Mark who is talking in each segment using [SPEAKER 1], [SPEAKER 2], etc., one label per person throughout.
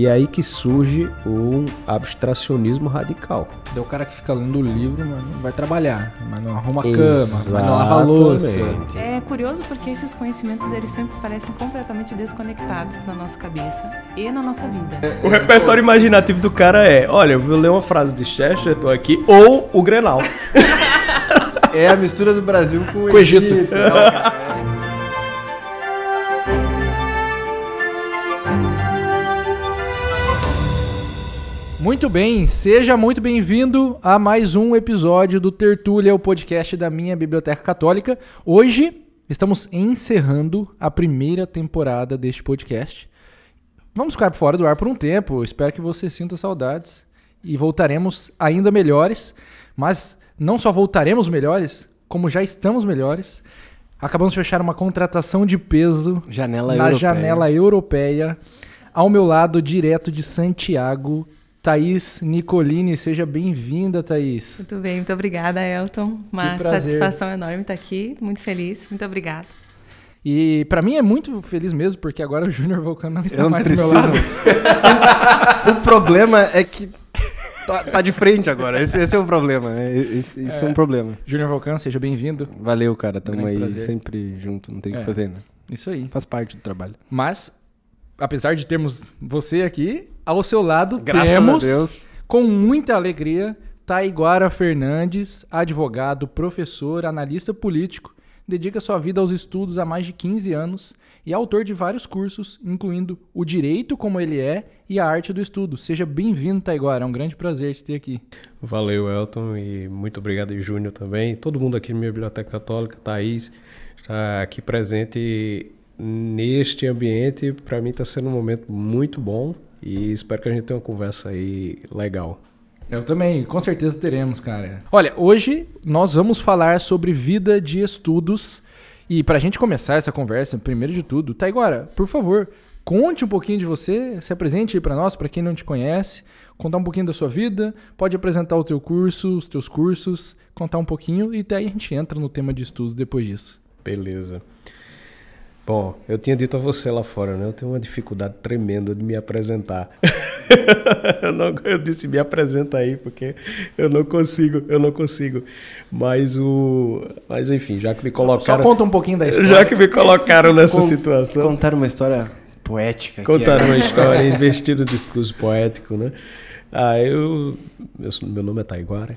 [SPEAKER 1] E é aí que surge o abstracionismo radical. É o cara que fica lendo o livro, mas não vai trabalhar, mas não arruma a cama, mas não lava a louça.
[SPEAKER 2] É curioso porque esses conhecimentos eles sempre parecem completamente desconectados na nossa cabeça e na nossa vida. É, o repertório
[SPEAKER 1] imaginativo do cara é, olha, eu vou ler uma frase de estou aqui ou o Grenal.
[SPEAKER 3] é a mistura do Brasil com o, Egito. Egito. Né?
[SPEAKER 4] Muito bem, seja muito bem-vindo a mais um episódio do Tertúlia, o podcast da minha Biblioteca Católica. Hoje estamos encerrando a primeira temporada deste podcast. Vamos ficar fora do ar por um tempo, espero que você sinta saudades e voltaremos ainda melhores, mas não só voltaremos melhores, como já estamos melhores. Acabamos de fechar uma contratação de peso janela na europeia. janela europeia. Ao meu lado, direto de Santiago, Thaís Nicolini, seja bem-vinda, Thaís.
[SPEAKER 2] Muito bem, muito obrigada, Elton. Uma satisfação enorme estar aqui, muito feliz, muito obrigada.
[SPEAKER 4] E para mim é muito feliz mesmo, porque agora o Júnior Volcano não está não mais preciso. do meu lado. o problema é que tá, tá de frente agora. Esse, esse, é um problema. É, esse, esse é. é, um problema. Júnior Volcano, seja bem-vindo. Valeu, cara. Tamo Grande aí prazer. sempre junto, não tem o é. que fazer, né? Isso aí. Faz parte do trabalho. Mas apesar de termos você aqui, ao seu lado Graças temos, com muita alegria, Taiguara Fernandes, advogado, professor, analista político, dedica sua vida aos estudos há mais de 15 anos e é autor de vários cursos, incluindo O Direito Como Ele É e A Arte do Estudo. Seja bem-vindo, Taiguara. É um grande prazer te ter aqui.
[SPEAKER 1] Valeu, Elton, e muito obrigado, Júnior também. Todo mundo aqui na minha Biblioteca Católica, Thaís, está aqui presente neste ambiente, para mim está sendo um momento muito bom e espero que a gente tenha uma conversa aí legal.
[SPEAKER 4] Eu também, com certeza teremos, cara. Olha, hoje nós vamos falar sobre vida de estudos. E para a gente começar essa conversa, primeiro de tudo, agora tá, por favor, conte um pouquinho de você, se apresente aí para nós, para quem não te conhece, contar um pouquinho da sua vida, pode apresentar o teu curso, os teus
[SPEAKER 1] cursos, contar um pouquinho e daí a gente entra no tema de estudos depois disso. Beleza. Bom, eu tinha dito a você lá fora, né? Eu tenho uma dificuldade tremenda de me apresentar. eu, não, eu disse me apresenta aí, porque eu não consigo, eu não consigo. Mas o, mas enfim, já que me colocaram. Só conta um pouquinho da história. Já que me colocaram nessa Con, situação. Contaram uma história poética. Contaram é- uma história, investiram discurso poético, né? Ah, eu. Meu, meu nome é Taiguara.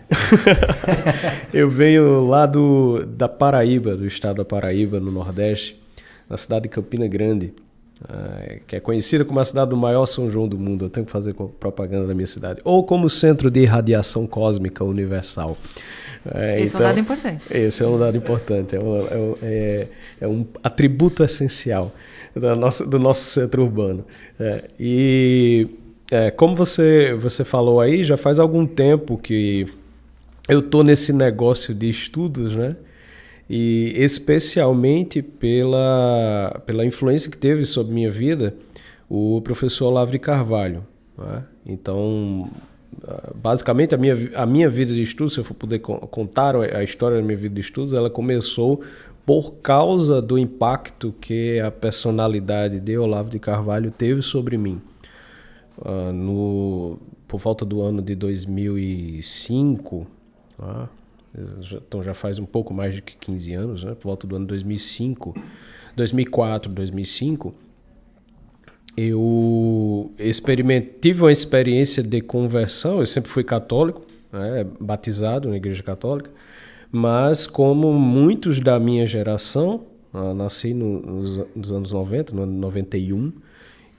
[SPEAKER 1] eu venho lá do, da Paraíba, do estado da Paraíba, no Nordeste na cidade de Campina Grande, ah, que é conhecida como a cidade do maior São João do mundo. Eu tenho que fazer propaganda da minha cidade. Ou como Centro de Irradiação Cósmica Universal. É, esse então, é um então, dado importante. Esse é um dado importante. É, é um, é, é um atributo essencial da nossa, do nosso centro urbano. É, e é, como você, você falou aí, já faz algum tempo que eu estou nesse negócio de estudos, né? e especialmente pela, pela influência que teve sobre minha vida o professor Lavre Carvalho. Né? Então, ah, basicamente, a minha, a minha vida de estudos, se eu for poder contar a história da minha vida de estudos, ela começou por causa do impacto que a personalidade de Olavo de Carvalho teve sobre mim. Uh, no, por volta do ano de 2005, uh, então já faz um pouco mais de 15 anos, né? por volta do ano 2005, 2004, 2005, eu tive uma experiência de conversão, eu sempre fui católico, né? batizado na igreja católica, mas como muitos da minha geração, ah, nasci nos, nos anos 90, no ano 91,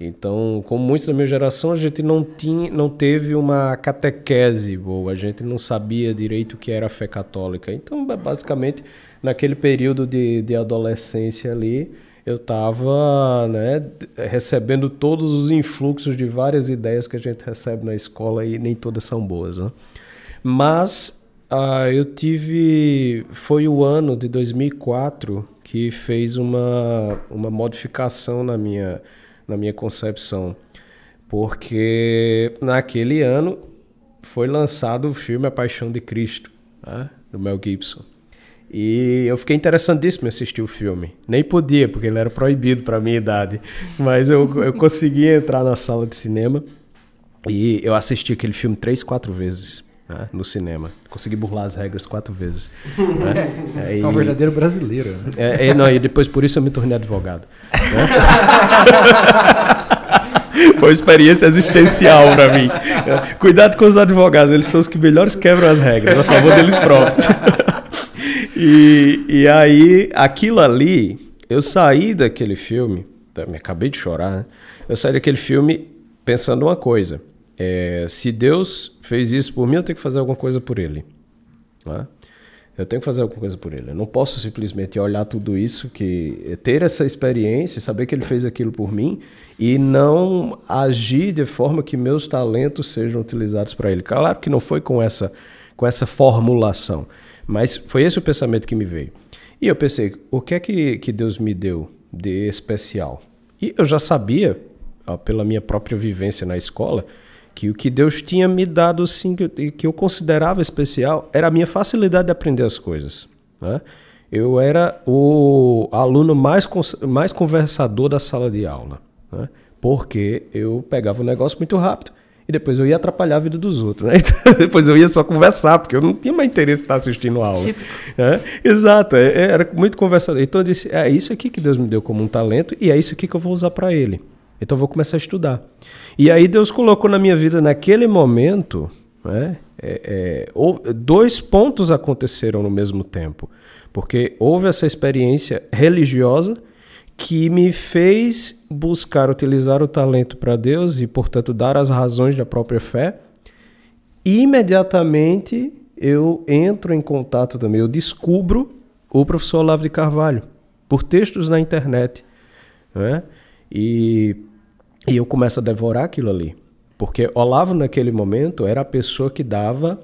[SPEAKER 1] então, como muitos da minha geração, a gente não, tinha, não teve uma catequese boa, a gente não sabia direito o que era a fé católica. Então, basicamente, naquele período de, de adolescência ali, eu estava né, recebendo todos os influxos de várias ideias que a gente recebe na escola e nem todas são boas. Né? Mas ah, eu tive. Foi o ano de 2004 que fez uma, uma modificação na minha na minha concepção. Porque naquele ano foi lançado o filme A Paixão de Cristo, né? do Mel Gibson. E eu fiquei interessadíssimo em assistir o filme. Nem podia, porque ele era proibido para minha idade. Mas eu, eu consegui entrar na sala de cinema e eu assisti aquele filme três, quatro vezes né, no cinema. Consegui burlar as regras quatro vezes. Né? É, é e... um verdadeiro brasileiro. Né? É, é, não, e depois por isso eu me tornei advogado. Né? Foi uma experiência existencial para mim. É, cuidado com os advogados, eles são os que melhores quebram as regras, a favor deles próprios. E, e aí, aquilo ali, eu saí daquele filme, me acabei de chorar, né? eu saí daquele filme pensando uma coisa é, se Deus fez isso por mim, eu tenho que fazer alguma coisa por Ele. Né? Eu tenho que fazer alguma coisa por Ele. Eu não posso simplesmente olhar tudo isso, que ter essa experiência, saber que Ele fez aquilo por mim e não agir de forma que meus talentos sejam utilizados para Ele. Claro que não foi com essa, com essa formulação, mas foi esse o pensamento que me veio. E eu pensei, o que é que, que Deus me deu de especial? E eu já sabia, pela minha própria vivência na escola, que o que Deus tinha me dado sim, que, que eu considerava especial era a minha facilidade de aprender as coisas. Né? Eu era o aluno mais, mais conversador da sala de aula, né? porque eu pegava o negócio muito rápido e depois eu ia atrapalhar a vida dos outros, né? Então, depois eu ia só conversar, porque eu não tinha mais interesse em estar assistindo a aula. Tipo... Né? Exato, é, era muito conversador. Então eu disse, é isso aqui que Deus me deu como um talento e é isso aqui que eu vou usar para ele. Então vou começar a estudar. E aí Deus colocou na minha vida naquele momento, né? É, é, dois pontos aconteceram no mesmo tempo, porque houve essa experiência religiosa que me fez buscar utilizar o talento para Deus e, portanto, dar as razões da própria fé. E, imediatamente eu entro em contato também, eu descubro o professor Olavo de Carvalho por textos na internet. é? E, e eu começo a devorar aquilo ali. Porque Olavo, naquele momento, era a pessoa que dava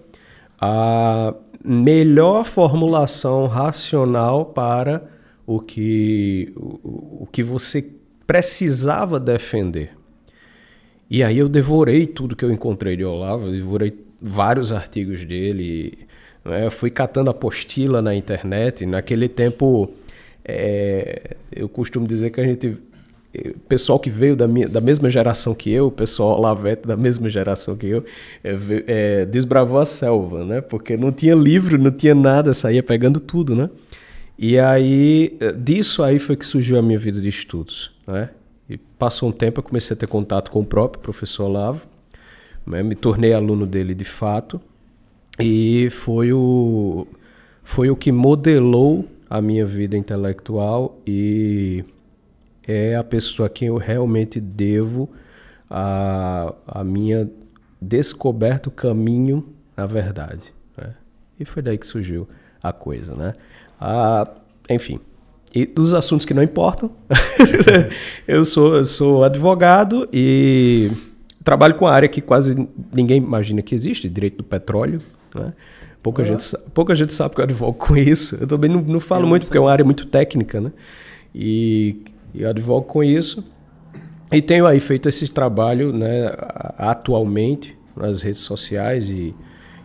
[SPEAKER 1] a melhor formulação racional para o que, o, o que você precisava defender. E aí eu devorei tudo que eu encontrei de Olavo, devorei vários artigos dele, né? fui catando apostila na internet. Naquele tempo, é, eu costumo dizer que a gente eh, pessoal que veio da, minha, da mesma geração que eu, o pessoal Lavete da mesma geração que eu, é, é, desbravou a selva, né? Porque não tinha livro, não tinha nada, saía pegando tudo, né? E aí, disso aí foi que surgiu a minha vida de estudos, né? E passou um tempo, eu comecei a ter contato com o próprio professor Lavo, né? me tornei aluno dele de fato, e foi o, foi o que modelou a minha vida intelectual e é a pessoa a quem eu realmente devo a, a minha descoberto caminho na verdade. Né? E foi daí que surgiu a coisa, né? Ah, enfim. E dos assuntos que não importam, eu sou, sou advogado e trabalho com a área que quase ninguém imagina que existe, direito do petróleo. Né? Pouca, é. gente, pouca gente sabe que eu advogo com isso. Eu também não, não falo muito, porque é uma área muito técnica, né? E e advogo com isso. E tenho aí feito esse trabalho né, atualmente nas redes sociais e,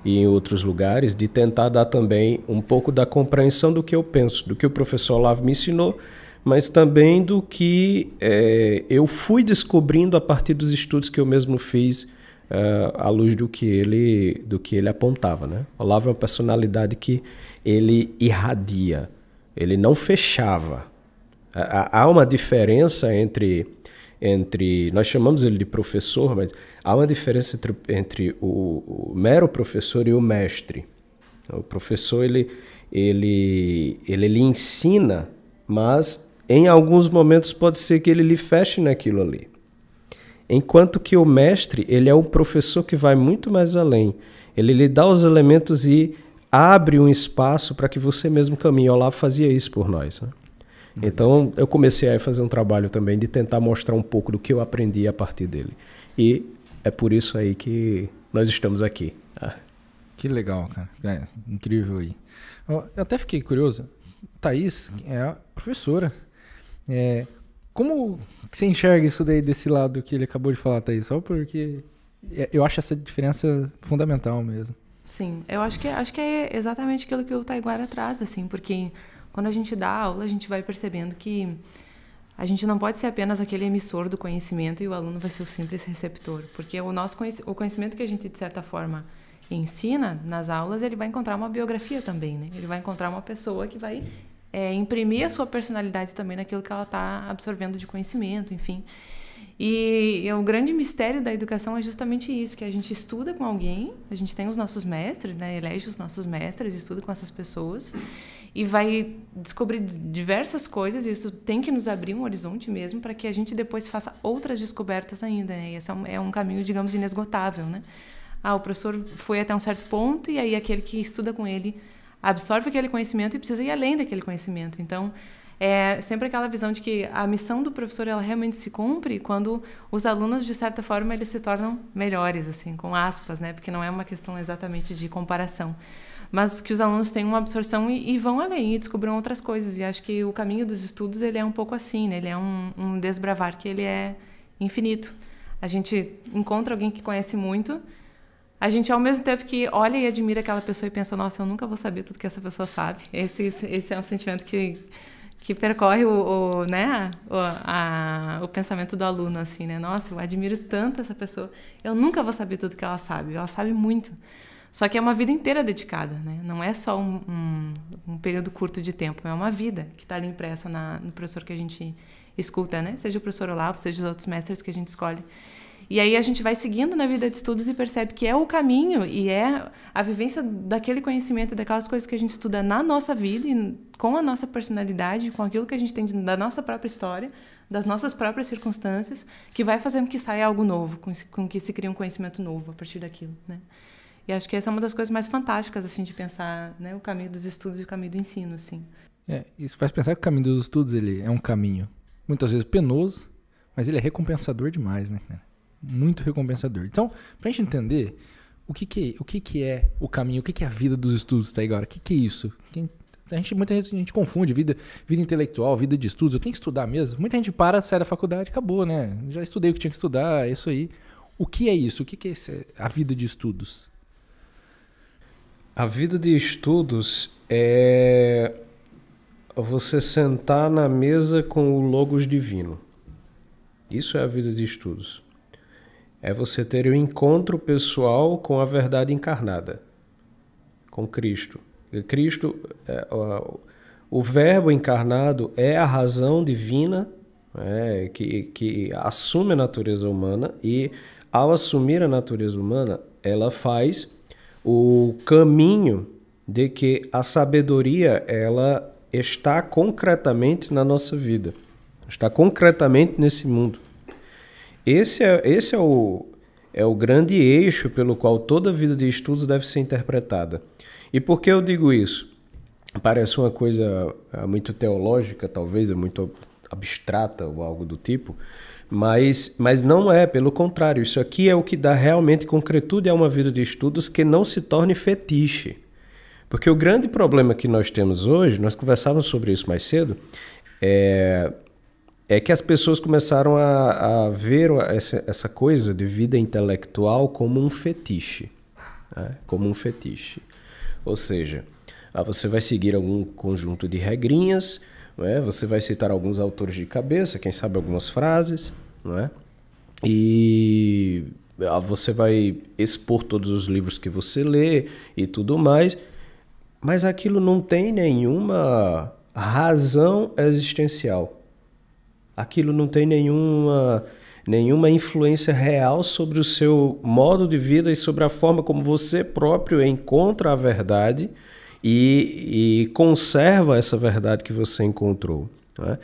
[SPEAKER 1] e em outros lugares de tentar dar também um pouco da compreensão do que eu penso, do que o professor Olavo me ensinou, mas também do que é, eu fui descobrindo a partir dos estudos que eu mesmo fiz Uh, à luz do que ele do que ele apontava, né? Olavo é uma personalidade que ele irradia, ele não fechava, Há uma diferença entre entre. Nós chamamos ele de professor, mas há uma diferença entre, entre o, o, mero professor e o mestre. O professor ele, ele, ele ele ensina, mas em alguns momentos pode ser que ele lhe feche naquilo ali. Enquanto que o mestre, ele é um professor que vai muito mais além. Ele lhe dá os elementos e abre um espaço para que você mesmo caminhe. Olá, fazia isso por nós. Né? Então eu comecei a fazer um trabalho também de tentar mostrar um pouco do que eu aprendi a partir dele. E é por isso aí que nós estamos aqui. Ah. Que legal, cara. É, incrível aí.
[SPEAKER 4] Eu até fiquei curioso. Thaís é professora. É, como você enxerga isso daí desse lado que ele acabou de falar, Thaís? Só porque é, eu acho essa diferença fundamental mesmo.
[SPEAKER 2] Sim, eu acho que acho que é exatamente aquilo que o Taiguara traz, assim, porque quando a gente dá aula, a gente vai percebendo que a gente não pode ser apenas aquele emissor do conhecimento e o aluno vai ser o simples receptor, porque o nosso o conhecimento que a gente de certa forma ensina nas aulas, ele vai encontrar uma biografia também, né? Ele vai encontrar uma pessoa que vai é, imprimir a sua personalidade também naquilo que ela está absorvendo de conhecimento, enfim. E o grande mistério da educação é justamente isso, que a gente estuda com alguém, a gente tem os nossos mestres, né? elege os nossos mestres, estuda com essas pessoas, e vai descobrir diversas coisas. e Isso tem que nos abrir um horizonte mesmo para que a gente depois faça outras descobertas ainda. Né? E esse é um, é um caminho, digamos, inesgotável, né? Ah, o professor foi até um certo ponto e aí aquele que estuda com ele absorve aquele conhecimento e precisa ir além daquele conhecimento. Então, é sempre aquela visão de que a missão do professor ela realmente se cumpre quando os alunos de certa forma eles se tornam melhores assim, com aspas, né? Porque não é uma questão exatamente de comparação, mas que os alunos tenham uma absorção e, e, vão além e descubram outras coisas. E acho que o caminho dos estudos ele é um pouco assim, né? ele é um, um desbravar que ele é infinito. A gente encontra alguém que conhece muito, a gente ao mesmo tempo que olha e admira aquela pessoa e pensa, nossa, eu nunca vou saber tudo que essa pessoa sabe. Esse, esse é um sentimento que que percorre o, o né, o, a, o, pensamento do aluno, assim, né? Nossa, eu admiro tanto essa pessoa. Eu nunca vou saber tudo que ela sabe. Ela sabe muito. Só que é uma vida inteira dedicada, né? Não é só um, um, um período curto de tempo, é uma vida que está ali impressa na, no professor que a gente escuta, né? Seja o professor Olavo, seja os outros mestres que a gente escolhe. E aí a gente vai seguindo na vida de estudos e percebe que é o caminho e é a vivência daquele conhecimento, daquelas coisas que a gente estuda na nossa vida e com a nossa personalidade, com aquilo que a gente tem da nossa própria história, das nossas próprias circunstâncias, que vai fazendo que saia algo novo, com, que se crie um conhecimento novo a partir daquilo, né? E acho que essa é uma das coisas mais fantásticas, assim, de pensar né, o caminho dos estudos e o caminho do ensino, assim.
[SPEAKER 4] É, isso faz pensar que o caminho dos estudos ele é um caminho muitas vezes penoso, mas ele é recompensador demais, né, Muito recompensador. Então, pra gente entender o que que, o que, que é o caminho, o que, que é a vida dos estudos, tá, agora? O que, que é isso? Quem, a gente, muita gente, a gente confunde vida, vida intelectual, vida de estudos. Eu tenho que estudar mesmo. Muita gente para, sai da faculdade, acabou, né? Já estudei o que tinha que estudar, é isso aí. O que é
[SPEAKER 1] isso? O que, que é a vida de estudos? A vida de estudos é você sentar na mesa com o Logos Divino. Isso é a vida de estudos. É você ter o um encontro pessoal com a verdade encarnada, com Cristo. E Cristo, é, o, o Verbo encarnado, é a razão divina é, que, que assume a natureza humana e, ao assumir a natureza humana, ela faz o caminho de que a sabedoria ela está concretamente na nossa vida, está concretamente nesse mundo. Esse é, esse é, o, é o grande eixo pelo qual toda vida de estudos deve ser interpretada. E por que eu digo isso? Parece uma coisa ah, muito teológica, talvez, é muito abstrata ou algo do tipo, mas, mas não é, pelo contrário, isso aqui é o que dá realmente concretude a uma vida de estudos que não se torne fetiche. Porque o grande problema que nós temos hoje, nós conversávamos sobre isso mais cedo, é, é que as pessoas começaram a, a ver essa, essa coisa de vida intelectual como um fetiche. Né? Como um fetiche. Ou seja, ah, você vai seguir algum conjunto de regrinhas, não é? Você vai citar alguns autores de cabeça, quem sabe algumas frases, não é? E ah, você vai expor todos os livros que você lê e tudo mais, mas aquilo não tem nenhuma razão existencial. Aquilo não tem nenhuma nenhuma influência real sobre o seu modo de vida e sobre a forma como você próprio encontra a verdade e, e conserva essa verdade que você encontrou. Né?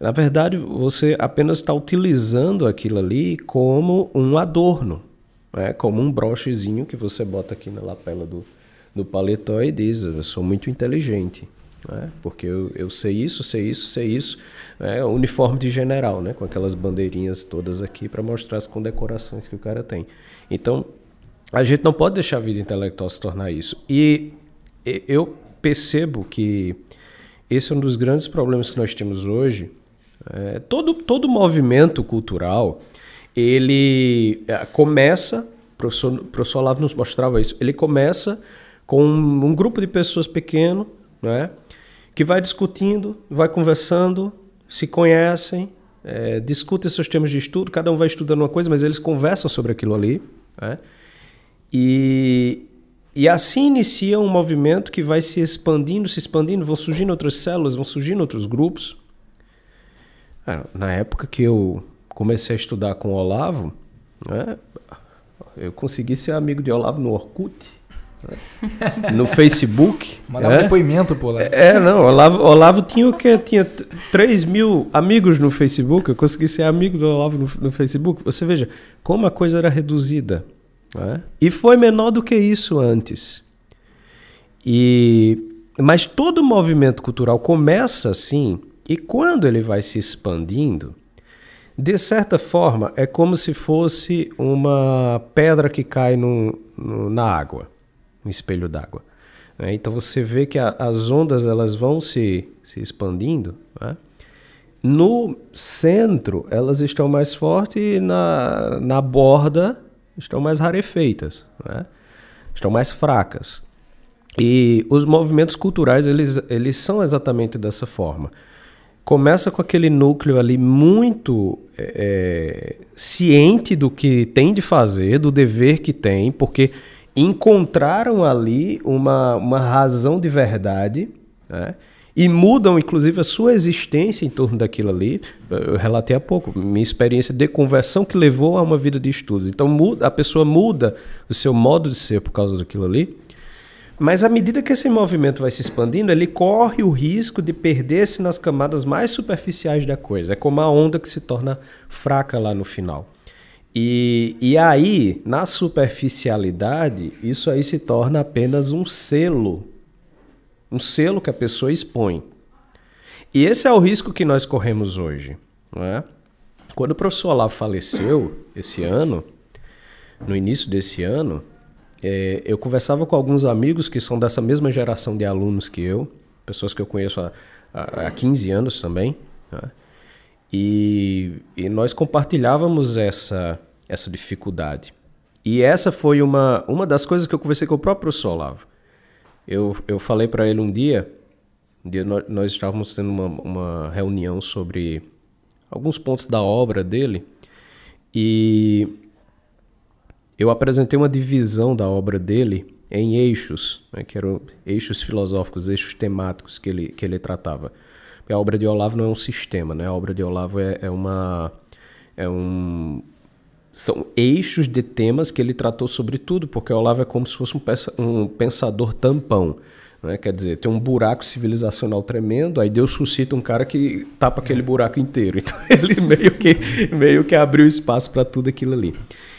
[SPEAKER 1] Na verdade, você apenas está utilizando aquilo ali como um adorno, né? como um brochezinho que você bota aqui na lapela do, do paletó e diz: Eu sou muito inteligente. Né? Porque eu, eu, sei isso, sei isso, sei isso. É uniforme de general, né? com aquelas bandeirinhas todas aqui para mostrar as condecorações que o cara tem. Então, a gente não pode deixar a vida intelectual se tornar isso. E eu percebo que esse é um dos grandes problemas que nós temos hoje. É, todo, todo movimento cultural, ele é, começa, o professor, professor Olavo nos mostrava isso, ele começa com um, um grupo de pessoas pequeno, né, que vai discutindo, vai conversando, se conhecem, é, discutem seus temas de estudo, cada um vai estudando uma coisa, mas eles conversam sobre aquilo ali. Né? E, e assim inicia um movimento que vai se expandindo, se expandindo, vão surgindo outras células, vão surgindo outros grupos. Ah, na época que eu comecei a estudar com o Olavo, né, eu consegui ser amigo de Olavo no Orkut, né, no Facebook. Mandar é. um depoimento, pô. lá. É, não, Olavo, Olavo tinha o quê? Tinha 3 mil amigos no Facebook, eu consegui ser amigo do Olavo no, no Facebook. Você veja como a coisa era reduzida. É? E foi menor do que isso antes. E mas todo movimento cultural começa assim e quando ele vai se expandindo, de certa forma é como se fosse uma pedra que cai no, no na água, um espelho d'água. É, então você vê que a, as ondas elas vão se, se expandindo. Né? No centro elas estão mais fortes e na, na borda estão mais rarefeitas, né? estão mais fracas. E os movimentos culturais, eles, eles são exatamente dessa forma. Começa com aquele núcleo ali muito é, é ciente do que tem de fazer, do dever que tem, porque encontraram ali uma, uma razão de verdade, né? e mudam, inclusive, a sua existência em torno daquilo ali. Eu relatei há pouco, minha experiência de conversão que levou a uma vida de estudos. Então muda, a pessoa muda o seu modo de ser por causa daquilo ali. Mas à medida que esse movimento vai se expandindo, ele corre o risco de perder-se nas camadas mais superficiais da coisa. É como a onda que se torna fraca lá no final. E, e aí, na superficialidade, isso aí se torna apenas um selo um selo que a pessoa expõe. E esse é o risco que nós corremos hoje. É? Quando o professor Olavo faleceu, esse ano, no início desse ano, é, eu conversava com alguns amigos que são dessa mesma geração de alunos que eu, pessoas que eu conheço há, há, há 15 anos também, né? e, e nós compartilhávamos essa, essa dificuldade. E essa foi uma, uma das coisas que eu conversei com o próprio professor Olavo. Eu, eu falei para ele um dia, um dia nós, nós estávamos tendo uma, uma reunião sobre alguns pontos da obra dele e eu apresentei uma divisão da obra dele em eixos, né, que eram eixos filosóficos, eixos temáticos que ele, que ele tratava. a obra de Olavo não é um sistema, né? a obra de Olavo é, é uma, é um, são eixos de temas que ele tratou sobre tudo, porque o Olavo é como se fosse um, pensador tampão. Né? Quer dizer, tem um buraco civilizacional tremendo, aí Deus suscita um cara que tapa aquele buraco inteiro. Então ele meio que, meio que abriu espaço para tudo aquilo ali.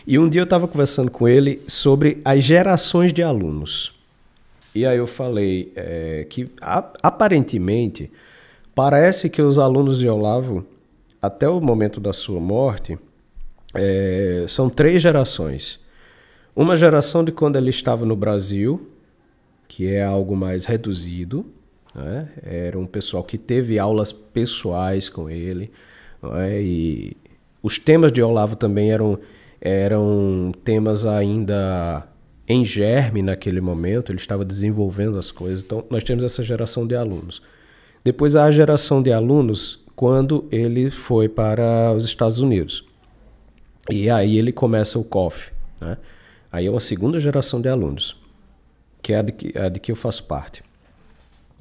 [SPEAKER 1] E um dia eu estava conversando com ele sobre as gerações de alunos. E aí eu falei é, que aparentemente parece que os alunos de Olavo, até o momento da sua morte, é, são três gerações. Uma geração de quando ele estava no Brasil, que é algo mais reduzido, né? era um pessoal que teve aulas pessoais com ele, é? e os temas de Olavo também eram, eram temas ainda em germe naquele momento, ele estava desenvolvendo as coisas, então nós temos essa geração de alunos. Depois há a geração de alunos quando ele foi para os Estados Unidos. E aí ele começa o COF. Né? Aí é uma segunda geração de alunos, que é a de que, a de que eu faço parte.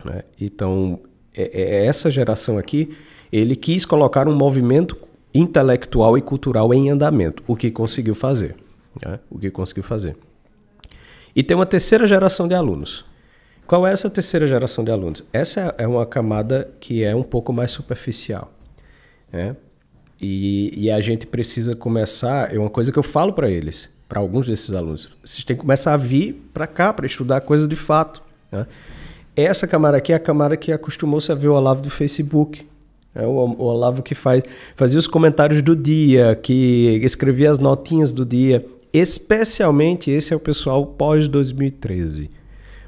[SPEAKER 1] Né? Então, é, é, é essa geração aqui, ele quis colocar um movimento intelectual e cultural em andamento, o que conseguiu fazer. Né? O que conseguiu fazer. E tem uma terceira geração de alunos. Qual é essa terceira geração de alunos? Essa é, é uma camada que é um pouco mais superficial. Né? E, e a gente precisa começar, é uma coisa que eu falo para eles, para alguns desses alunos, vocês têm que começar a vir para cá para estudar a coisa de fato. Né? Essa camada aqui é a camada que acostumou-se a ver o Olavo do Facebook. É o, o Olavo que faz, fazia os comentários do dia, que escrevia as notinhas do dia. Especialmente esse é o pessoal pós-2013.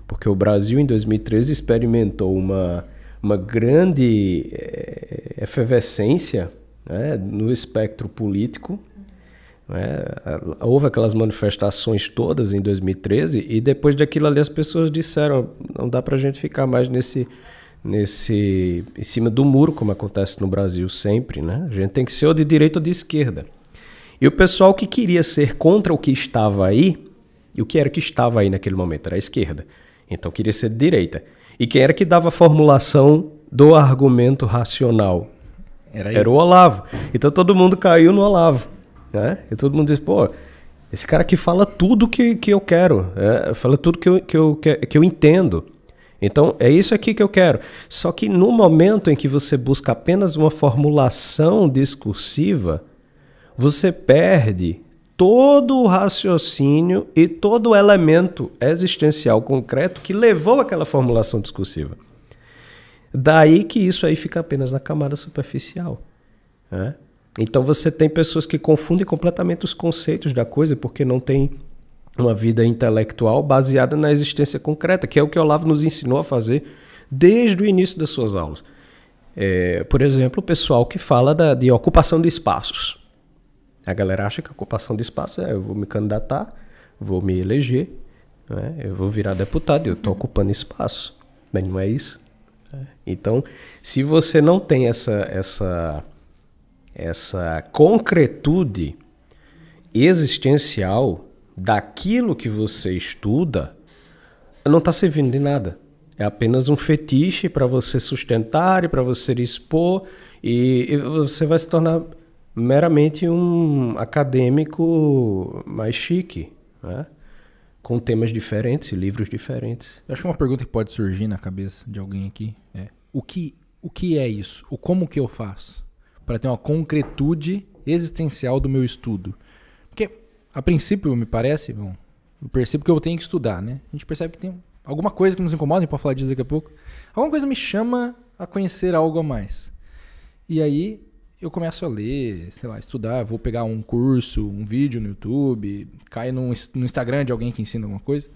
[SPEAKER 1] Porque o Brasil, em 2013, experimentou uma, uma grande é, efervescência né, no espectro político. Né, houve aquelas manifestações todas em 2013 e depois daquilo ali as pessoas disseram não dá para a gente ficar mais nesse nesse em cima do muro como acontece no Brasil sempre, né? A gente tem que ser ou de direita ou de esquerda. E o pessoal que queria ser contra o que estava aí, e o que era que estava aí naquele momento era a esquerda. Então queria ser de direita. E quem era que dava a formulação do argumento racional era, Era, o Olavo. Então todo mundo caiu no Olavo. Né? E todo mundo disse, pô, esse cara que fala tudo que, que eu quero, é, fala tudo que eu, que, eu, que, que eu entendo. Então é isso aqui que eu quero. Só que no momento em que você busca apenas uma formulação discursiva, você perde todo o raciocínio e todo o elemento existencial concreto que levou àquela formulação discursiva. Daí que isso aí fica apenas na camada superficial. Né? Então você tem pessoas que confundem completamente os conceitos da coisa porque não tem uma vida intelectual baseada na existência concreta, que é o que Olavo nos ensinou a fazer desde o início das suas aulas. É, por exemplo, o pessoal que fala da, de ocupação de espaços. A galera acha que ocupação de espaço é eu vou me candidatar, vou me eleger, né? eu vou virar deputado, eu estou ocupando espaço. Mas não é isso. É. Então, se você não tem essa, essa, essa concretude existencial daquilo que você estuda, não está servindo de nada. É apenas um fetiche para você sustentar e para você expor, e você vai se tornar meramente um acadêmico mais chique. Né? com temas diferentes, livros diferentes. Eu acho que uma pergunta que pode surgir na
[SPEAKER 4] cabeça de alguém aqui é: o que, o que é isso? O como que eu faço para ter uma concretude existencial do meu estudo? Porque, a princípio, me parece, bom, eu percebo que eu tenho que estudar, né? A gente percebe que tem alguma coisa que nos incomoda, a gente pode falar disso daqui a pouco. Alguma coisa me chama a conhecer algo a mais. E aí, eu começo a ler, sei lá, estudar, vou pegar um curso, um vídeo no YouTube, cai no, no Instagram de alguém que ensina alguma coisa.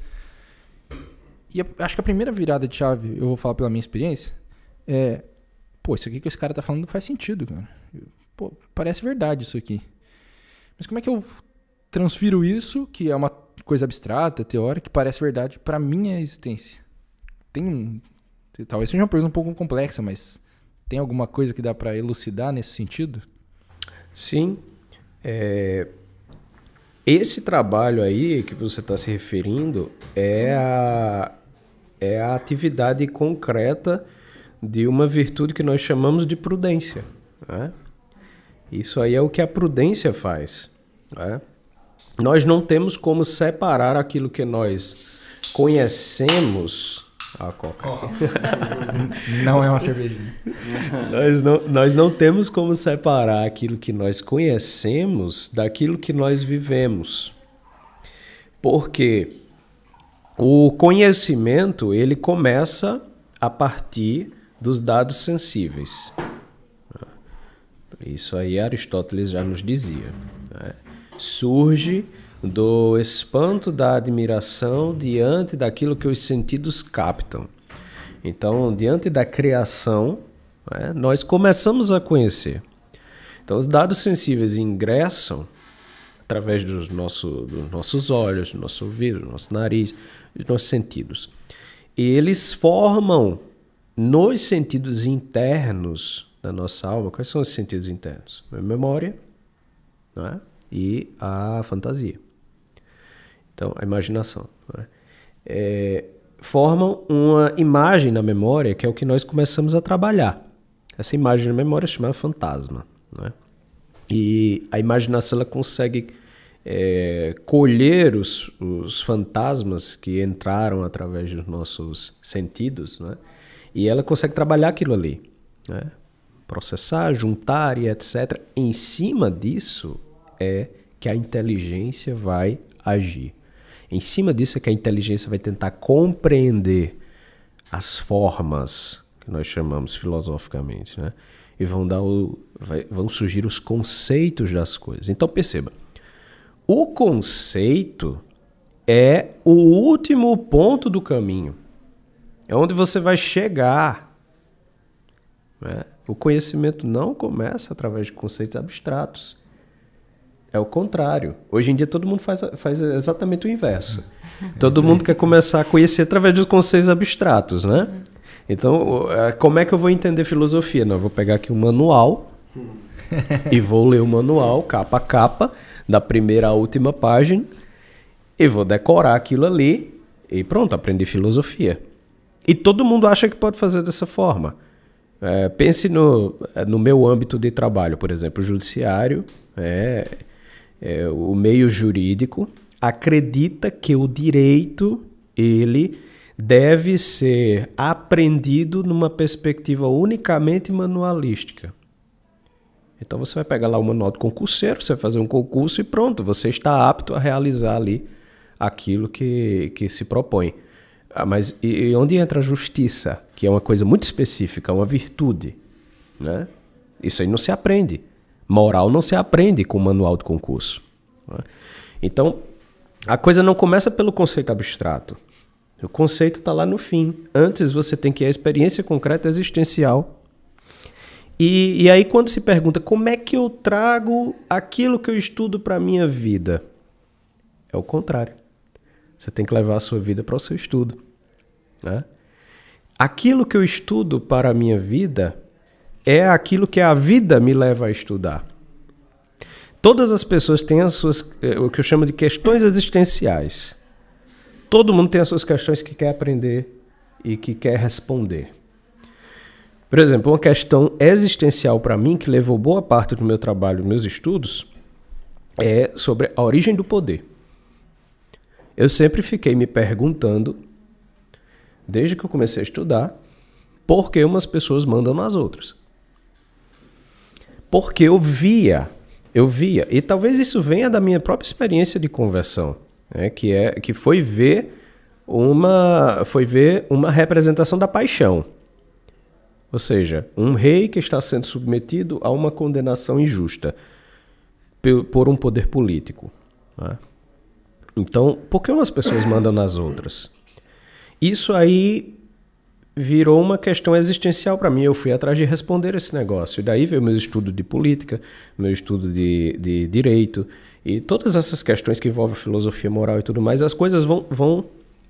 [SPEAKER 4] E a, acho que a primeira virada de chave, eu vou falar pela minha experiência, é, pô, isso aqui que esse cara tá falando faz sentido, cara. Pô, parece verdade isso aqui. Mas como é que eu transfiro isso, que é uma coisa abstrata, teórica, que parece verdade, para minha existência? Tem um, talvez seja uma pergunta um pouco complexa, mas tem alguma coisa que dá para elucidar nesse sentido?
[SPEAKER 1] Sim. É... Esse trabalho aí que você está se referindo é a, é a atividade concreta de uma virtude que nós chamamos de prudência. Né? Isso aí é o que a prudência faz. Né? Nós não temos como separar aquilo que nós conhecemos a Coca. Oh. não é uma cervejinha. nós, não, nós não temos como separar aquilo que nós conhecemos daquilo que nós vivemos. Porque o conhecimento, ele começa a partir dos dados sensíveis. Isso aí Aristóteles já nos dizia. Né? Surge do espanto da admiração diante daquilo que os sentidos captam. Então, diante da criação, né, nós começamos a conhecer. Então, os dados sensíveis ingressam através dos, nosso, dos nossos olhos, do nosso ouvido, do nosso nariz, dos nossos sentidos. E eles formam nos sentidos internos da nossa alma. Quais são os sentidos internos? A memória é? e a fantasia. Então, a imaginação. Né? É, formam uma imagem na memória, que é o que nós começamos a trabalhar. Essa imagem na memória é chamada fantasma. Né? E a imaginação ela consegue é, colher os, os fantasmas que entraram através dos nossos sentidos, né? e ela consegue trabalhar aquilo ali. Né? Processar, juntar e etc. Em cima disso é que a inteligência vai agir. Em cima disso é que a inteligência vai tentar compreender as formas que nós chamamos filosoficamente, né? E vão dar o, vai, vão surgir os conceitos das coisas. Então perceba, o conceito é o último ponto do caminho. É onde você vai chegar. Né? O conhecimento não começa através de conceitos abstratos. É o contrário. Hoje em dia todo mundo faz, faz exatamente o inverso. Todo mundo quer começar a conhecer através dos conceitos abstratos, né? Então, é, como é que eu vou entender filosofia? Não, eu vou pegar aqui o um manual e vou ler o manual, capa a capa, da primeira à última página, e vou decorar aquilo ali e pronto, aprendi filosofia. E todo mundo acha que pode fazer dessa forma. É, pense no, é, no meu âmbito de trabalho, por exemplo, o judiciário. É, é, o meio jurídico acredita que o direito ele deve ser aprendido numa perspectiva unicamente manualística. Então você vai pegar lá o manual do concurseiro, você vai fazer um concurso e pronto, você está apto a realizar ali aquilo que, que se propõe. Ah, mas e onde entra a justiça, que é uma coisa muito específica, uma virtude, né? Isso aí não se aprende. Moral não se aprende com o manual de concurso. Né? Então, a coisa não começa pelo conceito abstrato. O conceito está lá no fim. Antes você tem que ir à experiência concreta existencial. E, e aí, quando se pergunta como é que eu trago aquilo que eu estudo para a minha vida, é o contrário. Você tem que levar a sua vida para o seu estudo. Né? Aquilo que eu estudo para a minha vida é aquilo que a vida me leva a estudar. Todas as pessoas têm as suas, eh, o que eu chamo de questões existenciais. Todo mundo tem as suas questões que quer aprender e que quer responder. Por exemplo, uma questão existencial para mim, que levou boa parte do meu trabalho, meus estudos, é sobre a origem do poder. Eu sempre fiquei me perguntando, desde que eu comecei a estudar, por que umas pessoas mandam nas outras. Porque eu via, eu via, e talvez isso venha da minha própria experiência de conversão, né? que, é, que foi ver uma foi ver uma representação da paixão. Ou seja, um rei que está sendo submetido a uma condenação injusta por um poder político. Né? Então, por que umas pessoas mandam nas outras? Isso aí virou uma questão existencial para mim. Eu fui atrás de responder esse negócio. E daí veio meu estudo de política, meu estudo de, de direito e todas essas questões que envolvem filosofia moral e tudo mais. As coisas vão, vão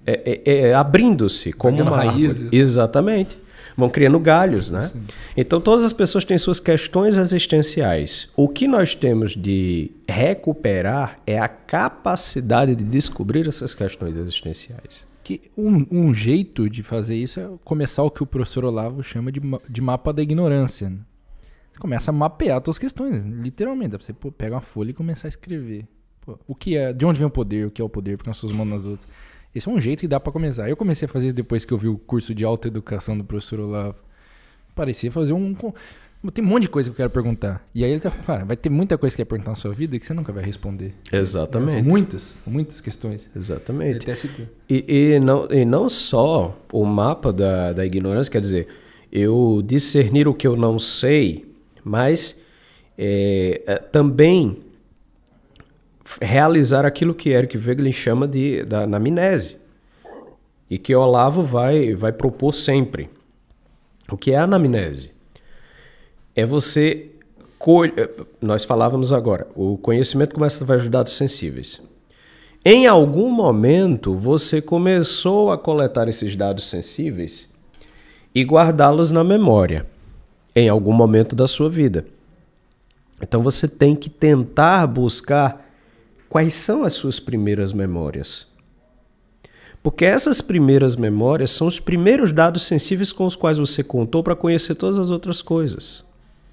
[SPEAKER 1] é, é, é, abrindo-se como uma raízes. Né? Exatamente. Vão criando galhos, né? Sim. Então todas as pessoas têm suas questões existenciais. O que nós temos de recuperar é a capacidade de descobrir essas questões existenciais. Que um, um, jeito de fazer isso é começar
[SPEAKER 4] o que o professor Olavo chama de, de mapa da ignorância. Né? Você começa a mapear suas questões, literalmente. Dá pra você pô, pegar uma folha e começar a escrever. Pô, o que é, de onde vem o poder, o que é o poder, porque nós somos mãos nas outras. Esse é um jeito que dá para começar. Eu comecei a fazer isso depois que eu vi o curso de alta educação do professor Olavo. Parecia fazer um. Tem um monte de coisa que eu quero perguntar. E aí ele tá falando, cara, vai ter muita coisa que quer perguntar na sua vida que você nunca vai responder.
[SPEAKER 1] Exatamente. muitas, muitas questões. Exatamente. E, e, não, e não só o mapa da, da ignorância, quer dizer, eu discernir o que eu não sei, mas é, é também realizar aquilo que Eric Wegelin chama de da, da amnese e que Olavo vai vai propor sempre. O que é a anamnese? é você. Eh, nós falávamos agora, o conhecimento começa a de dados sensíveis. Em algum momento você começou a coletar esses dados sensíveis e guardá-los na memória, em algum momento da sua vida. Então você tem que tentar buscar quais são as suas primeiras memórias. Porque essas primeiras memórias são os primeiros dados sensíveis com os quais você contou para conhecer todas as outras coisas.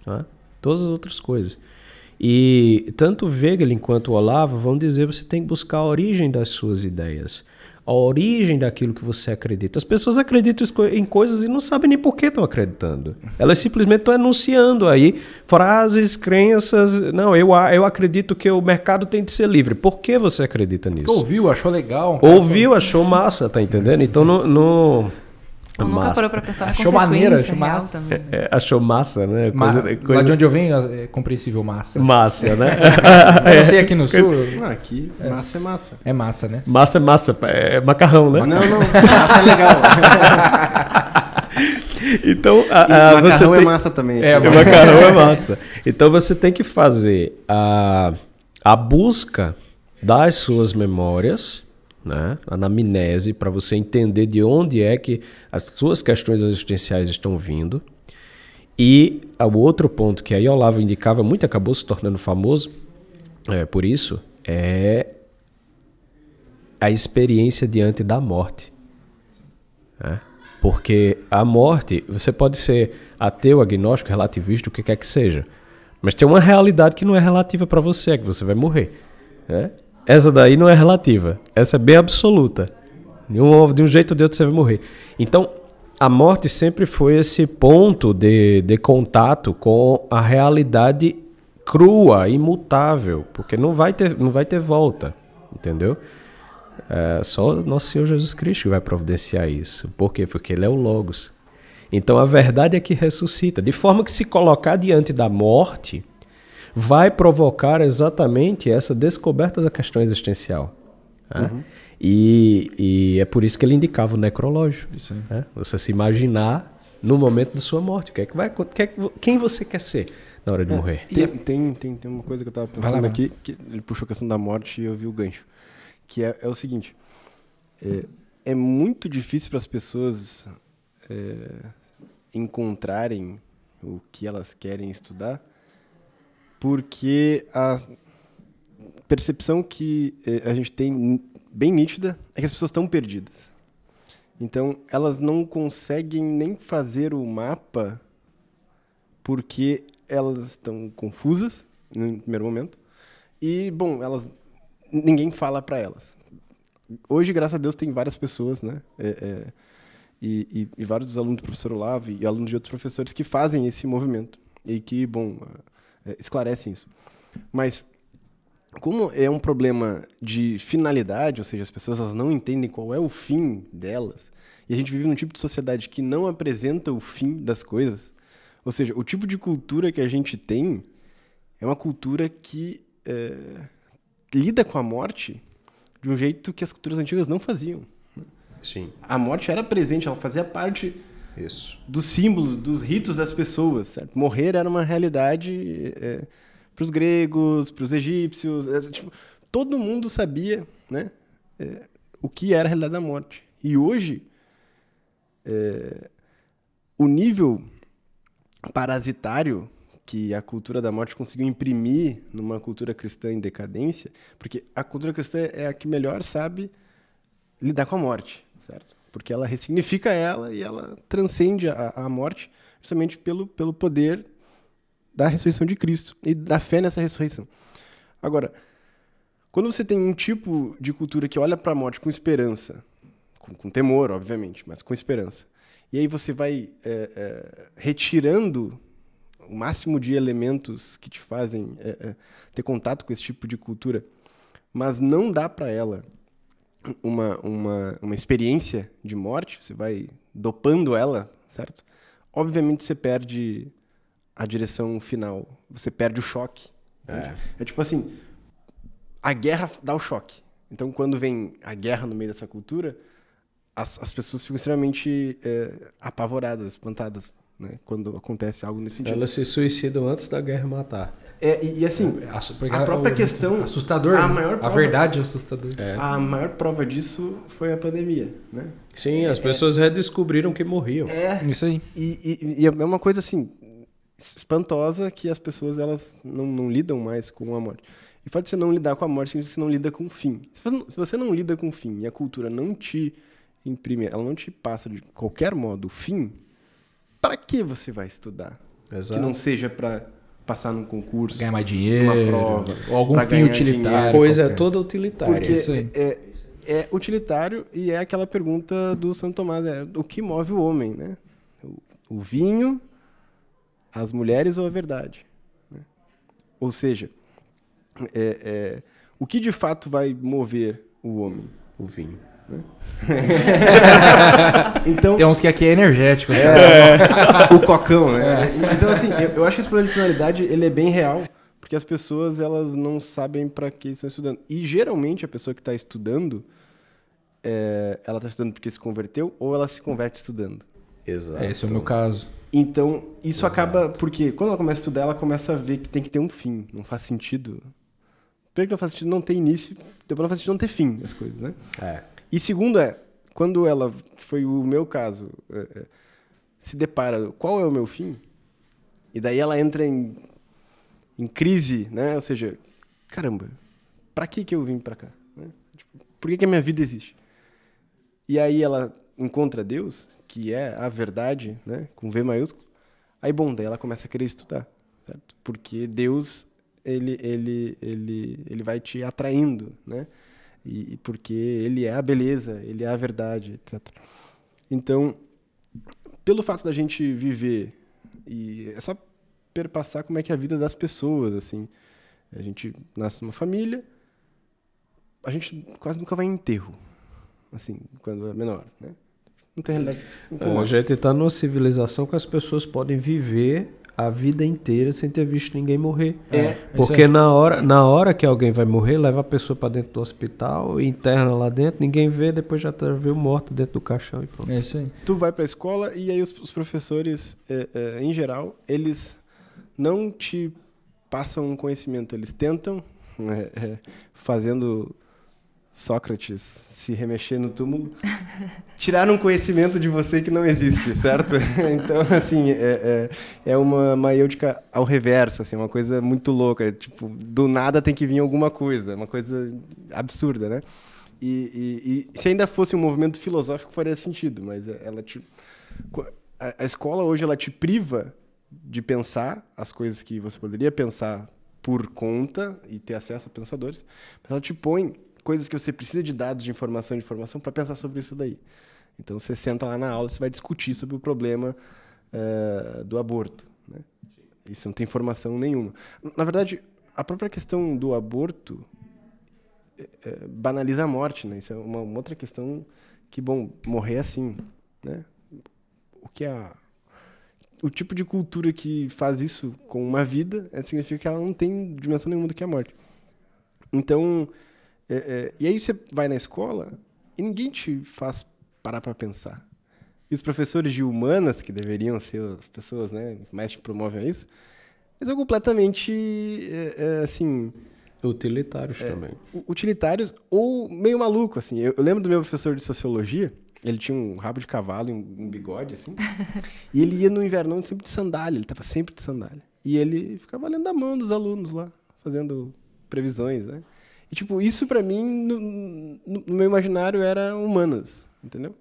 [SPEAKER 1] Tá? Todas as outras coisas. E tanto Wegelin quanto Olavo vão dizer que você tem que buscar a origem das suas ideias, a origem daquilo que você acredita. As pessoas acreditam em coisas e não sabem nem por que estão acreditando. Elas simplesmente estão enunciando aí frases, crenças. Não, eu, eu acredito que o mercado tem de ser livre. Por que você acredita nisso? Porque ouviu,
[SPEAKER 4] achou legal.
[SPEAKER 1] Ouviu, achou massa, tá entendendo? Então não, não, Tipo, massa. parou pra
[SPEAKER 4] pensar na achou maneira maneiro, achou real massa. também.
[SPEAKER 1] Né? É, achou massa, né? Coisa, Ma coisa... de onde eu venho é compreensível massa. Massa, né? eu sei aqui no sul.
[SPEAKER 3] Não, aqui é. massa é massa. É massa, né?
[SPEAKER 1] Massa é massa, é macarrão, né? Não, não, massa é legal. então, a, a macarrão é tem... é massa também. É, macarrão é massa. Então você tem que fazer a, a busca das suas memórias né? anamnese, para você entender de onde é que as suas questões existenciais estão vindo. E ah, o outro ponto que aí Olavo indicava muito, acabou se tornando famoso é, por isso, é a experiência diante da morte. Né? Porque a morte, você pode ser ateu, agnóstico, relativista, o que quer que seja, mas tem uma realidade que não é relativa para você, é que você vai morrer. Né? Essa daí não é relativa. Essa é bem absoluta. De um, de um jeito ou de outro você vai morrer. Então, a morte sempre foi esse ponto de, de contato com a realidade crua, imutável. Porque não vai ter, não vai ter volta. Entendeu? É, só nosso Senhor Jesus Cristo vai providenciar isso. Por quê? Porque Ele é o Logos. Então a verdade é que ressuscita. De forma que se colocar diante da morte vai provocar exatamente essa descoberta da questão existencial. Né? Uhum. E, e, é por isso que ele indicava o necrológio. Né? Você se imaginar no momento da sua morte. que é que vai, que é que, quem você quer ser na hora de é, morrer? Tem, é, tem, tem, tem, uma coisa que eu estava pensando lá, aqui, que ele puxou a questão da morte e eu vi o gancho. Que é,
[SPEAKER 3] é o seguinte: é, é muito difícil para as pessoas é, encontrarem o que elas querem estudar porque a percepção que eh, a gente tem bem nítida é que as pessoas estão perdidas. Então, elas não conseguem nem fazer o mapa porque elas estão confusas no primeiro momento. E, bom, elas ninguém fala para elas. Hoje, graças a Deus, tem várias pessoas, né? É, é, e, e, e, vários alunos do professor Olavo e alunos de outros professores que fazem esse movimento. E que, bom, é, esclarecem isso. Mas como é um problema de finalidade, ou seja, as pessoas elas não entendem qual é o fim delas, e a gente vive num tipo de sociedade que não apresenta o fim das coisas, ou seja, o tipo de cultura que a gente tem é uma cultura que é, lida com a morte de um jeito que as culturas antigas não faziam. Sim. A morte era presente, ela fazia parte isso. dos símbolos, dos ritos das pessoas. Certo? Morrer era uma realidade é, para os gregos, para os egípcios. É, tipo, todo mundo sabia né, é, o que era a realidade da morte. E hoje, é, o nível parasitário que a cultura da morte conseguiu imprimir numa cultura cristã em decadência, porque a cultura cristã é a que melhor sabe lidar com a morte, certo? porque ela ressignifica ela e ela transcende a, a morte justamente pelo, pelo poder da ressurreição de Cristo e da fé nessa ressurreição. Agora, quando você tem um tipo de cultura que olha para a morte com esperança, com, com, temor, obviamente, mas com esperança, e aí você vai é, é, retirando o máximo de elementos que te fazem é, é ter contato com esse tipo de cultura, mas não dá para ela uma, uma, uma experiência de morte, você vai dopando ela, certo? Obviamente você perde a direção final, você perde o choque. É. é. tipo assim, a guerra dá o choque. Então quando vem a guerra no meio dessa cultura, as, as pessoas ficam extremamente é, apavoradas, espantadas né? Quando acontece algo nesse sentido. Elas se
[SPEAKER 1] suicidam antes da guerra matar.
[SPEAKER 4] É, e, e assim, é, a, a própria é questão. Assustador. A, né? maior
[SPEAKER 3] prova, a verdade é assustadora. A maior prova disso foi a pandemia, né? Sim,
[SPEAKER 1] as é. pessoas redescobriram que morriam. É.
[SPEAKER 3] Isso aí. E, e, e, é uma coisa assim, espantosa que as pessoas elas não, não lidam mais com a morte. E o fato de você não lidar com a morte significa que você não lida com o fim. Se você não lida com o fim e a cultura não te imprime, ela não te passa de qualquer modo o fim, para que você vai estudar? Exato. Que não seja para passar num concurso, ganhar mais dinheiro, uma
[SPEAKER 4] prova, ou algum fim utilitário, coisa qualquer. toda
[SPEAKER 1] utilitária. Porque isso aí.
[SPEAKER 3] É, é, é, utilitário e é aquela pergunta do Santo Tomás, é, o que move o homem, né? O, o vinho, as mulheres ou a verdade? Né? Ou seja, é, é o que de fato vai mover o homem?
[SPEAKER 1] O vinho. Né?
[SPEAKER 4] então, Tem uns que aqui é energético. Né? É, é. O cocão, né? É. Então, assim, eu,
[SPEAKER 3] eu acho que esse problema de finalidade ele é bem real, porque as pessoas elas não sabem para que estão estudando. E geralmente a pessoa que está estudando, é, ela está estudando porque se converteu ou ela se converte estudando. Exato. Esse é o meu caso. Então, isso Exato. acaba. Porque quando ela começa a estudar, ela começa a ver que tem que ter um fim. Não faz sentido. Primeiro que não faz sentido não ter início, depois não faz sentido não ter fim as coisas, né? É. E segundo é, quando ela, foi o meu caso, é, é, se depara, qual é o meu fim? E daí ela entra em, em crise, né? Ou seja, caramba, para que que eu vim para cá? Né? Tipo, por que que a minha vida existe? E aí ela encontra Deus, que é a verdade, né? Com V maiúsculo. Aí, bom, daí ela começa a querer estudar, certo? Porque Deus, ele, ele, ele, ele vai te atraindo, né? e, porque ele é a beleza, ele é a verdade, etc. Então, pelo fato da gente viver e é só perpassar como é que é a vida das pessoas, assim, a gente nasce numa família, a gente quase nunca vai em enterro, assim,
[SPEAKER 1] quando é menor, né? Não tem realidade. É, a gente está numa civilização que as pessoas podem viver a vida inteira sem ter visto ninguém morrer. É. é. Porque é. na hora, na hora que alguém vai morrer, leva a pessoa para dentro do hospital, interna lá dentro, ninguém vê, depois já tá, viu morto dentro do caixão e pronto. É isso aí.
[SPEAKER 3] Tu vai para a escola e aí os, os professores, é, é, em geral, eles não te passam um conhecimento, eles tentam, é, é, fazendo Sócrates se remexer no túmulo, tirar um conhecimento de você que não existe, certo? então, assim, é, é, é uma maiêutica ao reverso, assim, é uma coisa muito louca. tipo, do nada tem que vir alguma coisa, uma coisa absurda, né? E, e, e se ainda fosse um movimento filosófico, faria sentido, mas é, ela te. A, a escola hoje ela te priva de pensar as coisas que você poderia pensar por conta e ter acesso a pensadores, mas ela te põe coisas que você precisa de dados, de informação, de informação para pensar sobre isso daí. Então você senta lá na aula, você vai discutir sobre o problema uh, do aborto. Né? Isso não tem informação nenhuma. Na verdade, a própria questão do aborto eh, eh, banaliza a morte, né? Isso é uma, uma, outra questão que, bom, morrer é assim, né? O que a o tipo de cultura que faz isso com uma vida significa que ela não tem dimensão nenhuma do que é a morte. Então, é, é, e aí você vai na escola e ninguém te faz parar para pensar. E os professores de humanas, que deveriam ser as pessoas né, que mais te promovem a isso, eles são completamente, é, é assim... Utilitários é, também. Utilitários ou meio maluco, assim. Eu, eu lembro do meu professor de sociologia, ele tinha um rabo de cavalo e um bigode, assim. e ele ia no inverno sempre de sandália, ele estava sempre de sandália. E ele ficava lendo a mão dos alunos lá, fazendo previsões, né? E, tipo, isso para mim, no, no, meu imaginário, era humanas, entendeu?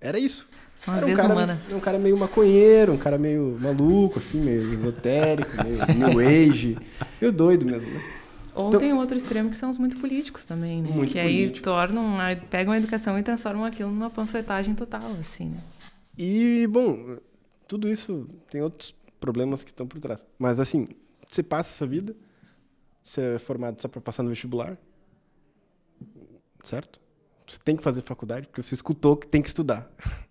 [SPEAKER 3] Era isso. São as era um Cara, um cara meio maconheiro, um cara meio maluco, assim, meio esotérico, meio new age, meio doido mesmo, né?
[SPEAKER 2] Ou então, tem outro extremo que são os muito políticos também, né? que aí tornam, pegam a educação e transformam aquilo numa panfletagem total, assim, né? E,
[SPEAKER 3] bom, tudo isso tem outros problemas que estão por trás. Mas, assim, você passa essa vida, ser formado só para passar no vestibular. Certo? Você tem que fazer faculdade, porque você escutou que tem que estudar.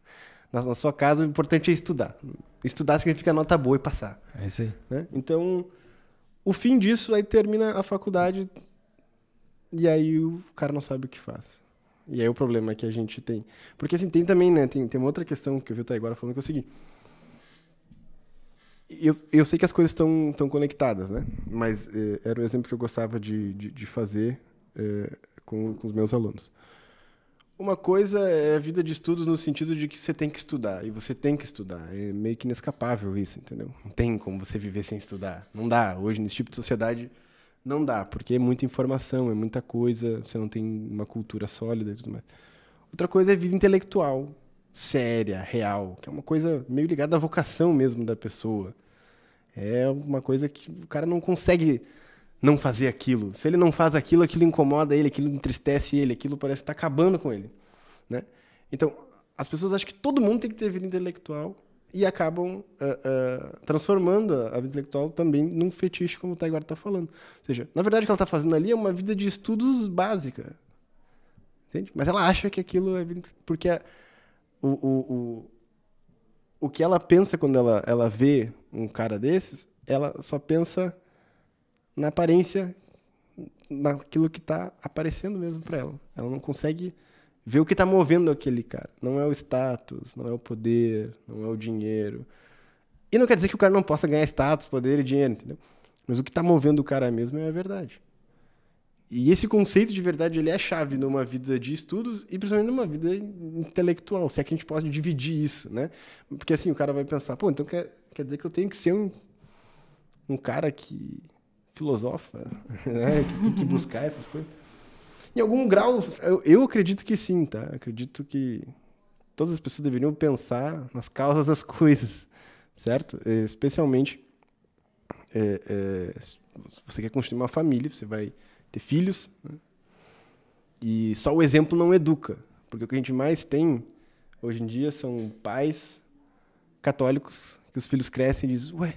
[SPEAKER 3] Na, na sua casa, o importante é estudar. Estudar significa nota boa e passar. É isso aí. Né? Então, o fim disso aí termina a faculdade e aí o cara não sabe o que faz. E aí o problema que a gente tem. Porque assim, tem também, né? Tem, tem uma outra questão que eu vi até agora falando que é o seguinte eu, eu sei que as coisas estão tão conectadas, né? Mas eh, era o exemplo que eu gostava de, de, de fazer eh, com, com os meus alunos. Uma coisa é a vida de estudos no sentido de que você tem que estudar, e você tem que estudar. É meio que inescapável isso, entendeu? Não tem como você viver sem estudar. Não dá. Hoje, nesse tipo de sociedade, não dá, porque é muita informação, é muita coisa, você não tem uma cultura sólida e tudo mais. Outra coisa é vida intelectual, séria, real, que é uma coisa meio ligada à vocação mesmo da pessoa. É uma coisa que o cara não consegue não fazer aquilo. Se ele não faz aquilo, aquilo incomoda ele, aquilo entristece ele, aquilo parece estar tá acabando com ele, né? Então, as pessoas acham que todo mundo tem que ter vida intelectual e acabam uh, uh, transformando a vida intelectual também num fetiche, como o Taiguara está falando. Ou seja, na verdade, o que ela está fazendo ali é uma vida de estudos básica, entende? Mas ela acha que aquilo é vida porque a, o, o, o, o que ela pensa quando ela, ela vê um cara desses, ela só pensa na aparência, naquilo que está aparecendo mesmo para ela. Ela não consegue ver o que está movendo aquele cara. Não é o status, não é o poder, não é o dinheiro. E não quer dizer que o cara não possa ganhar status, poder e dinheiro, entendeu? Mas o que está movendo o cara mesmo é a verdade. E esse conceito de verdade ele é chave numa vida de estudos e principalmente numa vida intelectual, se é que a gente pode dividir isso, né? Porque assim, o cara vai pensar, pô, então quer, quer dizer que eu tenho que ser um, um cara que filosofa, né? que tem que buscar essas coisas. Em algum grau, eu, eu acredito que sim, tá? acredito que todas as pessoas deveriam pensar nas causas das coisas, certo? É, especialmente, é, é, se você quer construir uma família, você vai ter filhos. Né? E só o exemplo não educa, porque o que a gente mais tem hoje em dia são pais católicos que os filhos crescem e dizem, ué,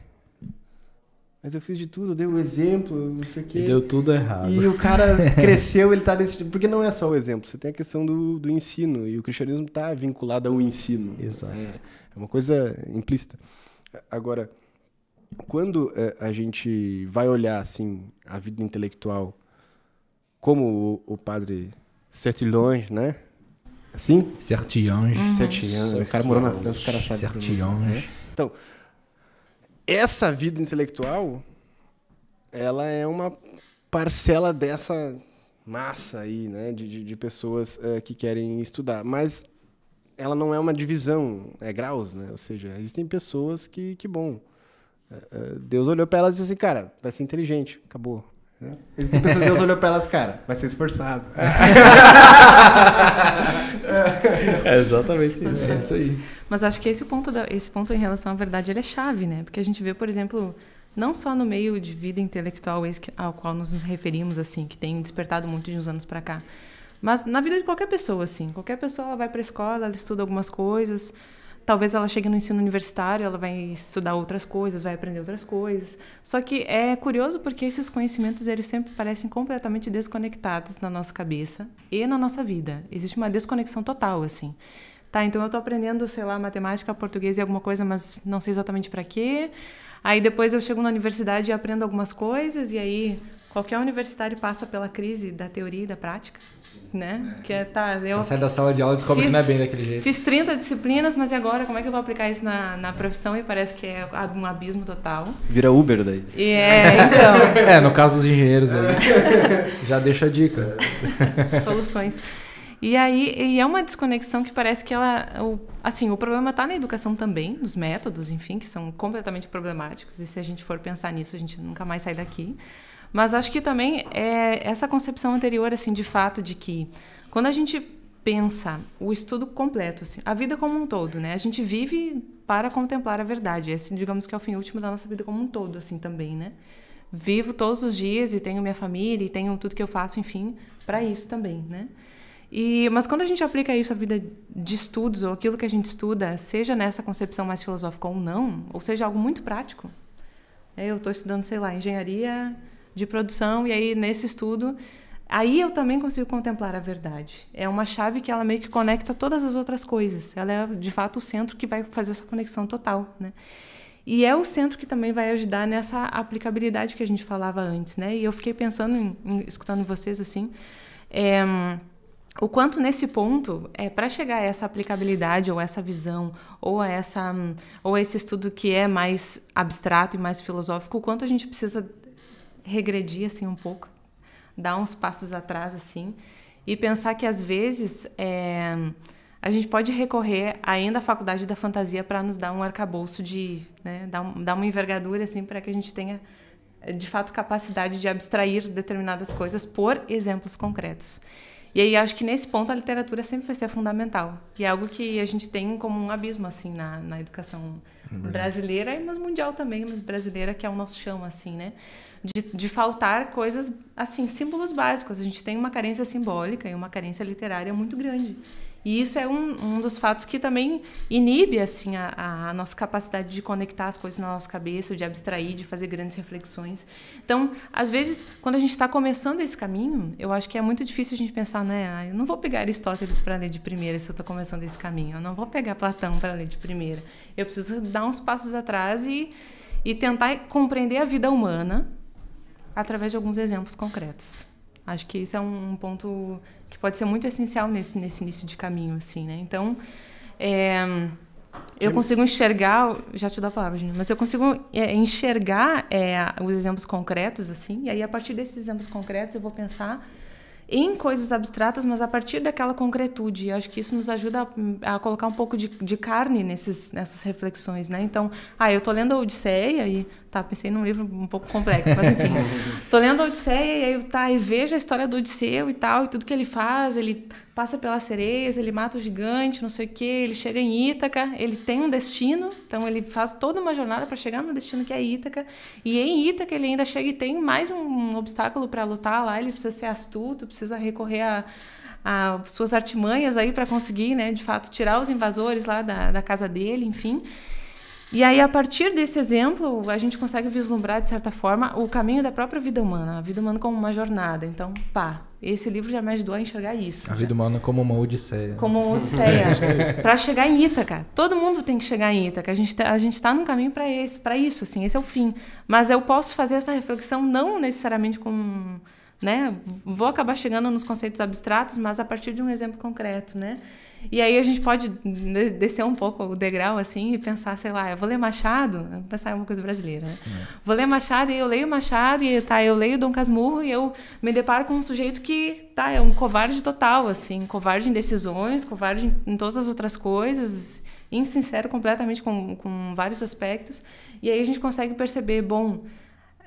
[SPEAKER 3] mas eu fiz de tudo, eu dei o um exemplo, não sei o quê. E deu tudo errado. E o cara cresceu, ele tá desse tipo. Porque não é só o exemplo, você tem a questão do, do ensino, e o cristianismo está vinculado ao ensino. Exato. É, é uma coisa implícita. Agora, quando eh, a gente vai olhar, assim, a vida intelectual como o, o padre Sertilhões, né?
[SPEAKER 4] Assim? Sertilhões. Uhum. Sertilhões. O
[SPEAKER 3] cara morou na França, o cara sabe. Sertilhões. Né? Então, essa vida intelectual, ela é uma parcela dessa massa aí, né? De, de, de pessoas uh, que querem estudar. Mas ela não é uma divisão, é graus, né? Ou seja, existem pessoas que, que bom. Eh, eh, Deus olhou para elas e disse assim, cara, vai ser inteligente, acabou. É. Existem pessoas que Deus olhou para elas, cara, vai ser esforçado.
[SPEAKER 2] É. é exatamente isso, é. isso aí. Mas acho que esse ponto, da, esse ponto em relação à verdade ele é chave, né? Porque a gente vê, por exemplo, não só no meio de vida intelectual ao qual nos referimos, assim, que tem despertado muito de uns anos para cá, mas na vida de qualquer pessoa, assim. Qualquer pessoa ela vai para a escola, ela estuda algumas coisas, talvez ela chegue no ensino universitário, ela vai estudar outras coisas, vai aprender outras coisas. Só que é curioso porque esses conhecimentos eles sempre parecem completamente desconectados na nossa cabeça e na nossa vida. Existe uma desconexão total assim. Tá, então eu estou aprendendo, sei lá, matemática, português e alguma coisa, mas não sei exatamente para quê. Aí depois eu chego na universidade e aprendo algumas coisas e aí qualquer universitário passa pela crise da teoria e da prática né? Que é, tá, eu. sair da sala de aula e descobre fiz, que não é bem daquele jeito. Fiz 30 disciplinas, mas e agora? Como é que eu vou aplicar isso na, na profissão? E parece que é um abismo total. Vira
[SPEAKER 1] Uber daí. E é, então.
[SPEAKER 4] é, no caso dos engenheiros aí. já deixa a dica.
[SPEAKER 2] Soluções. E aí e é uma desconexão que parece que ela. O, assim, o problema está na educação também, nos métodos, enfim, que são completamente problemáticos. E se a gente for pensar nisso, a gente nunca mais sai daqui. Mas acho que também é essa concepção anterior, assim, de fato, de que quando a gente pensa o estudo completo, assim, a vida como um todo, né? A gente vive para contemplar a verdade. Esse, digamos que é o fim último da nossa vida como um todo, assim, também, né? Vivo todos os dias e tenho minha família e tenho tudo que eu faço, enfim, para isso também, né? E, mas quando a gente aplica isso à vida de estudos ou aquilo que a gente estuda, seja nessa concepção mais filosófica ou não, ou seja algo muito prático, é, eu estou estudando, sei lá, engenharia de produção, e aí nesse estudo, aí eu também consigo contemplar a verdade. É uma chave que ela meio que conecta todas as outras coisas. Ela é de fato o centro que vai fazer essa conexão total, né? E é o centro que também vai ajudar nessa aplicabilidade que a gente falava antes, né? E eu fiquei pensando, em, em, escutando vocês assim, é, o quanto nesse ponto, é, para chegar a essa aplicabilidade ou essa visão ou a essa ou a esse estudo que é mais abstrato e mais filosófico, o quanto a gente precisa regredir assim um pouco, dar uns passos atrás assim e pensar que às vezes é, a gente pode recorrer ainda à faculdade da fantasia para nos dar um arcabouço de, né, dar, dar uma envergadura assim para que a gente tenha de fato capacidade de abstrair determinadas coisas por exemplos concretos. E aí acho que nesse ponto a literatura sempre vai ser fundamental. E é algo que a gente tem como um abismo assim na, na educação é brasileira, mas mundial também, mas brasileira que é o nosso chão, assim, né? De, de faltar coisas, assim, símbolos básicos. A gente tem uma carência simbólica e uma carência literária muito grande. E isso é um, um dos fatos que também inibe assim a, a, nossa capacidade de conectar as coisas na nossa cabeça, de abstrair, de fazer grandes reflexões. Então, às vezes, quando a gente está começando esse caminho, eu acho que é muito difícil a gente pensar, né? Ah, eu não vou pegar Aristóteles para ler de primeira se eu estou começando esse caminho. Eu não vou pegar Platão para ler de primeira. Eu preciso dar uns passos atrás e, e tentar compreender a vida humana através de alguns exemplos concretos. Acho que isso é um, ponto que pode ser muito essencial nesse, nesse início de caminho, assim, né? Então, é, eu consigo enxergar, já te dou a palavra, Gina, mas eu consigo é, enxergar é, os exemplos concretos, assim, e aí a partir desses exemplos concretos eu vou pensar em coisas abstratas, mas a partir daquela concretude. E acho que isso nos ajuda a, a colocar um pouco de, de, carne nesses, nessas reflexões, né? Então, ah, eu tô lendo a Odisseia e Tá, pensei num livro um pouco complexo, mas enfim. tô lendo a Odisseia e aí tá, e vejo a história do Odisseu e tal, e tudo que ele faz, ele passa pela sereias, ele mata o gigante, não sei o quê, ele chega em Ítaca, ele tem um destino, então ele faz toda uma jornada para chegar no destino que é Ítaca, e em Ítaca ele ainda chega e tem mais um obstáculo para lutar lá, ele precisa ser astuto, precisa recorrer a a suas artimanhas aí para conseguir, né, de fato, tirar os invasores lá da, da casa dele, enfim. E aí, a partir desse exemplo, a gente consegue vislumbrar, de certa forma, o caminho da própria vida humana, a vida humana como uma jornada. Então, pá, esse livro já me ajudou a enxergar isso. A vida humana
[SPEAKER 4] como uma odisseia. Como uma odisseia. é para
[SPEAKER 2] chegar em Ítaca. Todo mundo tem que chegar em Ítaca. A gente tá, a gente tá no caminho para esse, para isso, assim, esse é o fim. Mas eu posso fazer essa reflexão não necessariamente com, né, vou acabar chegando nos conceitos abstratos, mas a partir de um exemplo concreto, né? E aí a gente pode descer um pouco o degrau assim e pensar, sei lá, eu vou ler Machado, vou pensar em uma coisa brasileira, né? É. Vou ler Machado e eu leio Machado e tá, eu leio Dom Casmurro e eu me deparo com um sujeito que tá, é um covarde total, assim, covarde em decisões, covarde em todas as outras coisas, insincero completamente com, com vários aspectos. E aí a gente consegue perceber, bom,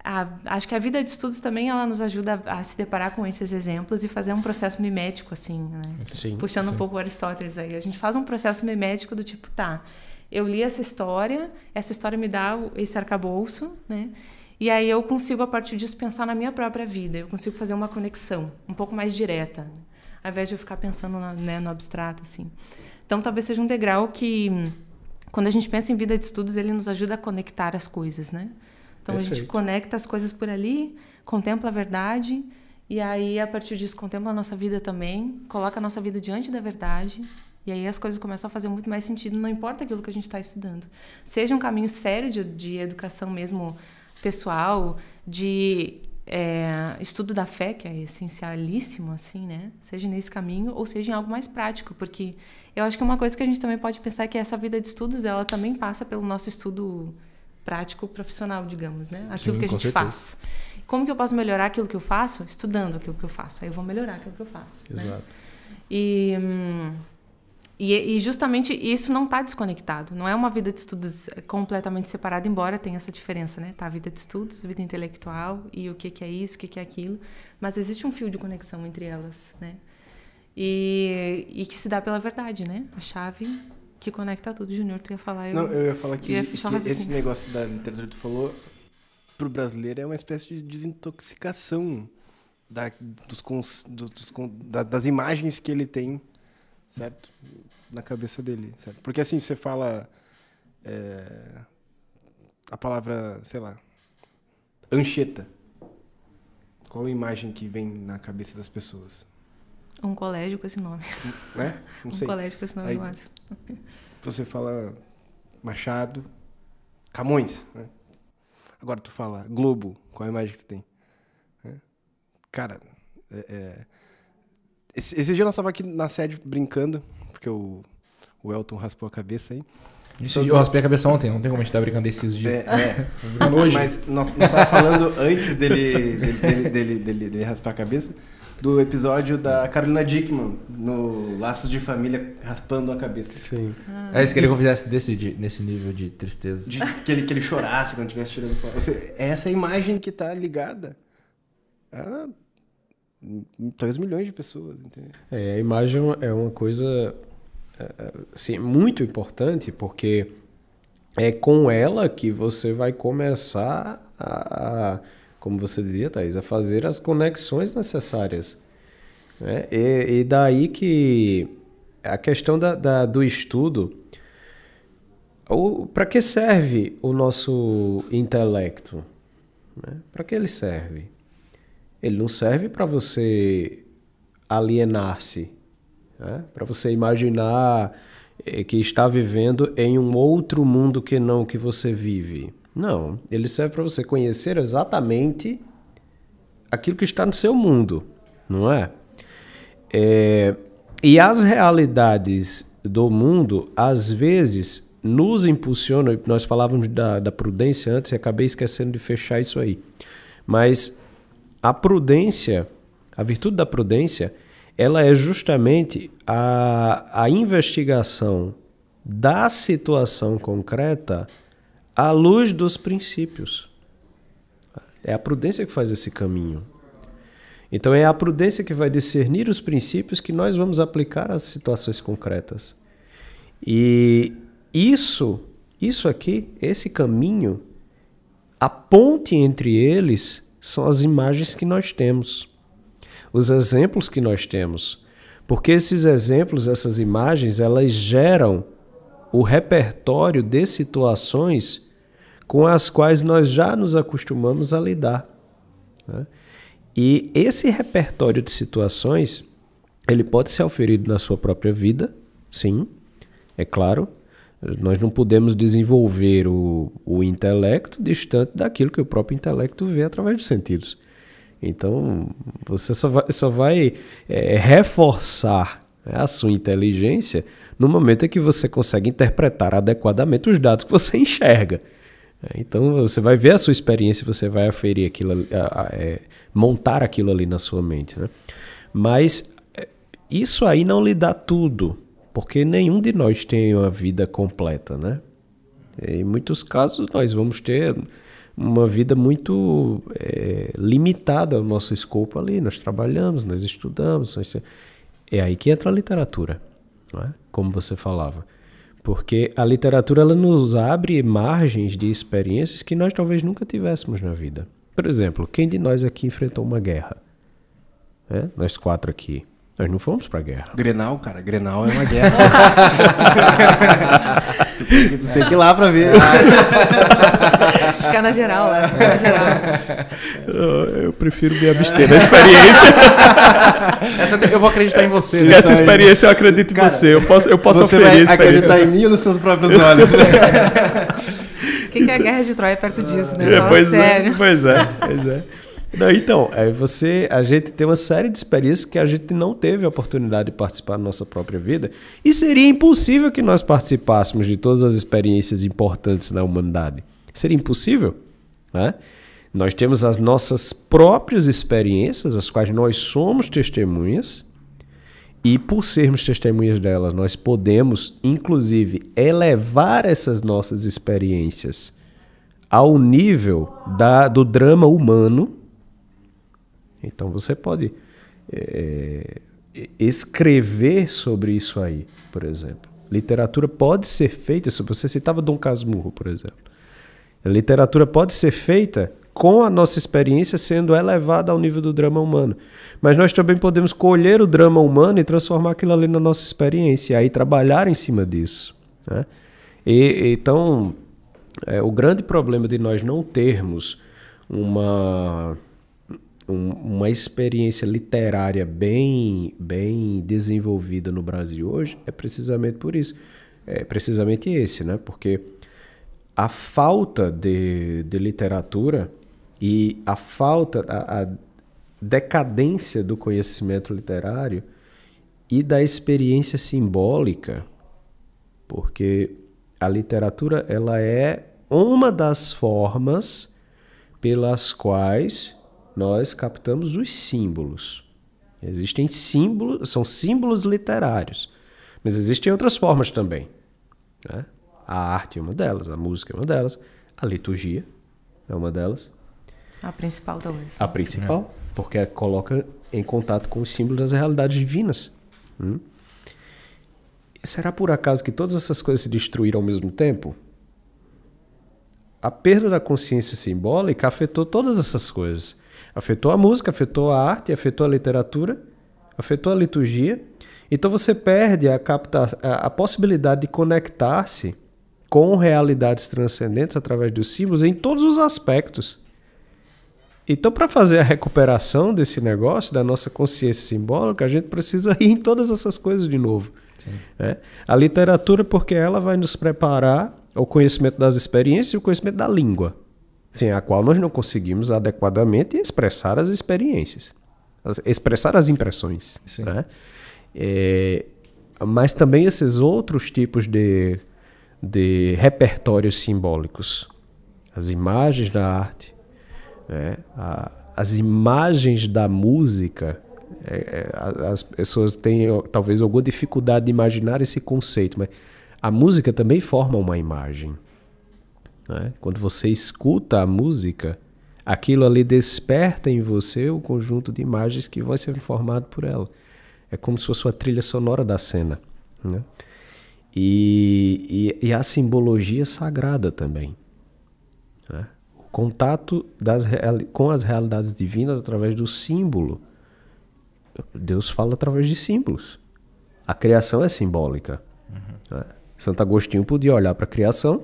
[SPEAKER 2] a, acho que a vida de estudos também ela nos ajuda a se deparar com esses exemplos e fazer um processo mimético assim, né? Sim, Puxando sim. um pouco o Aristóteles aí, a gente faz um processo mimético do tipo, tá, eu li essa história, essa história me dá esse arcabouço, né? E aí eu consigo a partir disso pensar na minha própria vida, eu consigo fazer uma conexão um pouco mais direta, né? ao invés de eu ficar pensando na, né, no abstrato assim. Então talvez seja um degrau que hum, quando a gente pensa em vida de estudos, ele nos ajuda a conectar as coisas, né? Então Perfeito. a gente conecta as coisas por ali, contempla a verdade e aí a partir disso contempla a nossa vida também, coloca a nossa vida diante da verdade. E aí as coisas começam a fazer muito mais sentido, não importa aquilo que a gente está estudando. Seja um caminho sério de, de educação mesmo pessoal, de é, estudo da fé, que é essencialíssimo, assim, né? Seja nesse caminho ou seja em algo mais prático, porque eu acho que uma coisa que a gente também pode pensar é que essa vida de estudos, ela também passa pelo nosso estudo prático profissional, digamos, né? Aquilo Sim, que a gente certeza. faz. Como que eu posso melhorar aquilo que eu faço? Estudando aquilo que eu faço. Aí eu vou melhorar aquilo que eu faço. Né? Exato. Né? E, hum, e, e, justamente isso não está desconectado. Não é uma vida de estudos completamente separada, embora tenha essa diferença, né? Tá a vida de estudos, vida intelectual e o que, que é isso, o que, que é aquilo. Mas existe um fio de conexão entre elas, né? E, e que se dá pela verdade, né? A chave que conecta tudo. Junior, tu ia falar. Eu, não, eu ia falar que, ia que esse
[SPEAKER 3] negócio da literatura que tu falou, pro brasileiro, é uma espécie de desintoxicação da, dos, dos da, das imagens que ele tem, certo? Na cabeça dele, certo? Porque assim, você fala é, a palavra, sei lá, ancheta. Qual a imagem que vem na cabeça das pessoas?
[SPEAKER 2] Um colégio com esse nome. Hum, né? Não um sei. colégio com esse nome Aí, Márcio.
[SPEAKER 3] Você fala Machado, Camões, né? Agora tu fala Globo, qual a imagem que tu tem? Né? Cara, é, é... Esse, esse, dia nós tava aqui na sede brincando, porque o, o Elton raspou a cabeça aí. eu raspei a cabeça
[SPEAKER 4] ontem, não tem como a gente estar tá brincando esses dias. É, é. hoje. Mas nós, nós falando antes dele
[SPEAKER 3] dele, dele, dele, dele, raspar a cabeça, do episódio da Carolina Dickman no Laços de Família raspando a
[SPEAKER 4] cabeça. Sim. Ah. É isso que ele fizesse desse, de, nesse nível de tristeza. De, que,
[SPEAKER 3] ele, que ele chorasse
[SPEAKER 4] quando estivesse tirando foto.
[SPEAKER 3] Essa é imagem que está ligada
[SPEAKER 1] a talvez milhões de pessoas. É, a imagem é uma coisa é, é, assim, muito importante porque é com ela que você vai começar a, a como você dizia, Thais, a fazer as conexões necessárias. Né? E, e, daí que a questão da, da do estudo. Para que serve o nosso intelecto? Né? Para que ele serve? Ele não serve para você alienar-se, né? para você imaginar eh, que está vivendo em um outro mundo que não que você vive. Não, ele serve para você conhecer exatamente aquilo que está no seu mundo, não é? é? E as realidades do mundo, às vezes, nos impulsionam. Nós falávamos da, da prudência antes e acabei esquecendo de fechar isso aí. Mas a prudência, a virtude da prudência, ela é justamente a, a investigação da situação concreta à luz dos princípios. É a prudência que faz esse caminho. Então é a prudência que vai discernir os princípios que nós vamos aplicar às situações concretas. E isso, isso aqui, esse caminho, a ponte entre eles são as imagens que nós temos, os exemplos que nós temos. Porque esses exemplos, essas imagens, elas geram o repertório de situações com as quais nós já nos acostumamos a lidar. Né? E esse repertório de situações, ele pode ser oferido na sua própria vida, sim, é claro. Nós não podemos desenvolver o, o intelecto distante daquilo que o próprio intelecto vê através dos sentidos. Então, você só vai, só vai é, reforçar né, a sua inteligência no momento em que você consegue interpretar adequadamente os dados que você enxerga. É, então você vai ver a sua experiência você vai aferir aquilo, a, a, é, montar aquilo ali na sua mente. Né? Mas é, isso aí não lhe dá tudo, porque nenhum de nós tem uma vida completa, né? É, em muitos casos nós vamos ter uma vida muito é, limitada ao nosso escopo ali. Nós trabalhamos, nós estudamos. Nós... É aí que entra a literatura, é? como você falava porque a literatura ela nos abre margens de experiências que nós talvez nunca tivéssemos na vida. Por exemplo, quem de nós aqui enfrentou uma guerra? É? Nós quatro aqui. Nós não fomos para guerra. Grenal, cara. Grenal é uma guerra. Tu tem, que, tu tem que ir lá pra ver.
[SPEAKER 3] Ficar na geral lá, ficar na geral.
[SPEAKER 1] Eu, prefiro me abster da experiência. Essa, eu vou acreditar em você. Né? Essa experiência eu acredito em Cara, você. Eu posso, eu posso você oferir vai acreditar em mim ou
[SPEAKER 4] nos seus
[SPEAKER 3] próprios olhos?
[SPEAKER 2] O que, que é a guerra de Troia perto disso, né? É, é, pois, É, pois é,
[SPEAKER 1] pois é. Não, então, é você, a gente tem uma série de experiências que a gente não teve a oportunidade de participar da nossa própria vida, e seria impossível que nós participássemos de todas as experiências importantes da humanidade. Seria impossível, né? Nós temos as nossas próprias experiências, as quais nós somos testemunhas, e por sermos testemunhas delas, nós podemos, inclusive, elevar essas nossas experiências ao nível da, do drama humano então você pode é, escrever sobre isso aí, por exemplo. Literatura pode ser feita, se você citava Dom Casmurro, por exemplo. A literatura pode ser feita com a nossa experiência sendo elevada ao nível do drama humano. Mas nós também podemos colher o drama humano e transformar aquilo ali na nossa experiência, e aí trabalhar em cima disso. Né? E, então, é, o grande problema de nós não termos uma um, uma experiência literária bem, bem desenvolvida no Brasil hoje é precisamente por isso. É precisamente esse, né? Porque a falta de, de literatura e a falta, a, a decadência do conhecimento literário e da experiência simbólica, porque a literatura ela é uma das formas pelas quais nós captamos os símbolos. Existem símbolos, são símbolos literários, mas existem outras formas também. Né? A arte é uma delas, a música é uma delas, a liturgia é uma delas.
[SPEAKER 2] A principal talvez. A principal,
[SPEAKER 1] é. porque coloca em contato com os símbolos das realidades divinas. Hum? Será por acaso que todas essas coisas se destruíram ao mesmo tempo? A perda da consciência simbólica afetou todas essas coisas. Afetou a música, afetou a arte, afetou a literatura, afetou a liturgia. Então você perde a, capta a, a possibilidade de conectar-se com realidades transcendentes através dos símbolos em todos os aspectos. Então, para fazer a recuperação desse negócio, da nossa consciência simbólica, a gente precisa ir em todas essas coisas de novo. Né? A literatura, porque ela vai nos preparar ao conhecimento das experiências e o conhecimento da língua sem a qual nós não conseguimos adequadamente expressar as experiências, as, expressar as impressões. Né? É, mas também esses outros tipos de, de repertórios simbólicos, as imagens da arte, né? a, as imagens da música. É, é as pessoas têm talvez alguma dificuldade de imaginar esse conceito, mas a música também forma uma imagem. Né? Quando você escuta a música, aquilo ali desperta em você o conjunto de imagens que vai ser formado por ela. É como se fosse uma trilha sonora da cena. Né? E, e, e, a simbologia sagrada também. Né? O contato das, com as realidades divinas através do símbolo. Deus fala através de símbolos. A criação é simbólica. Uhum. Né? Santo Agostinho podia olhar para a criação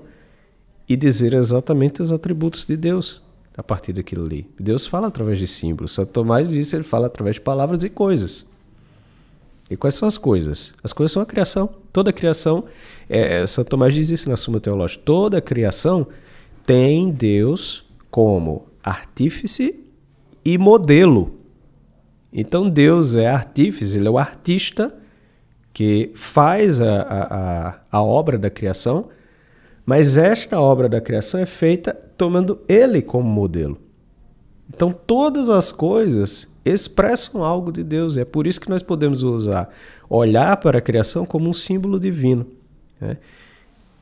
[SPEAKER 1] e dizer exatamente os atributos de Deus a partir daquilo ali. Deus fala através de símbolos. Santo Tomás disse, ele fala através de palavras e coisas. E quais são as coisas? As coisas são a criação. Toda a criação, é, é Santo Tomás diz isso na Suma Teológica, toda a criação tem Deus como artífice e modelo. Então Deus é artífice, ele é o artista que faz a, a, a obra da criação, mas esta obra da criação é feita tomando ele como modelo. Então todas as coisas expressam algo de Deus. É por isso que nós podemos usar, olhar para a criação como um símbolo divino. Né?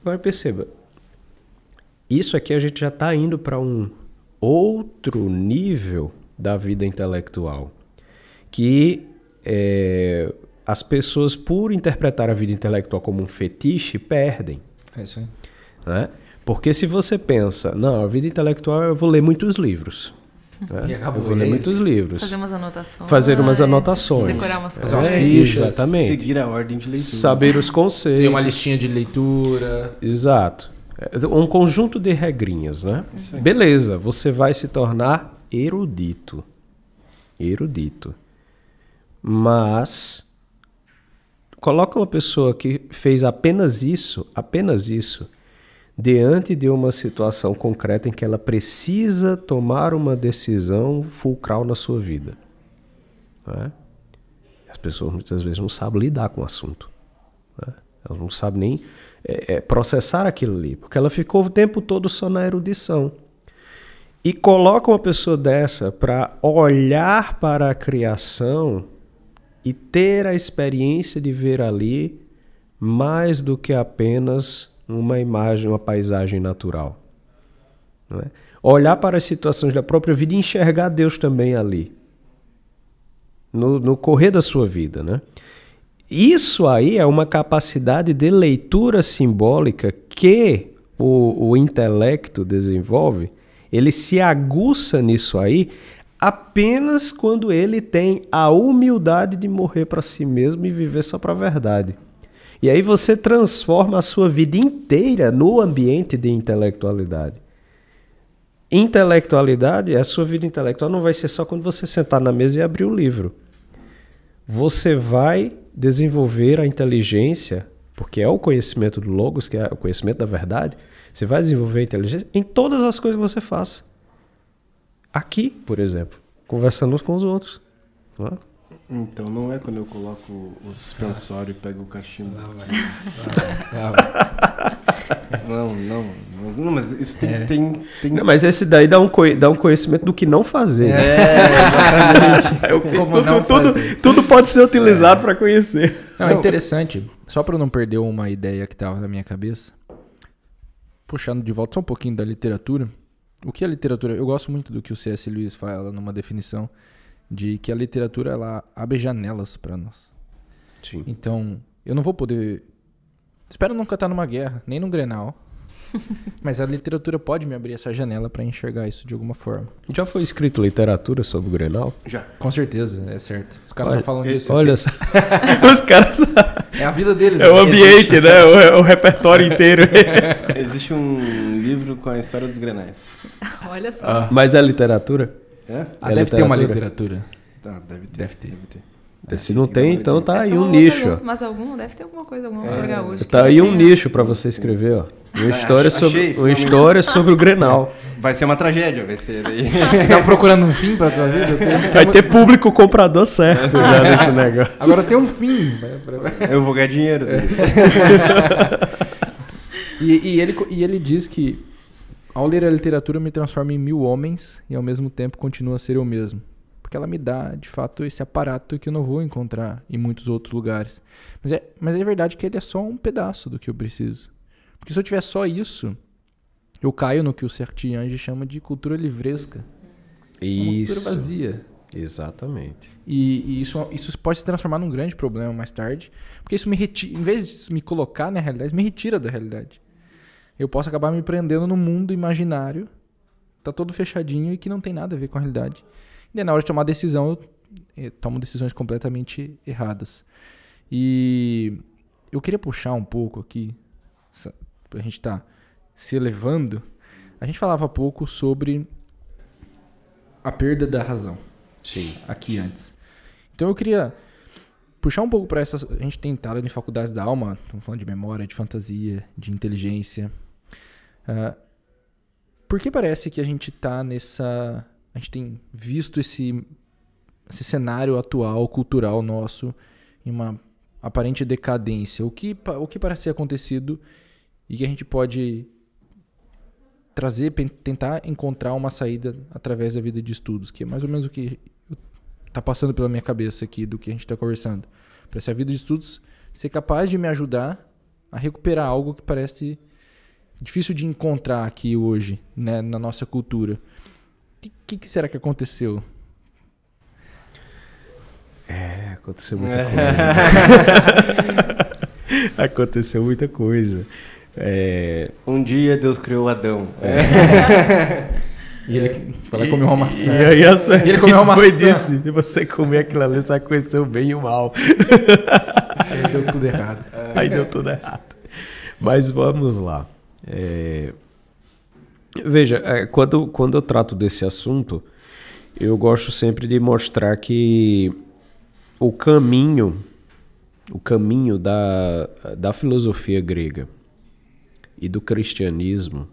[SPEAKER 1] Agora perceba, isso aqui a gente já está indo para um outro nível da vida intelectual, que é, as pessoas, por interpretar a vida intelectual como um fetiche, perdem. É isso aí. Né? Porque se você pensa, não, a vida intelectual eu vou ler muitos livros. Né? eu vou ler muitos livros. Fazer umas anotações. Fazer umas anotações. Decorar umas coisas. É, exatamente. Seguir a ordem de leitura. Saber os conceitos. Ter uma listinha de leitura. Exato. É, um conjunto de regrinhas, né? Beleza, você vai se tornar erudito. Erudito. Mas coloca uma pessoa que fez apenas isso, apenas isso, diante de uma situação concreta em que ela precisa tomar uma decisão fulcral na sua vida. Né? As pessoas muitas vezes não sabem lidar com o assunto. Né? Elas não sabem nem é, é, processar aquilo ali, porque ela ficou o tempo todo só na erudição. E coloca uma pessoa dessa para olhar para a criação e ter a experiência de ver ali mais do que apenas uma imagem, uma paisagem natural. É? Olhar para as situações da própria vida e enxergar Deus também ali, no, no correr da sua vida. Né? Isso aí é uma capacidade de leitura simbólica que o, o intelecto desenvolve, ele se aguça nisso aí apenas quando ele tem a humildade de morrer para si mesmo e viver só para a verdade. E aí você transforma a sua vida inteira no ambiente de intelectualidade. Intelectualidade, a sua vida intelectual não vai ser só quando você sentar na mesa e abrir o livro. Você vai desenvolver a inteligência, porque é o conhecimento do Logos, que é o conhecimento da verdade. Você vai desenvolver a inteligência em todas as coisas que você faça. Aqui, por exemplo, conversando uns com os outros. Não é?
[SPEAKER 3] Então não é quando eu coloco o suspensório e pego o cachimbo. Não, não, não, não, não, mas isso tem, é. tem, tem... Não, mas
[SPEAKER 1] esse daí dá um, dá um conhecimento do que não fazer. É, exatamente. tudo, não tudo, fazer. tudo pode ser utilizado é. para conhecer. Não, é
[SPEAKER 4] interessante, só para não perder uma ideia que estava na minha cabeça, puxando de volta só um pouquinho da literatura. O que é literatura? Eu gosto muito do que o C.S. Lewis fala numa definição de que a literatura ela abre janelas para nós. Sim. Então, eu não vou poder. Espero nunca estar numa guerra, nem num grenal. mas a literatura pode me abrir essa janela para enxergar isso de alguma forma.
[SPEAKER 1] Já foi escrito literatura sobre o Grenal?
[SPEAKER 4] Já. Com certeza, é certo. Os caras olha, já falam disso. Olha só. Os caras. É a vida deles. É o né? ambiente, né? É o, é o, repertório inteiro. existe
[SPEAKER 1] um
[SPEAKER 3] livro com a história dos Grenais.
[SPEAKER 2] Olha só. Ah.
[SPEAKER 1] Mas é literatura? É? Ah, é? deve ter uma literatura.
[SPEAKER 4] Tá, deve ter. Deve ter. Deve ter.
[SPEAKER 1] É, se não tem, então tá aí um nicho. Pergunta,
[SPEAKER 2] mas algum, deve ter alguma coisa, alguma é. coisa gaúcha. Tá aí
[SPEAKER 1] um nicho para você escrever, ó. Uma história, achei, sobre, uma história sobre o Grenal.
[SPEAKER 3] Vai ser uma tragédia, vai ser daí. tá procurando um fim pra tua vida? Tem, vai ter público comprador certo já nesse negócio. Agora você tem um fim. Eu vou ganhar dinheiro.
[SPEAKER 4] e, e, ele, e ele diz que ao ler a literatura, me transformo em mil homens e ao mesmo tempo continuo a ser eu mesmo. Porque ela me dá, de fato, esse aparato que eu não vou encontrar em muitos outros lugares. Mas é, mas é verdade que ele é só um pedaço do que eu preciso. Porque se eu tiver só isso, eu caio no que o Sertiange chama de cultura livresca.
[SPEAKER 1] Isso. cultura vazia.
[SPEAKER 4] Exatamente. E, e, isso, isso pode se transformar num grande problema mais tarde, porque isso me retira, em vez de me colocar na realidade, me retira da realidade eu posso acabar me prendendo no mundo imaginário, tá todo fechadinho e que não tem nada a ver com a realidade. E aí, na hora de tomar decisão, eu eh, tomo decisões completamente erradas. E eu queria puxar um pouco aqui, a gente tá se elevando. A gente falava pouco sobre a perda da razão. Sim. Aqui antes. Então eu queria puxar um pouco para essa. A gente tem entrado em faculdades da alma, estamos falando de memória, de fantasia, de inteligência, ah, por que parece que a gente está nessa. A gente tem visto esse, esse cenário atual, cultural nosso, em uma aparente decadência? O que, o que parece ter acontecido e que a gente pode trazer, tentar encontrar uma saída através da vida de estudos, que é mais ou menos o que está passando pela minha cabeça aqui do que a gente está conversando. Para essa vida de estudos ser capaz de me ajudar a recuperar algo que parece difícil de encontrar aqui hoje, né, na nossa cultura. O que, que, será que aconteceu?
[SPEAKER 1] É, aconteceu
[SPEAKER 3] muita é. coisa.
[SPEAKER 1] Né?
[SPEAKER 3] aconteceu muita coisa. É... Um dia Deus criou
[SPEAKER 1] Adão. É. e ele falou: que comeu uma maçã. E, e ele comeu uma maçã. Foi disso. Se você comer aquilo ali, você vai conhecer o bem e o mal. aí deu tudo errado. Aí deu tudo errado. Mas vamos lá. É... Veja, é, quando, quando eu trato desse assunto, eu gosto sempre de mostrar que o caminho, o caminho da, da filosofia grega e do cristianismo,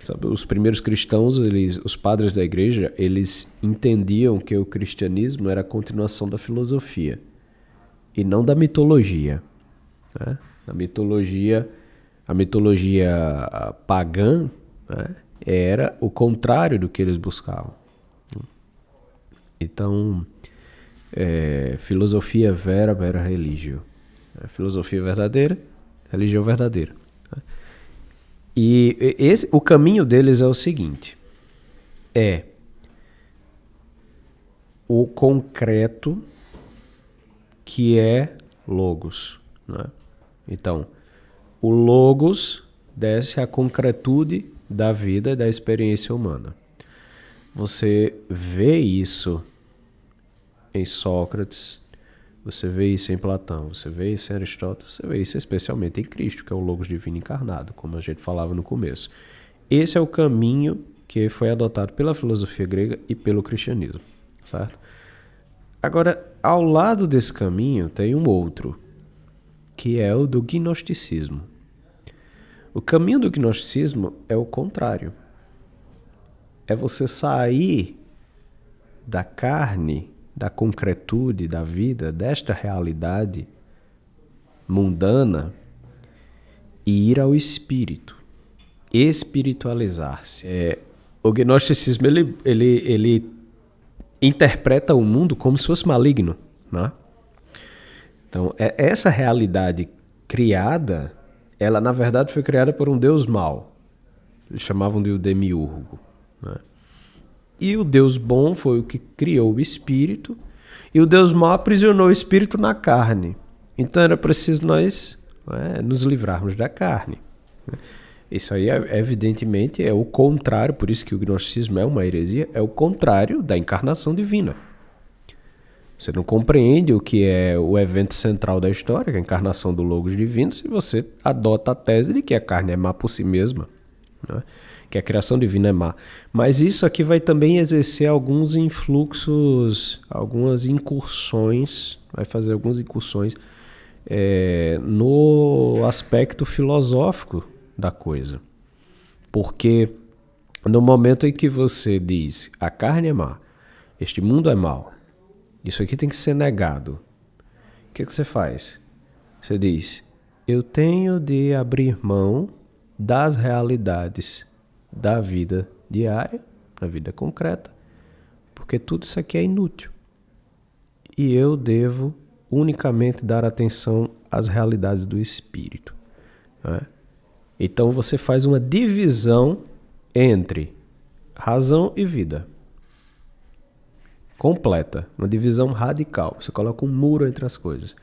[SPEAKER 1] sabe, os primeiros cristãos, eles, os padres da igreja, eles entendiam que o cristianismo era a continuação da filosofia e não da mitologia. Né? Na mitologia a mitologia pagã né, era o contrário do que eles buscavam. Então, é, filosofia vera, vera religio. É, filosofia verdadeira, religião verdadeira. Né. E esse, o caminho deles é o seguinte: é o concreto que é logos. Né? Então, o logos desce à concretude da vida e da experiência humana. Você vê isso em Sócrates, você vê isso em Platão, você vê isso em Aristóteles, você vê isso especialmente em Cristo, que é o Logos Divino encarnado, como a gente falava no começo. Esse é o caminho que foi adotado pela filosofia grega e pelo cristianismo, certo? Agora, ao lado desse caminho tem um outro, que é o do gnosticismo. O caminho do gnosticismo é o contrário. É você sair da carne, da concretude da vida, desta realidade mundana e ir ao espírito, espiritualizar-se. É, o gnosticismo ele, ele, ele interpreta o mundo como se fosse maligno. Né? Então, é essa realidade criada ela na verdade foi criada por um deus mau. Eles chamavam de o demiurgo. Né? E o deus bom foi o que criou o espírito, e o deus mau aprisionou o espírito na carne. Então era preciso nós né, nos livrarmos da carne. Né? Isso aí, é, evidentemente, é o contrário, por isso que o gnosticismo é uma heresia, é o contrário da encarnação divina. Você não compreende o que é o evento central da história, é a encarnação do Logos Divino, se você adota a tese de que a carne é má por si mesma, né? que a criação divina é má. Mas isso aqui vai também exercer alguns influxos, algumas incursões, vai fazer algumas incursões é, no aspecto filosófico da coisa. Porque no momento em que você diz a carne é má, este mundo é mau, isso aqui tem que ser negado. O que, é que você faz? Você diz: Eu tenho de abrir mão das realidades da vida diária, da vida concreta, porque tudo isso aqui é inútil. E eu devo unicamente dar atenção às realidades do espírito. É? Então você faz uma divisão entre razão e vida completa, uma divisão radical. Você coloca um muro entre as coisas.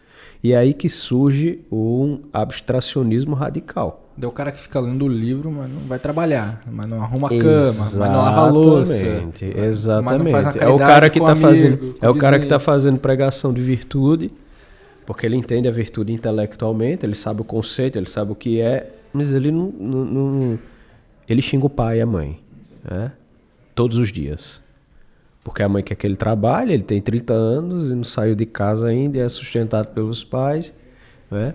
[SPEAKER 1] E é aí que surge um abstracionismo radical. Daí o cara que fica lendo o livro,
[SPEAKER 4] mas não vai trabalhar, mas não arruma a cama, mas não lava a louça. Exatamente, exatamente. É o cara que está fazendo, é o cara que tá
[SPEAKER 1] fazendo pregação de virtude, porque ele entende a virtude intelectualmente, ele sabe o conceito, ele sabe o que é, mas ele não, não, não ele xinga o pai e a mãe, né? Todos os dias porque a mãe quer que ele trabalhe, ele tem 30 anos e não saiu de casa ainda, é sustentado pelos pais, né?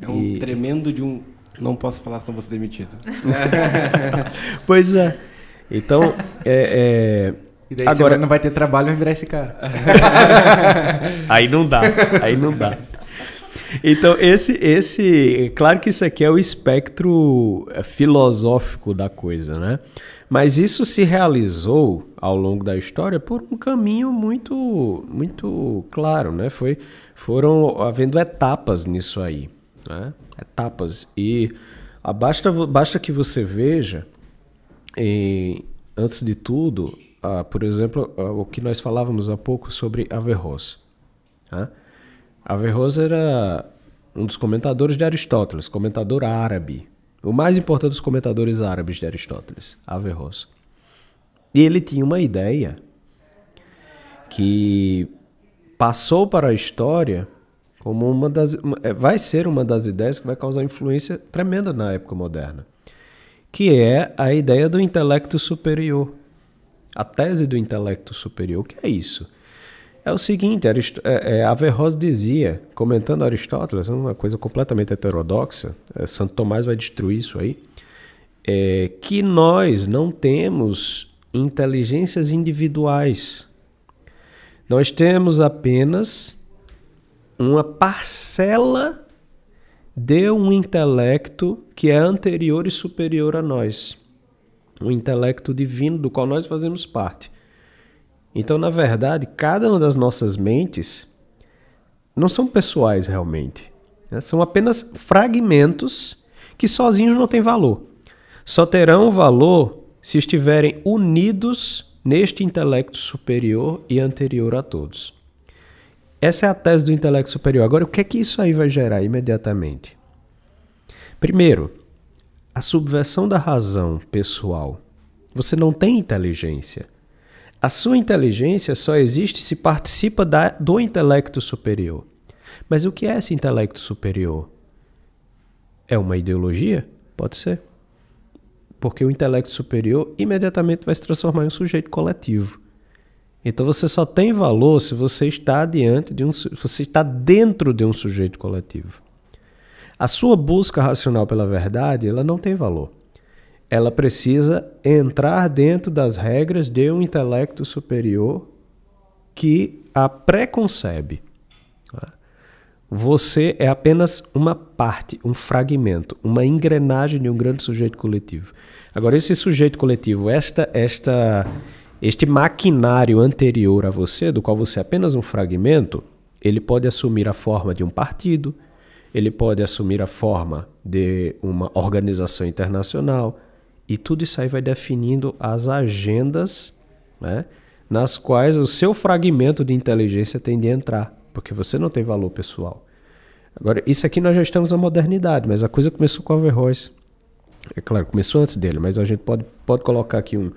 [SPEAKER 1] É um e...
[SPEAKER 3] tremendo de um não posso falar senão você demitido.
[SPEAKER 1] pois é. Então, é, é... E daí agora não vai ter trabalho,
[SPEAKER 4] vai virar esse cara.
[SPEAKER 1] aí não dá, aí não dá. Então, esse, esse, claro que isso aqui é o espectro é, filosófico da coisa, né? Mas isso se realizou ao longo da história por um caminho muito, muito claro, né? Foi, foram havendo etapas nisso aí, né? etapas e basta, basta que você veja, antes de tudo, por exemplo, o que nós falávamos há pouco sobre Averroes. Né? Averroes era um dos comentadores de Aristóteles, comentador árabe, o mais importante dos comentadores árabes de Aristóteles, Averroes. E ele tinha uma ideia que passou para a história como uma das é, vai ser uma das ideias que vai causar influência tremenda na época moderna, que é a ideia do intelecto superior. A tese do intelecto superior, O que é isso? É o seguinte, Arist é, é, Averroes dizia, comentando Aristóteles, uma coisa completamente heterodoxa, é, Santo Tomás vai destruir isso aí, é, que nós não temos inteligências individuais. Nós temos apenas uma parcela de um intelecto que é anterior e superior a nós. Um intelecto divino do qual nós fazemos parte. Então, na verdade, cada uma das nossas mentes não são pessoais realmente. Né? São apenas fragmentos que sozinhos não têm valor. Só terão valor se estiverem unidos neste intelecto superior e anterior a todos. Essa é a tese do intelecto superior. Agora, o que é que isso aí vai gerar imediatamente? Primeiro, a subversão da razão pessoal. Você não tem inteligência. A sua inteligência só existe se participa da, do intelecto superior. Mas o que é esse intelecto superior? É uma ideologia? Pode ser. Porque o intelecto superior imediatamente vai se transformar em um sujeito coletivo. Então você só tem valor se você está diante de um, você está dentro de um sujeito coletivo. A sua busca racional pela verdade, ela não tem valor ela precisa entrar dentro das regras de um intelecto superior que a preconcebe. Você é apenas uma parte, um fragmento, uma engrenagem de um grande sujeito coletivo. Agora, esse sujeito coletivo, esta, esta, este maquinário anterior a você, do qual você é apenas um fragmento, ele pode assumir a forma de um partido, ele pode assumir a forma de uma organização internacional, e tudo isso aí vai definindo as agendas né, nas quais o seu fragmento de inteligência tem de entrar, porque você não tem valor pessoal. Agora, isso aqui nós já estamos na modernidade, mas a coisa começou com Averroes. É claro, começou antes dele, mas a gente pode, pode colocar aqui um.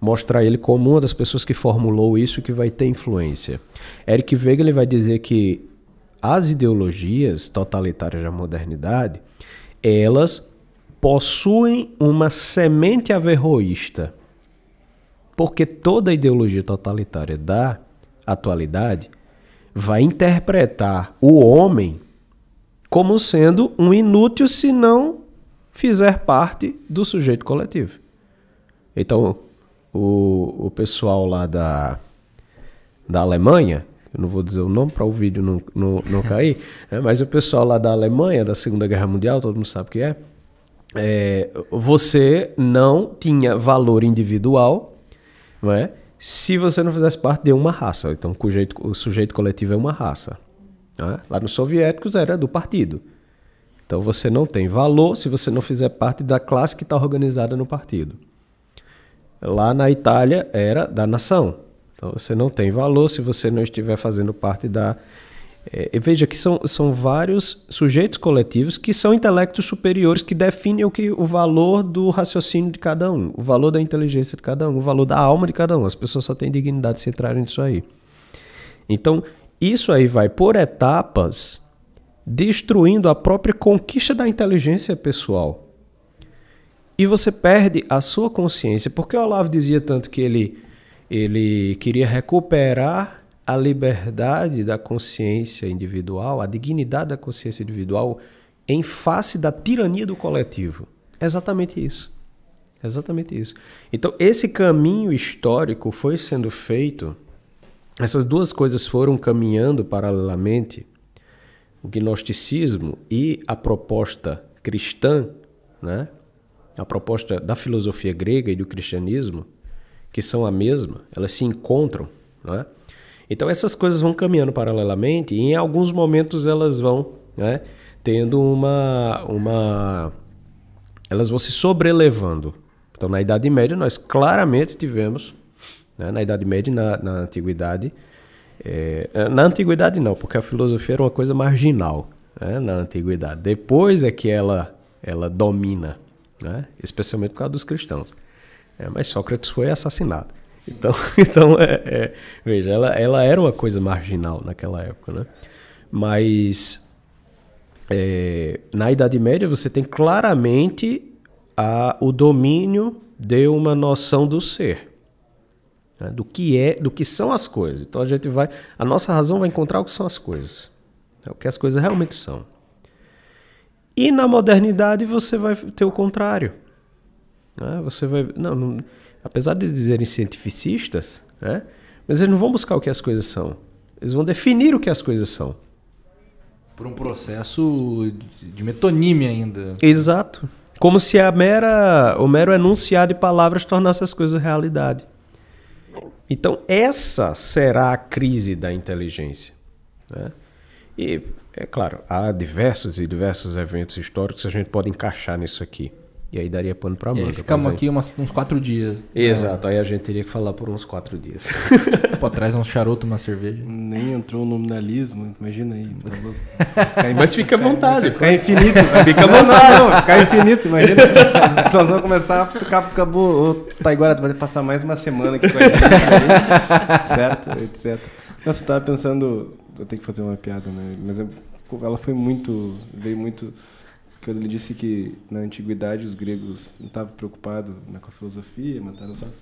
[SPEAKER 1] mostrar ele como uma das pessoas que formulou isso que vai ter influência. Eric Vega ele vai dizer que as ideologias totalitárias da modernidade elas possuem uma semente averroísta, porque toda ideologia totalitária da atualidade vai interpretar o homem como sendo um inútil se não fizer parte do sujeito coletivo. Então, o, o pessoal lá da, da Alemanha, eu não vou dizer o nome para o vídeo não, não, não cair, né? mas o pessoal lá da Alemanha, da Segunda Guerra Mundial, todo mundo sabe o que é, é, você não tinha valor individual, não é? se você não fizesse parte de uma raça. Então, sujeito, o sujeito coletivo é uma raça. É? Lá nos soviéticos era do partido. Então, você não tem valor se você não fizer parte da classe que está organizada no partido. Lá na Itália era da nação. Então, você não tem valor se você não estiver fazendo parte da é, veja que são, são vários sujeitos coletivos que são intelectos superiores que definem o, que, o valor do raciocínio de cada um, o valor da inteligência de cada um, o valor da alma de cada um. As pessoas só têm dignidade se entrarem nisso aí. Então, isso aí vai por etapas destruindo a própria conquista da inteligência pessoal. E você perde a sua consciência. Porque o Olavo dizia tanto que ele, ele queria recuperar a liberdade da consciência individual, a dignidade da consciência individual em face da tirania do coletivo. Exatamente isso. Exatamente isso. Então, esse caminho histórico foi sendo feito, essas duas coisas foram caminhando paralelamente, o gnosticismo e a proposta cristã, né? a proposta da filosofia grega e do cristianismo, que são a mesma, elas se encontram. Não é? Então essas coisas vão caminhando paralelamente e em alguns momentos elas vão né, tendo uma, uma. Elas vão se sobrelevando. Então na Idade Média nós claramente tivemos, né, na Idade Média e na, na Antiguidade, é, na Antiguidade não, porque a filosofia era uma coisa marginal né, na Antiguidade. Depois é que ela, ela domina, né, especialmente por causa dos cristãos. É, mas Sócrates foi assassinado. Então, então é, é, veja, ela, ela era uma coisa marginal naquela época, né? Mas é, na Idade Média você tem claramente a, o domínio de uma noção do ser, né? do que é, do que são as coisas. Então a gente vai, a nossa razão vai encontrar o que são as coisas, né? o que as coisas realmente são. E na modernidade você vai ter o contrário. Né? Você vai, não, não apesar de dizerem cientificistas, né? mas eles não vão buscar o que as coisas são. Eles vão definir o que as coisas são. Por um processo de metonímia ainda. Exato. Como se a mera, o mero enunciado de palavras tornasse as coisas realidade. Então, essa será a crise da inteligência. Né? E, é claro, há diversos e diversos eventos históricos que a gente pode encaixar nisso aqui. E aí daria pano para manga. E aí ficamos aqui
[SPEAKER 4] umas, uns quatro dias. Né? Exato,
[SPEAKER 1] né? aí a gente teria que falar por uns quatro dias. Pô,
[SPEAKER 4] traz uns charuto, uma cerveja. Nem entrou o nominalismo, imagina aí. Tá Mas
[SPEAKER 3] fica à vontade. Fica, infinito. Fica à vontade. Não, não, fica infinito, imagina. Nós vamos começar a ficar, acabou. Tá, agora vai passar mais uma semana aqui com a gente. Aí, né? certo, etc. Nossa, eu tava pensando, eu tenho que fazer uma piada, né? Mas eu, ela foi muito, veio muito quando ele disse que na antiguidade os gregos não estavam preocupados né, com a filosofia, mataram os homens.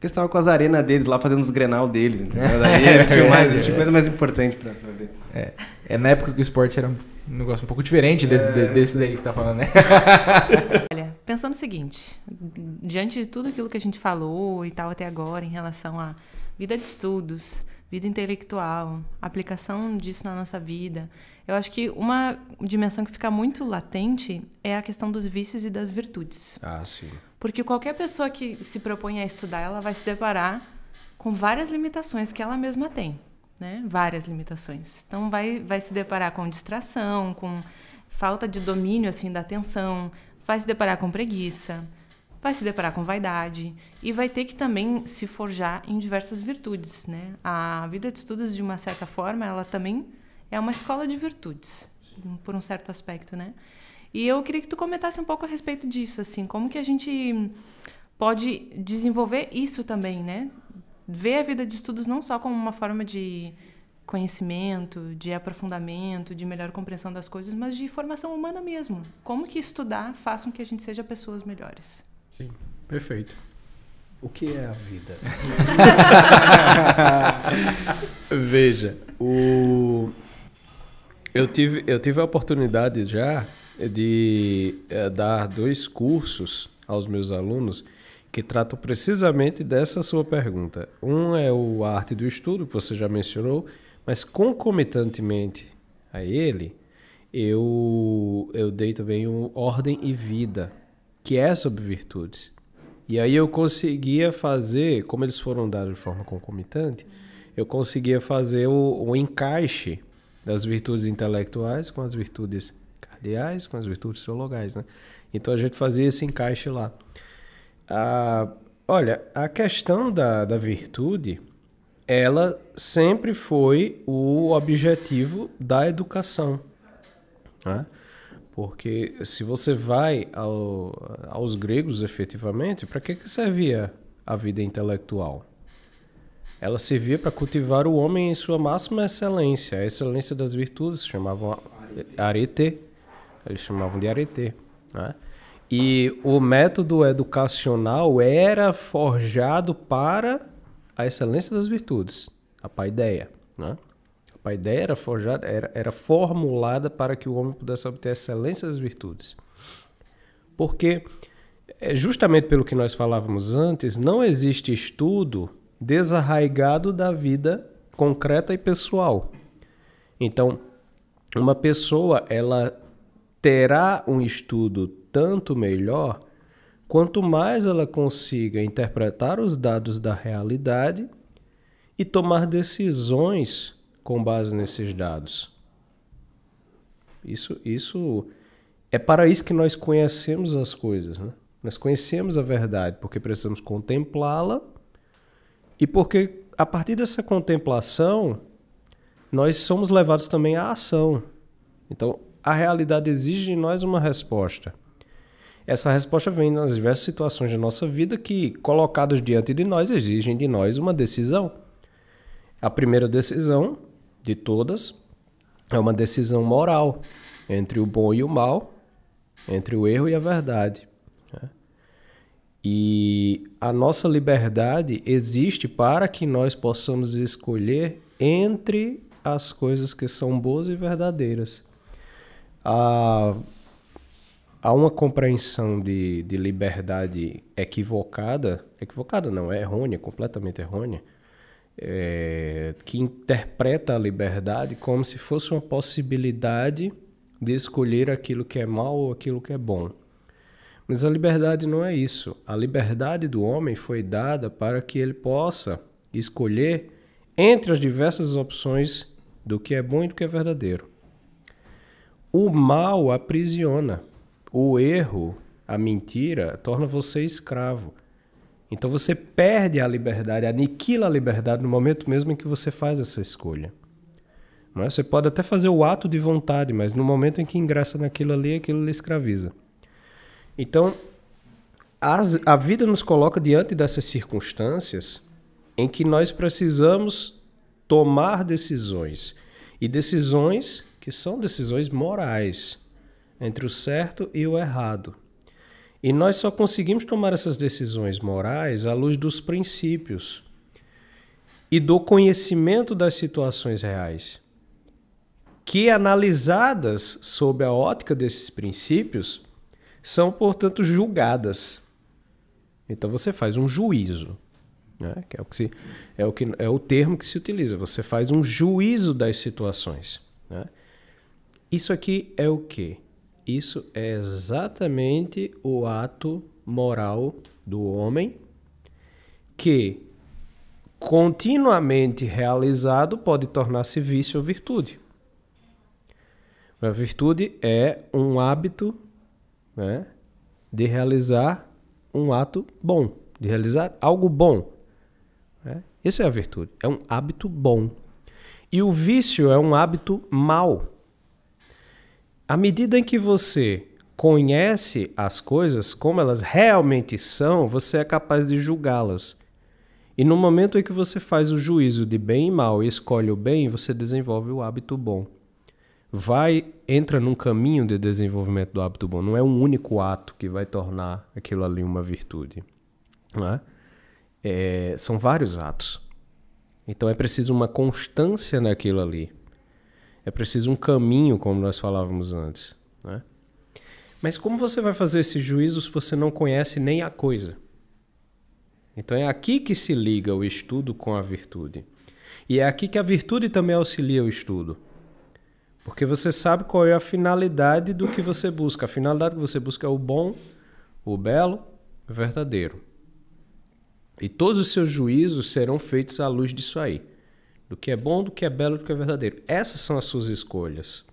[SPEAKER 3] Eles estavam com as arenas deles lá fazendo os grenal deles, entendeu?
[SPEAKER 4] Daí é, tinha, tipo, mais, tinha tipo, é. coisa mais importante para ver. É. é. na época que o esporte era um negócio um pouco diferente desse, de, é. desse daí que você tá falando, né? Olha,
[SPEAKER 2] pensando o seguinte, diante de tudo aquilo que a gente falou e tal até agora em relação à vida de estudos, vida intelectual, aplicação disso na nossa vida, eu acho que uma dimensão que fica muito latente é a questão dos vícios e das virtudes. Ah, sim. Porque qualquer pessoa que se propõe a estudar, ela vai se deparar com várias limitações que ela mesma tem, né? Várias limitações. Então vai vai se deparar com distração, com falta de domínio assim da atenção, vai se deparar com preguiça, vai se deparar com vaidade e vai ter que também se forjar em diversas virtudes, né? A vida de estudos de uma certa forma, ela também é uma escola de virtudes, por um certo aspecto, né? E eu queria que tu comentasse um pouco a respeito disso, assim, como que a gente pode desenvolver isso também, né? Ver a vida de estudos não só como uma forma de conhecimento, de aprofundamento, de melhor compreensão das coisas, mas de formação humana mesmo. Como que estudar faz com que a gente seja pessoas melhores?
[SPEAKER 1] Sim, perfeito. O que é a vida? Veja, o eu tive, eu tive a oportunidade já de é, dar dois cursos aos meus alunos que tratam precisamente dessa sua pergunta. Um é o a arte do estudo, que você já mencionou, mas concomitantemente a ele, eu, eu dei também o Ordem e Vida, que é sobre virtudes. E aí eu conseguia fazer, como eles foram dados de forma concomitante, eu conseguia fazer o, o encaixe das virtudes intelectuais com as virtudes cardeais, com as virtudes teologais, né? Então a gente fazia esse encaixe lá. Ah, olha, a questão da, da virtude, ela sempre foi o objetivo da educação, né? Porque se você vai ao, aos gregos efetivamente, para que, que servia a vida intelectual? Ela servia para cultivar o homem em sua máxima excelência, a excelência das virtudes, chamavam arete, eles chamavam de arete. Né? E o método educacional era forjado para a excelência das virtudes, a paideia. Né? A paideia era, forjada, era, era formulada para que o homem pudesse obter a excelência das virtudes. Porque, eh, justamente pelo que nós falávamos antes, não existe estudo desarraigado da vida concreta e pessoal. Então, uma pessoa ela terá um estudo tanto melhor quanto mais ela consiga interpretar os dados da realidade e tomar decisões com base nesses dados. Isso, isso é para isso que nós conhecemos as coisas, né? Nós conhecemos a verdade porque precisamos contemplá-la e porque a partir dessa contemplação, nós somos levados também à ação. Então, a realidade exige de nós uma resposta. Essa resposta vem nas diversas situações da nossa vida que, colocadas diante de nós, exigem de nós uma decisão. A primeira decisão de todas é uma decisão moral entre o bom e o mal, entre o erro e a verdade. E a nossa liberdade existe para que nós possamos escolher entre as coisas que são boas e verdadeiras. Há, há uma compreensão de, de liberdade equivocada equivocada não, é errônea, completamente errônea é, que interpreta a liberdade como se fosse uma possibilidade de escolher aquilo que é mal ou aquilo que é bom. Mas a liberdade não é isso. A liberdade do homem foi dada para que ele possa escolher entre as diversas opções do que é bom e do que é verdadeiro. O mal aprisiona. O erro, a mentira, torna você escravo. Então você perde a liberdade, aniquila a liberdade no momento mesmo em que você faz essa escolha. É? Você pode até fazer o ato de vontade, mas no momento em que ingressa naquilo ali, aquilo lhe escraviza. Então, as, a vida nos coloca diante dessas circunstâncias em que nós precisamos tomar decisões. E decisões que são decisões morais, entre o certo e o errado. E nós só conseguimos tomar essas decisões morais à luz dos princípios e do conhecimento das situações reais, que analisadas sob a ótica desses princípios, são, portanto, julgadas. Então você faz um juízo, né? que, é o que, se, é, o que é o termo que se utiliza. Você faz um juízo das situações. Né? Isso aqui é o que? Isso é exatamente o ato moral do homem que, continuamente realizado, pode tornar-se vício ou virtude. A virtude é um hábito né, de realizar um ato bom, de realizar algo bom. Né? Isso é a virtude, é um hábito bom. E o vício é um hábito mau. À medida em que você conhece as coisas como elas realmente são, você é capaz de julgá-las. E no momento em que você faz o juízo de bem e mal e escolhe o bem, você desenvolve o hábito bom vai entra num caminho de desenvolvimento do hábito bom. Não é um único ato que vai tornar aquilo ali uma virtude. Né? É, são vários atos. Então é preciso uma constância naquilo ali. É preciso um caminho, como nós falávamos antes. Né? Mas como você vai fazer esse juízo se você não conhece nem a coisa? Então é aqui que se liga o estudo com a virtude. E é aqui que a virtude também auxilia o estudo. Porque você sabe qual é a finalidade do que você busca. A finalidade que você busca é o bom, o belo, o verdadeiro. E todos os seus juízos serão feitos à luz disso aí. Do que é bom, do que é belo, do que é verdadeiro. Essas são as suas escolhas.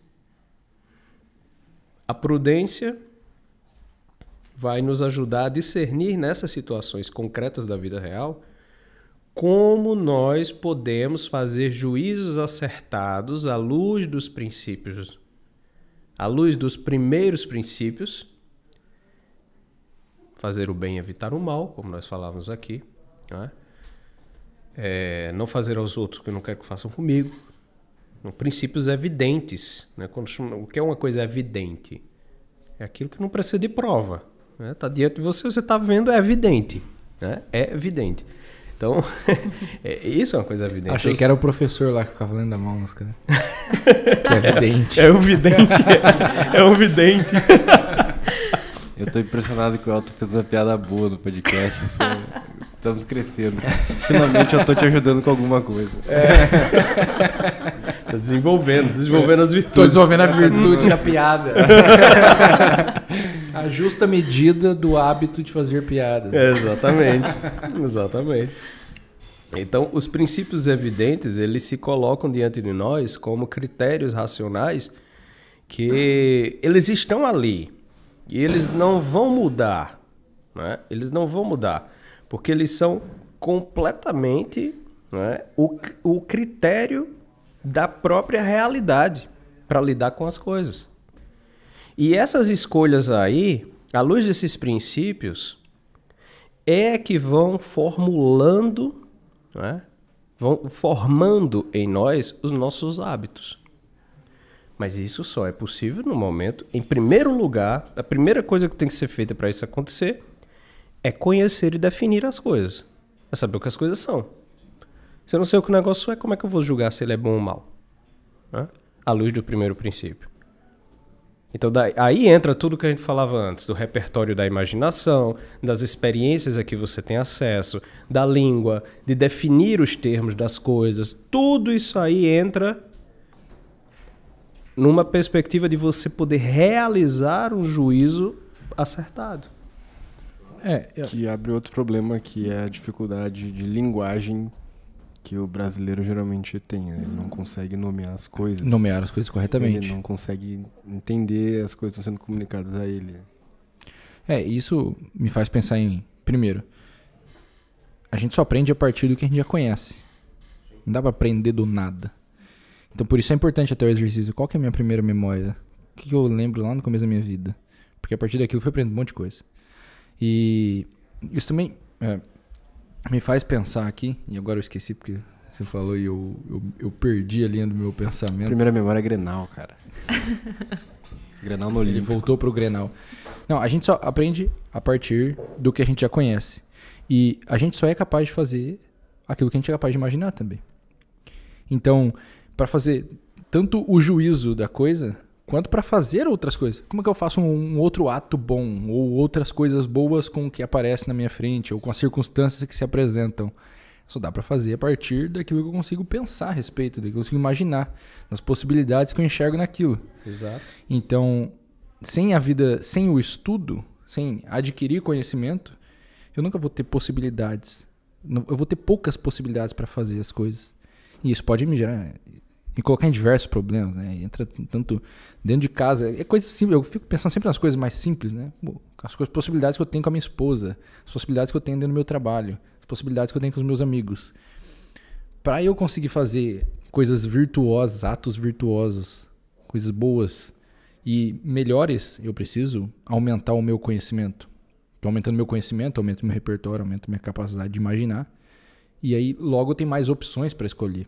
[SPEAKER 1] A prudência vai nos ajudar a discernir nessas situações concretas da vida real como nós podemos fazer juízos acertados à luz dos princípios, à luz dos primeiros princípios, fazer o bem e evitar o mal, como nós falávamos aqui, né? é, não fazer aos outros o que eu não quero que façam comigo, princípios evidentes, né? o que é uma coisa evidente? É aquilo que não precisa de prova, está né? Tá diante de você, você está vendo, é evidente, né? é evidente. Então, é, isso é uma coisa evidente. Achei que era o
[SPEAKER 4] professor lá que ficava lendo a mão, Né? que é vidente. É, é um vidente. É, é um vidente.
[SPEAKER 3] Eu tô impressionado que o Elton fez uma piada boa no podcast. Então estamos crescendo. Finalmente eu tô te ajudando com alguma coisa. É. desenvolvendo, desenvolvendo as virtudes. Tô desenvolvendo a virtude da
[SPEAKER 4] piada. a justa medida do hábito de fazer piadas. exatamente.
[SPEAKER 1] Exatamente. Então, os princípios evidentes, eles se colocam diante de nós como critérios racionais que eles estão ali e eles não vão mudar. Né? Eles não vão mudar. Porque eles são completamente né, o, o critério da própria realidade para lidar com as coisas. E essas escolhas aí, à luz desses princípios, é que vão formulando, né, vão formando em nós os nossos hábitos. Mas isso só é possível no momento. Em primeiro lugar, a primeira coisa que tem que ser feita para isso acontecer é conhecer e definir as coisas. É saber o que as coisas são. Se eu não sei o que o negócio é, como é que eu vou julgar se ele é bom ou mal? Né? À luz do primeiro princípio. Então daí, aí entra tudo que a gente falava antes, do repertório da imaginação, das experiências a que você tem acesso, da língua, de definir os termos das coisas. Tudo isso aí entra numa perspectiva de você poder realizar um juízo acertado. É, eu...
[SPEAKER 3] que abre outro problema que é a dificuldade de linguagem que o brasileiro geralmente tem, né? ele não consegue nomear as coisas. Nomear as coisas corretamente. Ele não consegue entender as coisas sendo comunicadas a ele.
[SPEAKER 4] É, isso me faz pensar em, primeiro, a gente só aprende a partir do que a gente já conhece. Não dá para aprender do nada. Então por isso é importante até o exercício. Qual que é a minha primeira memória? O que eu lembro lá no começo da minha vida? Porque a partir daquilo foi aprendendo um monte de coisa. E isso também é, me faz pensar aqui, e agora eu esqueci porque você falou e eu, eu, eu perdi a linha do meu pensamento. Primeira memória é Grenal, cara. Grenal no Ele Olímpico. voltou pro Grenal. Não, a gente só aprende a partir do que a gente já conhece. E a gente só é capaz de fazer aquilo que a gente é capaz de imaginar também. Então, para fazer tanto o juízo da coisa quanto para fazer outras coisas. Como é que eu faço um, um outro ato bom ou outras coisas boas com o que aparece na minha frente ou com as circunstâncias que se apresentam? Só dá para fazer a partir daquilo que eu consigo pensar a respeito, daquilo que eu consigo imaginar, nas possibilidades que eu enxergo naquilo. Exato. Então, sem a vida, sem o estudo, sem adquirir conhecimento, eu nunca vou ter possibilidades. Eu vou ter poucas possibilidades para fazer as coisas. E isso pode me gerar me colocar em diversos problemas, né? Entra tanto dentro de casa, é coisa simples, eu fico pensando sempre nas coisas mais simples, né? As possibilidades que eu tenho com a minha esposa, as possibilidades que eu tenho dentro do meu trabalho, as possibilidades que eu tenho com os meus amigos. Para eu conseguir fazer coisas virtuosas, atos virtuosos, coisas boas e melhores, eu preciso aumentar o meu conhecimento. Então, aumentando meu conhecimento, aumento meu repertório, aumento minha capacidade de imaginar. E aí logo tem mais opções para escolher.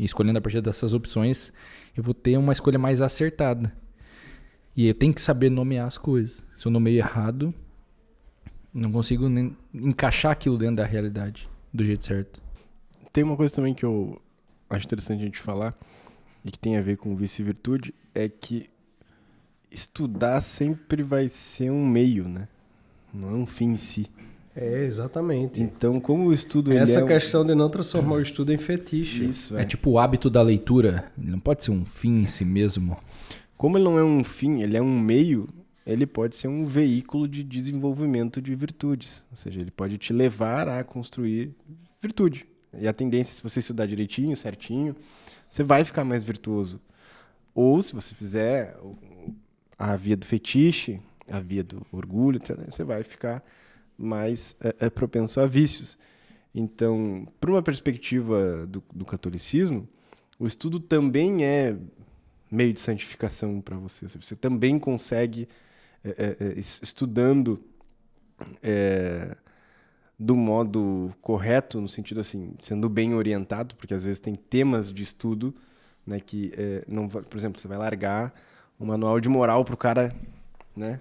[SPEAKER 4] E escolhendo a partir dessas opções, eu vou ter uma escolha mais acertada. E eu tenho que saber nomear as coisas. Se eu nomeio errado, não consigo nem encaixar aquilo dentro da realidade do jeito certo. Tem uma coisa também que
[SPEAKER 3] eu acho interessante a gente falar e que tem a ver com vice-virtude é que estudar sempre vai ser um meio, né? Não é um fim em si.
[SPEAKER 1] É, exatamente.
[SPEAKER 4] Então, como o estudo.
[SPEAKER 3] Essa é
[SPEAKER 1] questão um... de não transformar o estudo em fetiche. Isso, é, é.
[SPEAKER 4] tipo o hábito da leitura. Ele não pode ser um fim em si mesmo. Como ele não
[SPEAKER 3] é um fim, ele é um meio, ele pode ser um veículo de desenvolvimento de virtudes. Ou seja, ele pode te levar a construir virtude. E a tendência, se você estudar direitinho, certinho, você vai ficar mais virtuoso. Ou se você fizer a via do fetiche, a via do orgulho, você vai ficar mais é, é propenso a vícios. Então, por uma perspectiva do, do catolicismo, o estudo também é meio de santificação para você. Você também consegue, é, é, é estudando é, do modo correto, no sentido assim, sendo bem orientado, porque às vezes tem temas de estudo né, que é, não, por exemplo, você vai largar um manual de moral para o cara, né?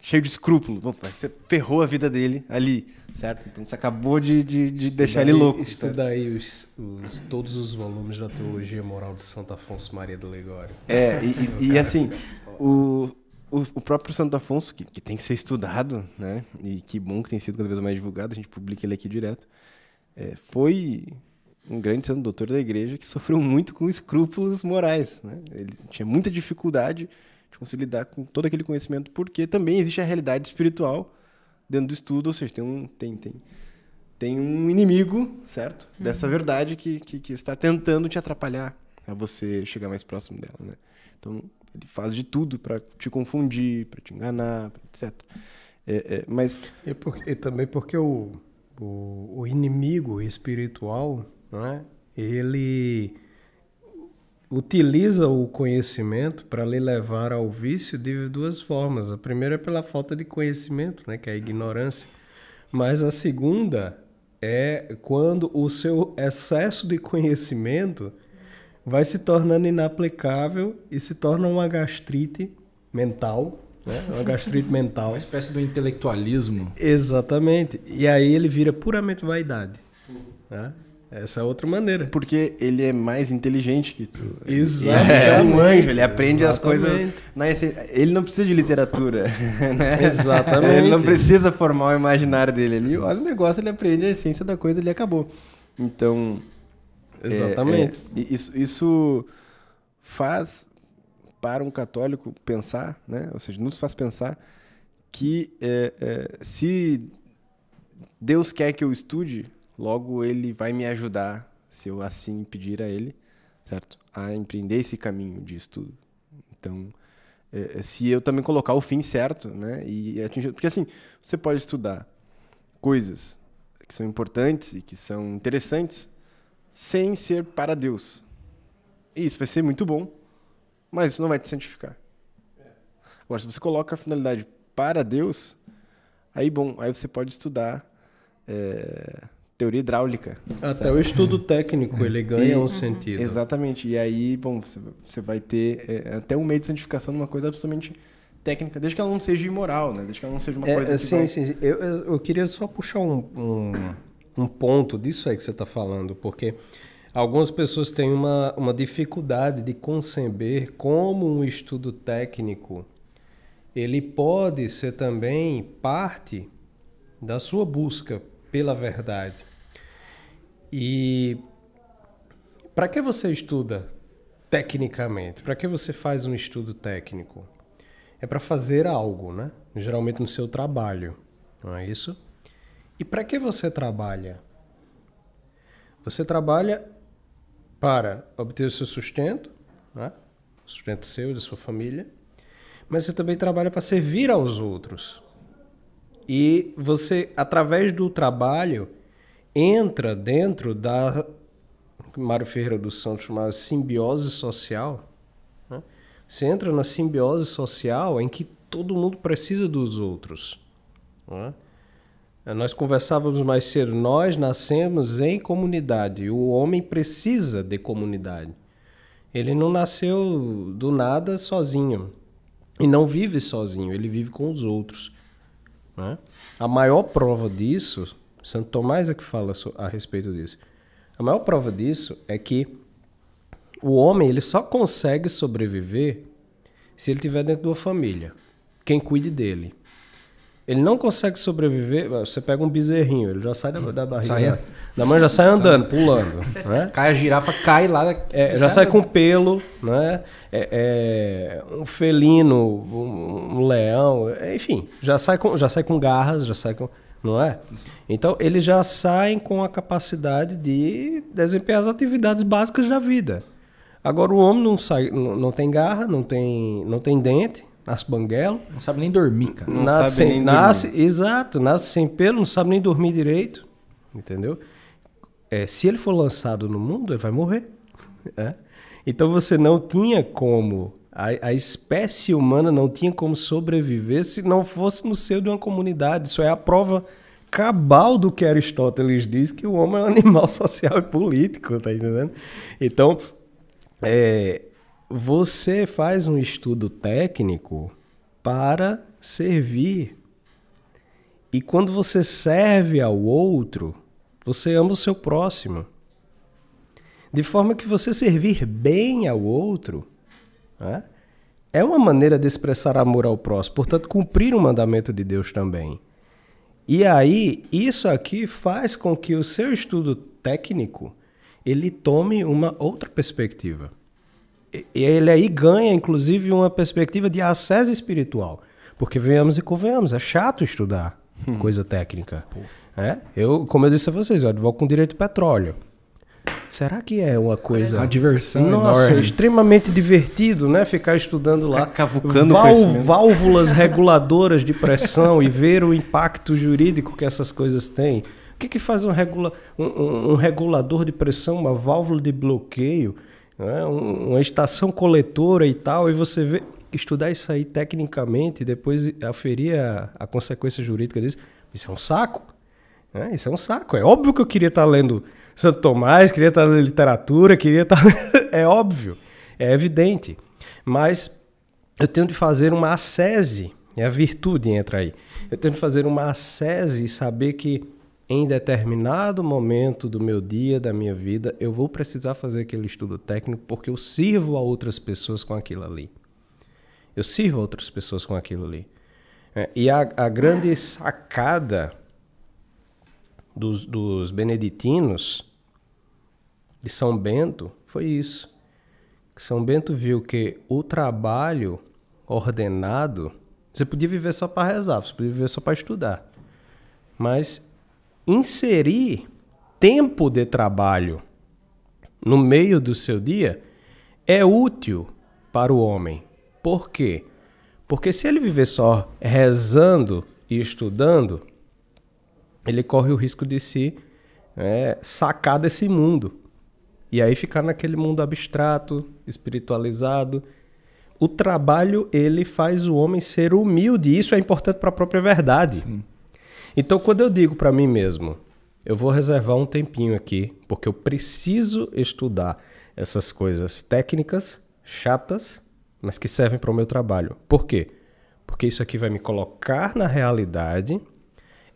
[SPEAKER 3] cheio de escrúpulo. Você ferrou a vida dele ali, certo? Então você acabou de, de, de deixar daí, ele louco. Estuda
[SPEAKER 1] aí os, os, todos os volumes da Teologia Moral de Santo Afonso Maria do Ligório. É, e, e, e assim,
[SPEAKER 3] o, o, o, próprio Santo Afonso, que, que, tem que ser estudado, né? E que bom que tem sido cada vez mais divulgado, a gente publica ele aqui direto. É, foi um grande santo doutor da igreja que sofreu muito com escrúpulos morais, né? Ele tinha muita dificuldade de conseguir lidar com todo aquele conhecimento, porque também existe a realidade espiritual dentro do estudo, ou seja, tem um, tem, tem, tem um inimigo, certo? Uhum. Dessa verdade que, que, que, está tentando te atrapalhar a você chegar mais próximo dela, né? Então, ele faz de
[SPEAKER 1] tudo para te confundir, para te enganar, etc. É, é, mas... E, por, e, também porque o, o, o inimigo espiritual, né ele utiliza o conhecimento para lhe levar ao vício de duas formas. A primeira é pela falta de conhecimento, né, que é a ignorância. Mas a segunda é quando o seu excesso de conhecimento vai se tornando inaplicável e se torna uma gastrite mental, né? Uma gastrite mental. Uma espécie do intelectualismo. Exatamente. E aí ele vira puramente vaidade. Né? Essa é outra maneira. Porque
[SPEAKER 3] ele é mais inteligente que tu. Exato. É um anjo, ele aprende Exatamente. as coisas. Na Ele não precisa de literatura. Né? Exatamente. Ele não precisa formar o imaginário dele. ali olha o negócio, ele aprende a essência da coisa e acabou. Então. É, Exatamente. É, é, isso, isso faz para um católico pensar, né? ou seja, nos faz pensar que é, é se Deus quer que eu estude Logo, ele vai me ajudar, se eu assim pedir a ele, certo? A empreender esse caminho de estudo. Então, é, é, se eu também colocar o fim certo, né? E atingir. Porque assim, você pode estudar coisas que são importantes e que são interessantes sem ser para Deus. E isso vai ser muito bom, mas isso não vai te santificar. Agora, se você coloca a finalidade para Deus, aí bom, aí você pode estudar. É teoria hidráulica. Até sabe? o estudo técnico ele ganha e, um sentido. Exatamente. E aí, bom, você vai ter é, até um meio de santificação numa coisa absolutamente técnica, desde que ela não seja imoral, né? Desde que ela não seja uma é, coisa. Sim, vai...
[SPEAKER 1] sim. Eu, eu queria só puxar um, um, um ponto disso aí que você está falando, porque algumas pessoas têm uma, uma dificuldade de conceber como um estudo técnico ele pode ser também parte da sua busca pela verdade. E para que você estuda tecnicamente? Para que você faz um estudo técnico? É para fazer algo, né? Geralmente no seu trabalho, não é isso? E para que você trabalha? Você trabalha para obter o seu sustento, né? o sustento seu, da sua família, mas você também trabalha para servir aos outros. E você, através do trabalho, entra dentro da Mário Ferreira dos Santos chamava simbiose social. Né? Você entra na simbiose social em que todo mundo precisa dos outros. Né? Nós conversávamos mais cedo, nós nascemos em comunidade, o homem precisa de comunidade. Ele não nasceu do nada sozinho e não vive sozinho, ele vive com os outros. Né? A maior prova disso Santo Tomás é que fala a respeito disso. A maior prova disso é que o homem ele só consegue sobreviver se ele tiver dentro de uma família, quem cuide dele. Ele não consegue sobreviver. Ah, você pega um bezerrinho, ele já sai da, da barriga. Sai, né? é. Da mãe já sai andando, sai. pulando. Né? Cai a girafa, cai lá. É, já sai com pelo, né? É, é, um felino, um, um leão, é, enfim, já sai, com, já sai com garras, já sai com não é? Então, eles já saem com a capacidade de desempenhar as atividades básicas da vida. Agora, o homem não, sai, não, não tem garra, não tem, não tem dente, nasce banguelo. Não sabe nem dormir, cara. Não nasce, sabe nem nasce, dormir. Exato, nasce sem pelo, não sabe nem dormir direito, entendeu? É, se ele for lançado no mundo, ele vai morrer. É? Então, você não tinha como a, a, espécie humana não tinha como sobreviver se não fosse no seio de uma comunidade. Isso é a prova cabal do que Aristóteles diz, que o homem é um animal social e político, tá entendendo? Então, é, você faz um estudo técnico para servir. E quando você serve ao outro, você ama o seu próximo. De forma que você servir bem ao outro né? É uma maneira de expressar amor ao próximo, portanto, cumprir o mandamento de Deus também. E aí, isso aqui faz com que o seu estudo técnico ele tome uma outra perspectiva. E ele aí ganha, inclusive, uma perspectiva de acesso espiritual. Porque venhamos e convenhamos, é chato estudar hum. coisa técnica. É? Eu, como eu disse a vocês, eu advogo com direito do petróleo. Será que é uma coisa. Uma diversão é Nossa, enorme. extremamente divertido, né? Ficar estudando Ficar lá. Cavucando Val, válvulas reguladoras de pressão e ver o impacto jurídico que essas coisas têm. O que, que faz um, regula, um, um, regulador de pressão, uma válvula de bloqueio, né? uma estação coletora e tal, e você vê. Estudar isso aí tecnicamente e depois aferir a, a consequência jurídica disso, isso é um saco. Né? Isso é um saco. É óbvio que eu queria estar tá lendo Santo Tomás, queria estar na literatura, queria estar. é óbvio, é evidente. Mas eu tenho de fazer uma assese, é a virtude entra aí. Eu tenho de fazer uma assese e saber que em determinado momento do meu dia, da minha vida, eu vou precisar fazer aquele estudo técnico porque eu sirvo a outras pessoas com aquilo ali. Eu sirvo a outras pessoas com aquilo ali. É, e a, a, grande sacada dos, dos beneditinos de São Bento foi isso. São Bento viu que o trabalho ordenado, você podia viver só para rezar, você podia viver só para estudar. Mas inserir tempo de trabalho no meio do seu dia é útil para o homem. Por quê? Porque se ele viver só rezando e estudando, ele corre o risco de se é, sacar desse mundo. E aí ficar naquele mundo abstrato, espiritualizado. O trabalho, ele faz o homem ser humilde, e isso é importante para a própria verdade. Então, quando eu digo para mim mesmo, eu vou reservar um tempinho aqui, porque eu preciso estudar essas coisas técnicas, chatas, mas que servem para o meu trabalho. Por quê? Porque isso aqui vai me colocar na realidade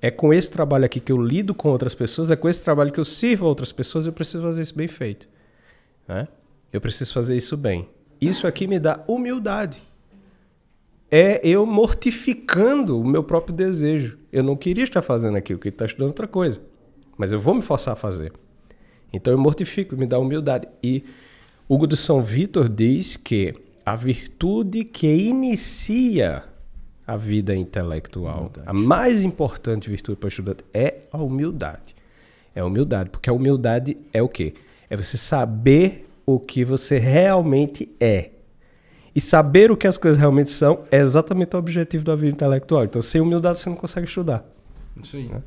[SPEAKER 1] é com esse trabalho aqui que eu lido com outras pessoas, é com esse trabalho que eu sirvo a outras pessoas, eu preciso fazer isso bem feito. Né? Eu preciso fazer isso bem. Isso aqui me dá humildade. É eu mortificando o meu próprio desejo. Eu não queria estar fazendo aquilo, queria estar estudando outra coisa. Mas eu vou me forçar a fazer. Então eu mortifico, me dá humildade. E Hugo de São Vitor diz que a virtude que inicia a vida intelectual. Humildade. A mais importante virtude para o estudante é a humildade. É a humildade, porque a humildade é o quê? É você saber o que você realmente é. E saber o que as coisas realmente são é exatamente o objetivo da vida intelectual. Então, sem humildade, você não consegue estudar. Isso aí. Né?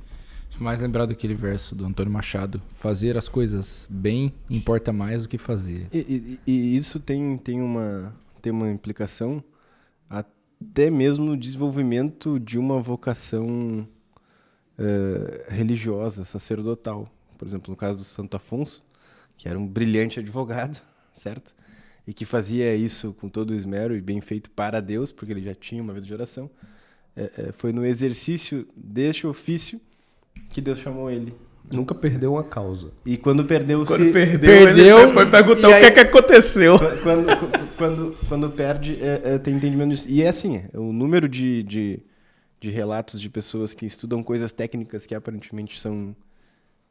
[SPEAKER 4] Mais lembrado aquele verso do Antônio Machado: fazer as coisas bem importa mais do que fazer.
[SPEAKER 3] E, e, e isso tem, tem, uma, tem uma implicação a, até mesmo no desenvolvimento de uma vocação eh, religiosa, sacerdotal. Por exemplo, no caso do Santo Afonso, que era um brilhante advogado, certo? E que fazia isso com todo o esmero e bem feito para Deus, porque ele já tinha uma vida de oração. É, é, foi no exercício deste ofício que Deus chamou ele Nunca perdeu uma causa. E quando perdeu quando se perdeu, perdeu ele foi perguntar aí, o que é que aconteceu. Quando, quando, quando perde, é, é, tem entendimento disso. E é assim, é, o número de, de, de relatos de pessoas que estudam coisas técnicas que aparentemente são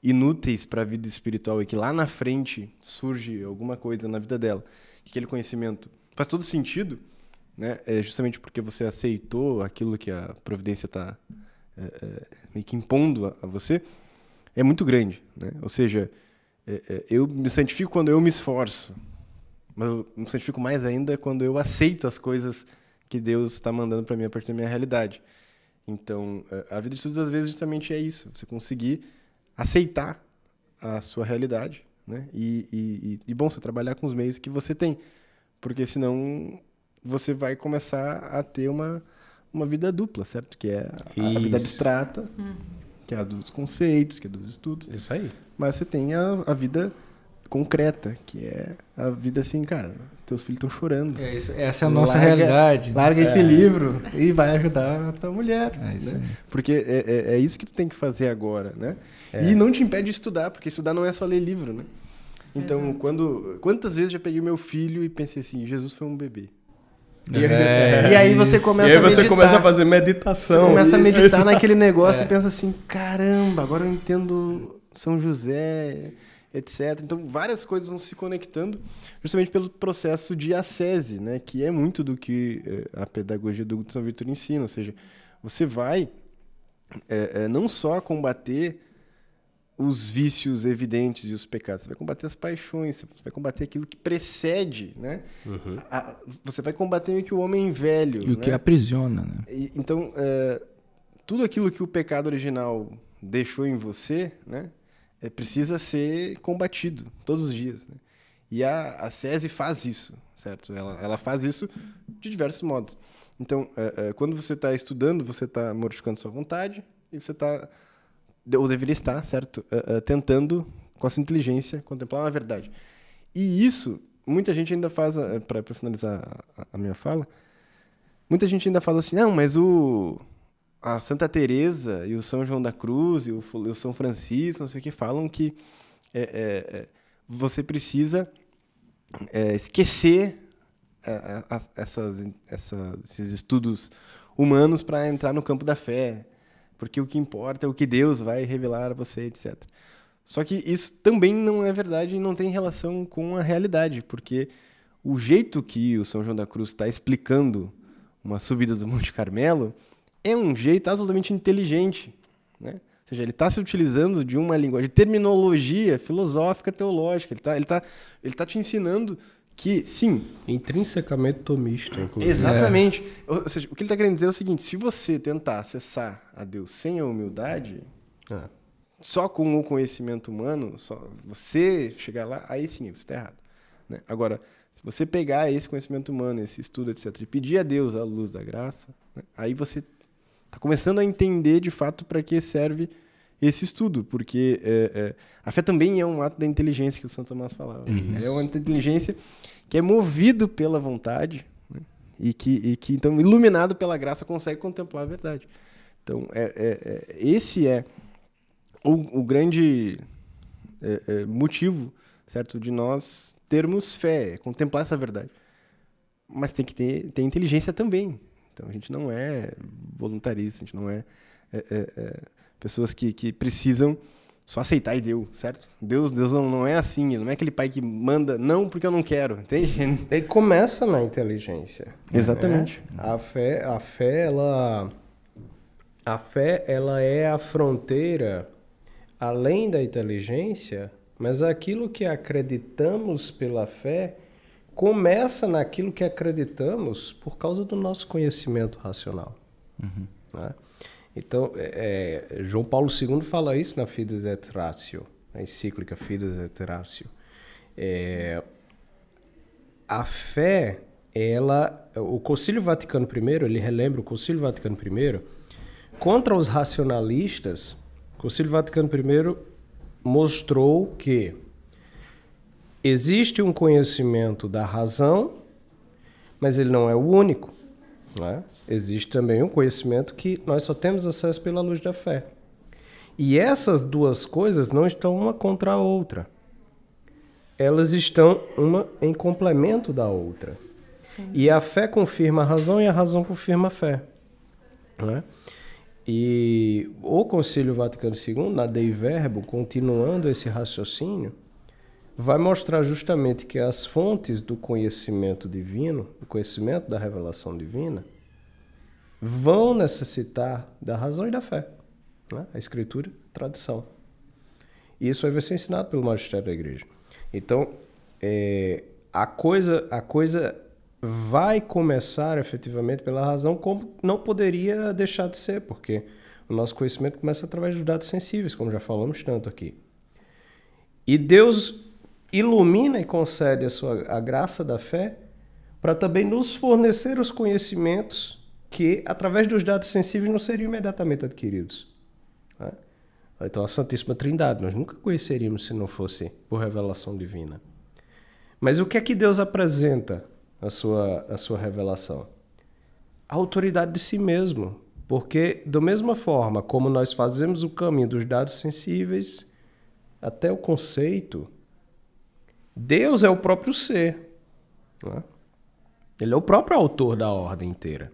[SPEAKER 3] inúteis para a vida espiritual e que lá na frente surge alguma coisa na vida dela, que aquele conhecimento faz todo sentido, né? É justamente porque você aceitou aquilo que a providência está é, é, meio que impondo a, a você é muito grande. Né? Ou seja, é, é, eu me santifico quando eu me esforço, mas eu me santifico mais ainda quando eu aceito as coisas que Deus está mandando para mim a partir da minha realidade. Então, é, a vida de estudos às vezes justamente é isso: você conseguir aceitar a sua realidade, né? E, e, e, bom, você trabalhar com os meios que você tem, porque senão você vai começar a ter uma uma vida dupla, certo? Que é a, a vida abstrata. Uhum que é a dos conceitos, que é dos estudos. Isso aí. Mas você tem a, a vida concreta, que é a vida assim, cara, teus filhos estão chorando. É isso, essa é a nossa larga, realidade. Larga é. esse livro e vai ajudar a tua mulher. É isso né? Porque é, é, é, isso que tu tem que fazer agora, né? É. E não te impede de estudar, porque estudar não é só ler livro, né? Então, quando quantas vezes já peguei meu filho e pensei assim, Jesus foi um bebê. É. E aí você começa aí você a começa a fazer meditação. Você começa a meditar naquele negócio é. e pensa assim, caramba, agora eu entendo São José, etc. Então várias coisas vão se conectando justamente pelo processo de acese, né? Que é muito do que eh, a pedagogia do São Vitor ensina. Ou seja, você vai é, não só combater os vícios evidentes e os pecados. Você vai combater as paixões, você vai combater aquilo que precede, né? Uhum. A, você vai combater meio que o homem velho. E o né? que
[SPEAKER 4] aprisiona, né?
[SPEAKER 3] E, então, é, tudo aquilo que o pecado original deixou em você, né? É, precisa ser combatido todos os dias, né? E a, a SESI faz isso, certo? Ela, ela faz isso de diversos modos. Então, é, é quando você está estudando, você está mortificando sua vontade e você está ou deveria estar, certo? Uh, uh, tentando, com a sua inteligência, contemplar uma verdade. E isso, muita gente ainda faz, ah, para finalizar a, a, minha fala, muita gente ainda fala assim, não, mas o a Santa Teresa e o São João da Cruz e o, o São Francisco, não sei o que, falam que é, é, é você precisa é, esquecer é, a, essas, essa, esses estudos humanos para entrar no campo da fé, porque o que importa é o que Deus vai revelar a você, etc. Só que isso também não é verdade e não tem relação com a realidade, porque o jeito que o São João da Cruz está explicando uma subida do Monte Carmelo é um jeito absolutamente inteligente, né? Ou seja, ele está se utilizando de uma linguagem, de terminologia filosófica, teológica. Ele está ele tá, ele tá te ensinando que sim. Intrinsecamente tomista, inclusive. Exatamente. É. Ou seja, o que ele está querendo dizer é o seguinte: se você tentar acessar a Deus sem a humildade, é. só com o conhecimento humano, só você chegar lá, aí sim você está errado. Né? Agora, se você pegar esse conhecimento humano, esse estudo, etc., e pedir a Deus a luz da graça, né? aí você está começando a entender de fato para que serve esse estudo, porque é, é, a fé também é um ato da inteligência que o Santo Tomás falava. Uhum. É uma inteligência que é movido pela vontade né? e, que, e que, então, iluminado pela graça, consegue contemplar a verdade. Então, é, é, é esse é o, o grande é, é, motivo certo de nós termos fé, contemplar essa verdade. Mas tem que ter, ter inteligência também. Então, a gente não é voluntarista, a gente não é pessoas que, que precisam só aceitar e deu, certo? Deus, Deus não, não é assim, não é aquele pai que manda
[SPEAKER 1] não porque eu não quero, entende? e começa na inteligência.
[SPEAKER 3] Exatamente.
[SPEAKER 1] Né? A fé, a fé ela a fé ela é a fronteira além da inteligência, mas aquilo que acreditamos pela fé começa naquilo que acreditamos por causa do nosso conhecimento racional. Uhum. Né? Então, é, é, João Paulo II fala isso na Fides et Ratio, na encíclica Fides et Ratio. É, a fé, ela, o Concílio Vaticano I, ele relembra o Concílio Vaticano I contra os racionalistas. O Concílio Vaticano I mostrou que existe um conhecimento da razão, mas ele não é o único, não é? existe também um conhecimento que nós só temos acesso pela luz da fé. E essas duas coisas não estão uma contra a outra. Elas estão uma em complemento da outra. Sim. E a fé confirma a razão e a razão confirma a fé. Né? E o Concílio Vaticano II, na Dei Verbo, continuando esse raciocínio, vai mostrar justamente que as fontes do conhecimento divino, do conhecimento da revelação divina, vão necessitar da razão e da fé. Né? A escritura, a tradição. E isso aí vai ser ensinado pelo magistério da igreja. Então, é, a, coisa, a coisa vai começar efetivamente pela razão, como não poderia deixar de ser, porque o nosso conhecimento começa através dos dados sensíveis, como já falamos tanto aqui. E Deus ilumina e concede a, sua, a graça da fé para também nos fornecer os conhecimentos que, através dos dados sensíveis, não seriam imediatamente adquiridos. Né? Então, a Santíssima Trindade, nós nunca conheceríamos se não fosse por revelação divina. Mas o que é que Deus apresenta a sua, a sua revelação? A autoridade de si mesmo. Porque, da mesma forma como nós fazemos o caminho dos dados sensíveis até o conceito, Deus é o próprio ser. Né? Ele é o próprio autor da ordem inteira.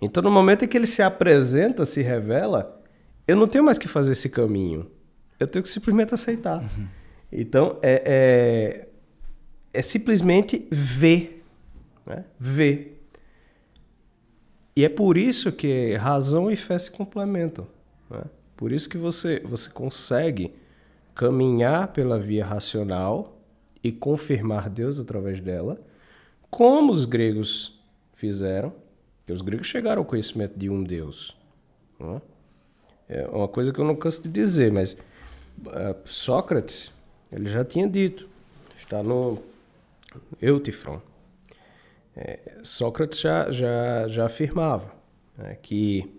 [SPEAKER 1] Então, no momento em que ele se apresenta, se revela, eu não tenho mais que fazer esse caminho. Eu tenho que simplesmente aceitar. Uhum. Então, é, é, é, simplesmente ver. Né? Ver. E é por isso que razão e fé se complementam. Né? Por isso que você, você consegue caminhar pela via racional e confirmar Deus através dela, como os gregos fizeram, porque os gregos chegaram ao conhecimento de um Deus. É uma coisa que eu não canso de dizer, mas ah, Sócrates, ele já tinha dito, está no Eutifron. É, Sócrates já, já, já afirmava né, que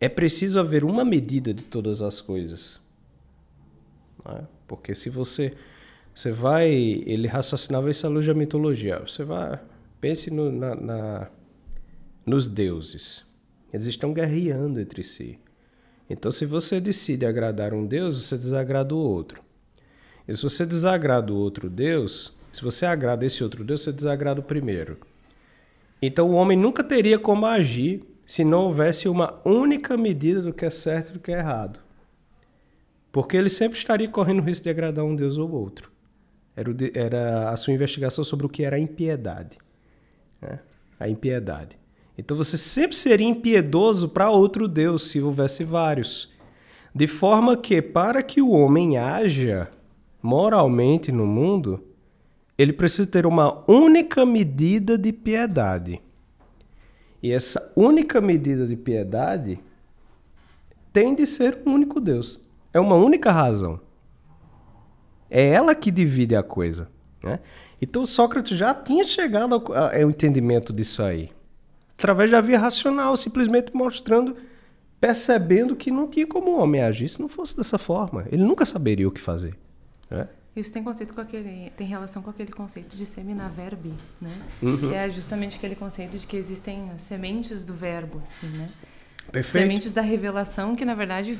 [SPEAKER 1] é preciso haver uma medida de todas as coisas. Né? Porque se você, você vai. Ele raciocinava isso à luz da mitologia. Você vai. Pense no, na, na nos deuses. Eles estão guerreando entre si. Então, se você decide agradar um Deus, você desagrada o outro. E se você desagrada o outro Deus, se você agrada esse outro Deus, você desagrada o primeiro. Então, o homem nunca teria como agir se não houvesse uma única medida do que é certo e do que é errado. Porque ele sempre estaria correndo o risco de agradar um Deus ou outro. Era, a sua investigação sobre o que era a impiedade. Né? A impiedade. Então você sempre seria impiedoso para outro Deus se houvesse vários. De forma que, para que o homem haja moralmente no mundo, ele precisa ter uma única medida de piedade. E essa única medida de piedade tem de ser um único Deus. É uma única razão. É ela que divide a coisa. Né? Então Sócrates já tinha chegado ao, ao entendimento disso aí através da via racional, simplesmente mostrando, percebendo que não tinha como o homem agir se não fosse dessa forma. Ele nunca saberia o que fazer. Né?
[SPEAKER 2] Isso tem conceito com aquele, tem relação com aquele conceito de seminar verbi, né? Uhum. Que é justamente aquele conceito de que existem sementes do verbo, assim, né? Perfeito. Sementes da revelação que na verdade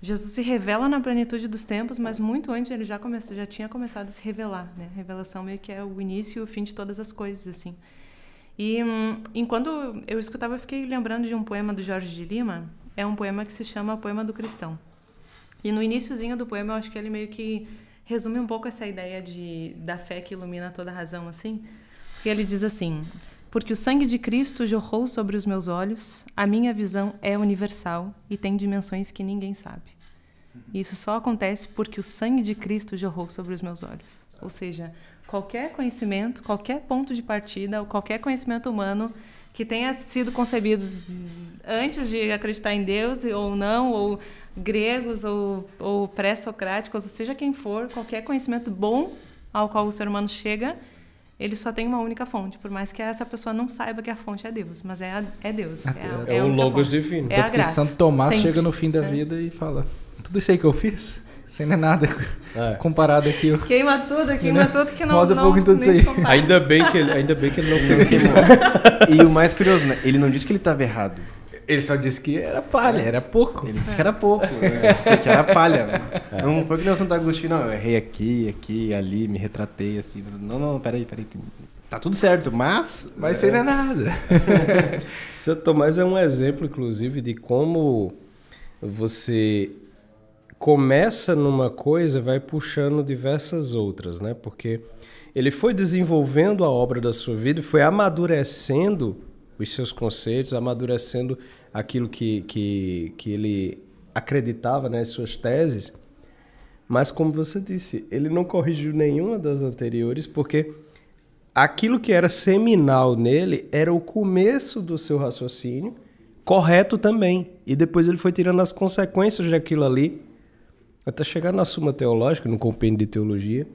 [SPEAKER 2] Jesus se revela na plenitude dos tempos, mas muito antes ele já, começou, já tinha começado a se revelar, né? Revelação meio que é o início e o fim de todas as coisas, assim. E hum, enquanto eu escutava, eu fiquei lembrando de um poema do Jorge de Lima. É um poema que se chama Poema do Cristão. E no iníciozinho do poema, eu acho que ele meio que resume um pouco essa ideia de da fé que ilumina toda a razão, assim. E ele diz assim: porque o sangue de Cristo jorrou sobre os meus olhos, a minha visão é universal e tem dimensões que ninguém sabe. E uhum. isso só acontece porque o sangue de Cristo jorrou sobre os meus olhos. Ou seja, qualquer conhecimento, qualquer ponto de partida, ou qualquer conhecimento humano que tenha sido concebido antes de acreditar em Deus ou não, ou gregos ou, ou pré-socráticos, seja quem for, qualquer conhecimento bom ao qual o ser humano chega, ele só tem uma única fonte, por mais que essa pessoa não saiba que a fonte é Deus, mas é, a, é Deus. É, a, é, é, é o Logos fonte. Divino. É Tanto a graça, Santo Tomás sempre. chega no fim da é.
[SPEAKER 4] vida e fala: Tudo isso aí que eu fiz? Isso ainda é nada é. comparado aqui.
[SPEAKER 2] Queima
[SPEAKER 1] tudo, queima né? tudo que não... Roda não, em tudo isso aí. Ainda bem, que ele, ainda bem que ele não fez isso. E
[SPEAKER 3] o mais curioso, né? ele não disse que ele estava errado. Ele só disse que era palha, era pouco. Ele disse que era pouco, né? que era palha.
[SPEAKER 4] Né? É. Não foi que
[SPEAKER 3] nem o Santo Agostinho, não. Eu errei aqui, aqui, ali,
[SPEAKER 1] me retratei, assim. Não, não, peraí, peraí. Tá tudo certo, mas... Mas isso é... ainda é nada. Santo Tomás é um exemplo, inclusive, de como você começa numa coisa, vai puxando diversas outras, né? Porque ele foi desenvolvendo a obra da sua vida, foi amadurecendo os seus conceitos, amadurecendo aquilo que, que, que ele acreditava, né, as suas teses. Mas, como você disse, ele não corrigiu nenhuma das anteriores, porque aquilo que era seminal nele era o começo do seu raciocínio, correto também. E depois ele foi tirando as consequências daquilo ali até chegar na Suma Teológica, no compêndio de teologia.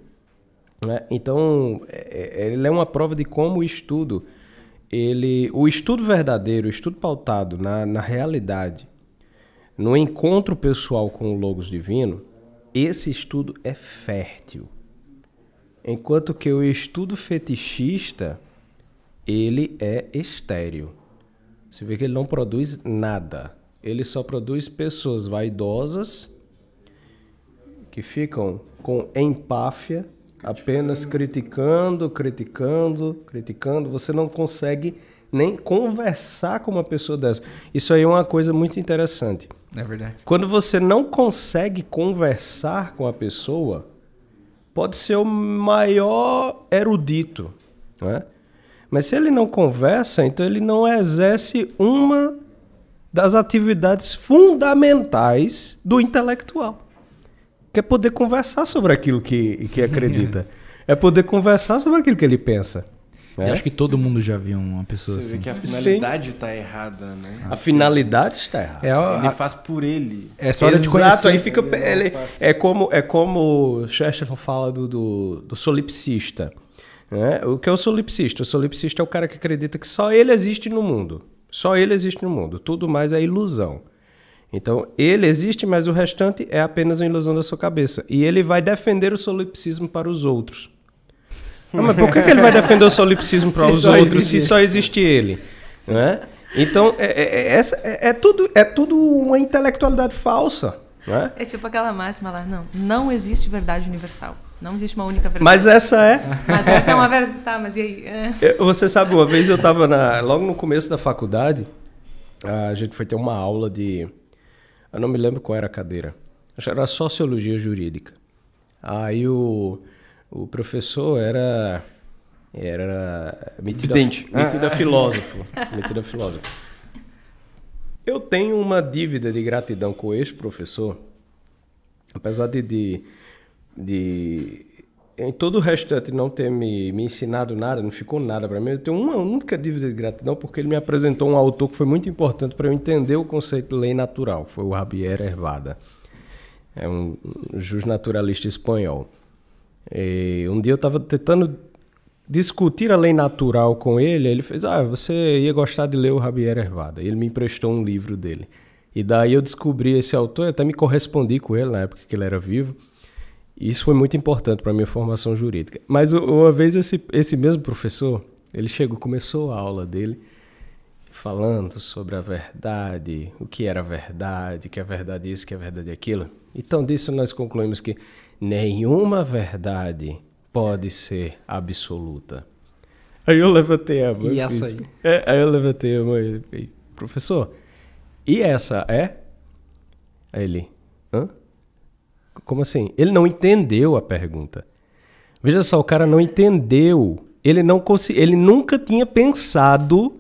[SPEAKER 1] Né? Então, é, é, ele é uma prova de como o estudo, ele, o estudo verdadeiro, o estudo pautado na, na realidade, no encontro pessoal com o Logos Divino, esse estudo é fértil. Enquanto que o estudo fetichista, ele é estéril. Você vê que ele não produz nada. Ele só produz pessoas vaidosas que ficam com empáfia, apenas criticando, criticando, criticando. Você não consegue nem conversar com uma pessoa dessa. Isso aí é uma coisa muito interessante. É verdade. Quando você não consegue conversar com a pessoa, pode ser o maior erudito, né? Mas se ele não conversa, então ele não exerce uma das atividades fundamentais do intelectual que é poder conversar sobre aquilo que, que acredita. é poder conversar sobre aquilo que ele pensa. Eu né? acho que todo mundo já viu uma pessoa Você assim. Vê que a finalidade
[SPEAKER 3] está errada, né? Ah, a
[SPEAKER 1] finalidade está errada. É, a... Ele faz
[SPEAKER 3] por ele. É só Exato, de conhecer. aí fica. Ele,
[SPEAKER 1] é como é como Chesterton fala do, do, do solipsista. Né? O que é o solipsista? O solipsista é o cara que acredita que só ele existe no mundo. Só ele existe no mundo. Tudo mais é ilusão. Então, ele existe, mas o restante é apenas uma ilusão da sua cabeça. E ele vai defender o solipsismo para os outros.
[SPEAKER 2] Não, mas por que, que, ele vai defender o solipsismo para os outros existe. se só
[SPEAKER 1] existe ele? Então, é, é, é, é, tudo, é tudo uma intelectualidade falsa.
[SPEAKER 2] É tipo aquela máxima lá, não, não existe verdade universal. Não existe uma única verdade. Mas essa é. Mas essa é uma verdade. Tá, mas e aí?
[SPEAKER 1] Você sabe, uma vez eu estava logo no começo da faculdade, a gente foi ter uma aula de eu não me lembro qual era a cadeira. Acho que era Sociologia Jurídica. Aí o, o professor era era metido, Vidente. a, metido ah, a ah. filósofo. metido a filósofo. Eu tenho uma dívida de gratidão com esse professor apesar de, de, de, em todo o restante não ter me, me ensinado nada, não ficou nada para mim. Eu tenho uma única dívida de gratidão porque ele me apresentou um autor que foi muito importante para eu entender o conceito de lei natural, foi o Javier Hervada. É um justnaturalista espanhol. E um dia eu estava tentando discutir a lei natural com ele, ele fez: "Ah, você ia gostar de ler o Javier Hervada". Ele me emprestou um livro dele. E daí eu descobri esse autor, até me correspondi com ele na época que ele era vivo. Isso foi muito importante para minha formação jurídica. Mas uma vez esse, esse mesmo professor, ele chegou, começou a aula dele falando sobre a verdade, o que era verdade, que é verdade isso, que é verdade aquilo. Então disso nós concluímos que nenhuma verdade pode ser absoluta. Aí eu levantei a mão. E essa aí? É, aí eu levantei a mão e falei, professor, e essa é? Aí ele, hã? Como assim? Ele não entendeu a pergunta. Veja só, o cara não entendeu. Ele não consegui... ele nunca tinha pensado,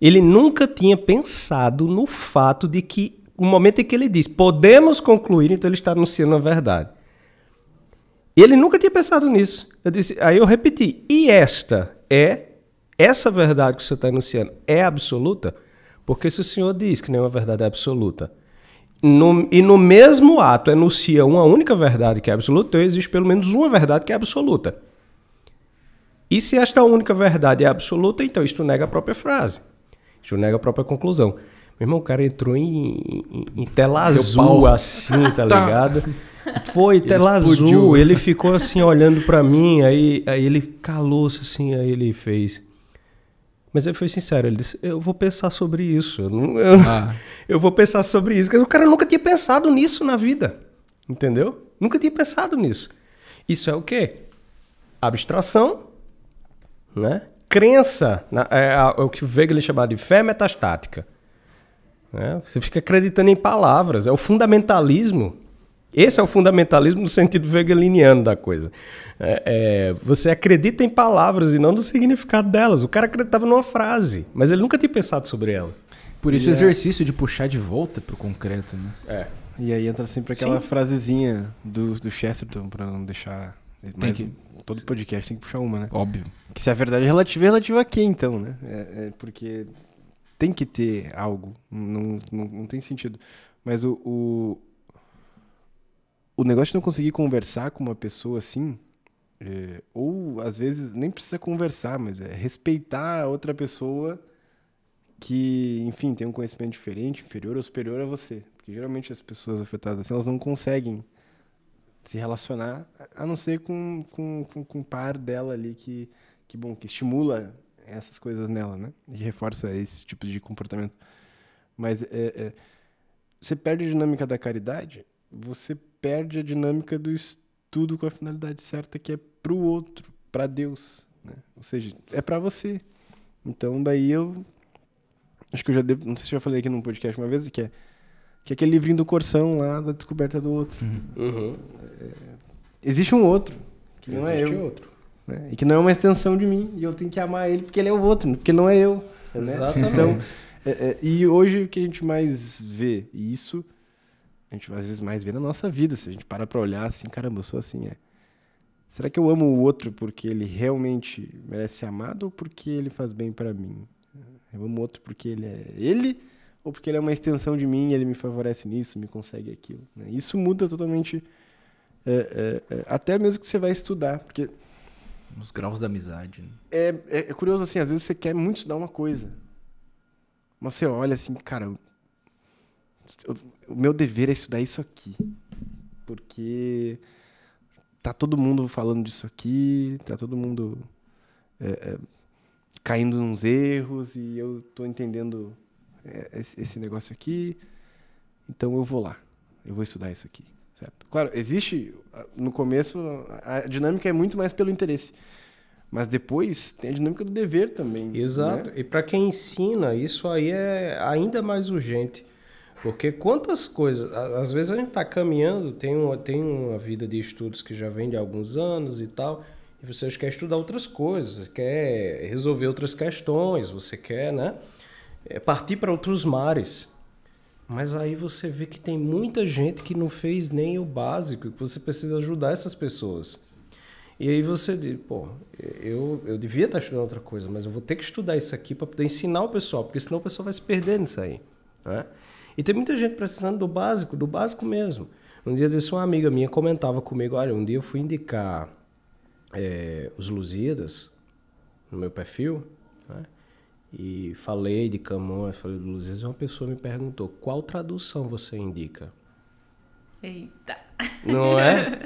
[SPEAKER 1] ele nunca tinha pensado no fato de que o momento em que ele diz, podemos concluir, então ele está anunciando a verdade. Ele nunca tinha pensado nisso. Eu disse, aí eu repeti, e esta é essa verdade que você está anunciando é absoluta? Porque se o senhor diz que nenhuma é verdade é absoluta, no, e no mesmo ato enuncia uma única verdade que é absoluta, então existe pelo menos uma verdade que é absoluta. E se esta única verdade é absoluta, então isto nega a própria frase. Isto nega a própria conclusão. Meu irmão, o cara entrou em, em, em tela azul assim, tá ligado? Tá. Foi tela ele azul, ele ficou assim olhando para mim, aí, aí ele calou-se assim, aí ele fez... Mas ele foi sincero, ele disse, eu vou pensar sobre isso. Eu, não, eu, ah. eu vou pensar sobre isso. O cara nunca tinha pensado nisso na vida. Entendeu? Nunca tinha pensado nisso. Isso é o quê? Abstração, né? Crença, na, é, é o que o Wegel chamava de fé metastática. Né? Você fica acreditando em palavras. É o fundamentalismo esse é o fundamentalismo no sentido wegeliniano da coisa. É, é, você acredita em palavras e não no significado delas. O cara acreditava numa frase, mas ele nunca tinha pensado sobre ela. Por isso e o é- exercício
[SPEAKER 4] de puxar de volta pro concreto, né? É.
[SPEAKER 3] E aí entra sempre aquela Sim. frasezinha do, do Chesterton para não deixar. Tem mas que... Todo podcast tem que puxar uma, né? Óbvio. Que se a verdade é relativa, é relativa a quê, então, né? É, é, porque tem que ter algo. Não, não, não tem sentido. Mas o o negócio de não conseguir conversar com uma pessoa assim, é, ou às vezes nem precisa conversar, mas é respeitar a outra pessoa que, enfim, tem um conhecimento diferente, inferior ou superior a você. Porque geralmente as pessoas afetadas assim, elas não conseguem se relacionar, a não ser com, com, com, com um par dela ali que, que, bom, que estimula essas coisas nela, né? E reforça esse tipo de comportamento. Mas é, é, você perde a dinâmica da caridade, você perde a dinâmica do estudo com a finalidade certa, que é para o outro, para Deus. Né? Ou seja, é para você. Então, daí eu. Acho que eu já. Devo, não sei se eu já falei aqui num podcast uma vez, que é, que é aquele livrinho do coração lá, da descoberta do outro. Uhum.
[SPEAKER 1] uhum. É,
[SPEAKER 3] existe um outro,
[SPEAKER 1] que não é existe é eu. Existe outro.
[SPEAKER 3] Né? E que não é uma extensão de mim, e eu tenho que amar ele porque ele é o outro, porque não é eu. Né? Exatamente. Né? Então, é, é, e hoje o que a gente mais vê, isso a gente às vezes mais vê na nossa vida. Se a gente para pra olhar assim, caramba, eu sou assim, é. Será que eu amo o outro porque ele realmente merece ser amado ou porque ele faz bem para mim? Eu amo o outro porque ele é ele ou porque ele é uma extensão de mim, ele me favorece nisso, me consegue aquilo. Né? Isso muda totalmente, é, é, é, até mesmo que você vai estudar, porque...
[SPEAKER 4] Os graus da amizade. Né?
[SPEAKER 3] É, é, é curioso assim, às vezes você quer muito estudar uma coisa, mas você olha assim, cara, o meu dever é estudar isso aqui. Porque tá todo mundo falando disso aqui, tá todo mundo é, é, caindo nos erros e eu tô entendendo é, esse negócio aqui. Então eu vou lá, eu vou estudar isso aqui. Certo? Claro, existe no começo a dinâmica é muito mais pelo
[SPEAKER 1] interesse. Mas depois tem a dinâmica do dever também. Né? Exato. Né? E para quem ensina, isso aí é ainda mais urgente porque quantas coisas. Às vezes a gente está caminhando, tem uma, tem uma vida de estudos que já vem de alguns anos e tal, e você quer estudar outras coisas, quer resolver outras questões, você quer, né? Eh, partir para outros mares. Mas aí você vê que tem muita gente que não fez nem o básico, que você precisa ajudar essas pessoas. E aí você diz, pô, eu, eu devia estar tá estudando outra coisa, mas eu vou ter que estudar isso aqui para poder ensinar o pessoal, porque senão o pessoal vai se perder nisso aí. Né? E tem muita gente precisando do básico, do básico mesmo. Um dia desse, uma amiga minha comentava comigo: olha, um dia eu fui indicar é, os Lusíadas no meu perfil, né? e falei de Camões, falei do Lusíadas, e uma pessoa me perguntou: qual tradução você indica? Eita! Não é?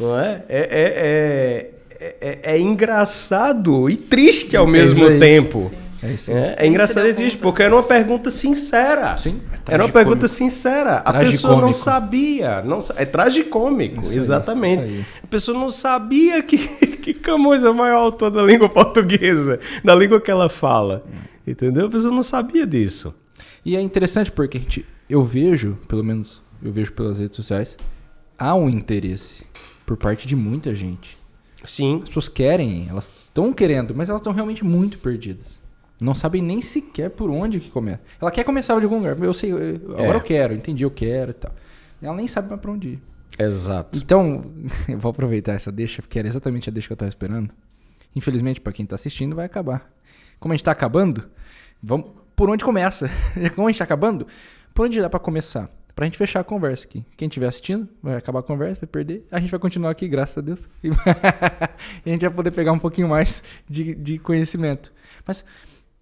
[SPEAKER 1] Não é? É, é, é, é engraçado e triste ao mesmo tempo. Sim. É, isso. é, é engraçado ele diz, porque era uma pergunta sincera. Sim, é era uma pergunta sincera. A pessoa não sabia. Não, é tragicômico, isso exatamente. Aí, a pessoa não sabia que, que Camões é o maior autor da língua portuguesa, da língua que ela fala. Hum. Entendeu? A pessoa não sabia disso. E é interessante porque a gente, eu vejo, pelo menos eu vejo
[SPEAKER 4] pelas redes sociais, há um interesse por parte de muita gente. Sim. As pessoas querem, elas estão querendo, mas elas estão realmente muito perdidas não sabem nem sequer por onde que começa. Ela quer começar de algum lugar. Eu sei, eu, agora é. eu quero, entendi, eu quero e tal. Ela nem sabe mais pra onde ir. Exato. Então, eu vou aproveitar essa deixa, que era exatamente a deixa que eu tava esperando. Infelizmente, para quem tá assistindo, vai acabar. Como a gente tá acabando, vamos por onde começa? Como a gente tá acabando, por onde dá para começar? Pra gente fechar a conversa aqui. Quem estiver assistindo, vai acabar a conversa, vai perder. A gente vai continuar aqui, graças a Deus. e a gente vai poder pegar um pouquinho mais de, de conhecimento. Mas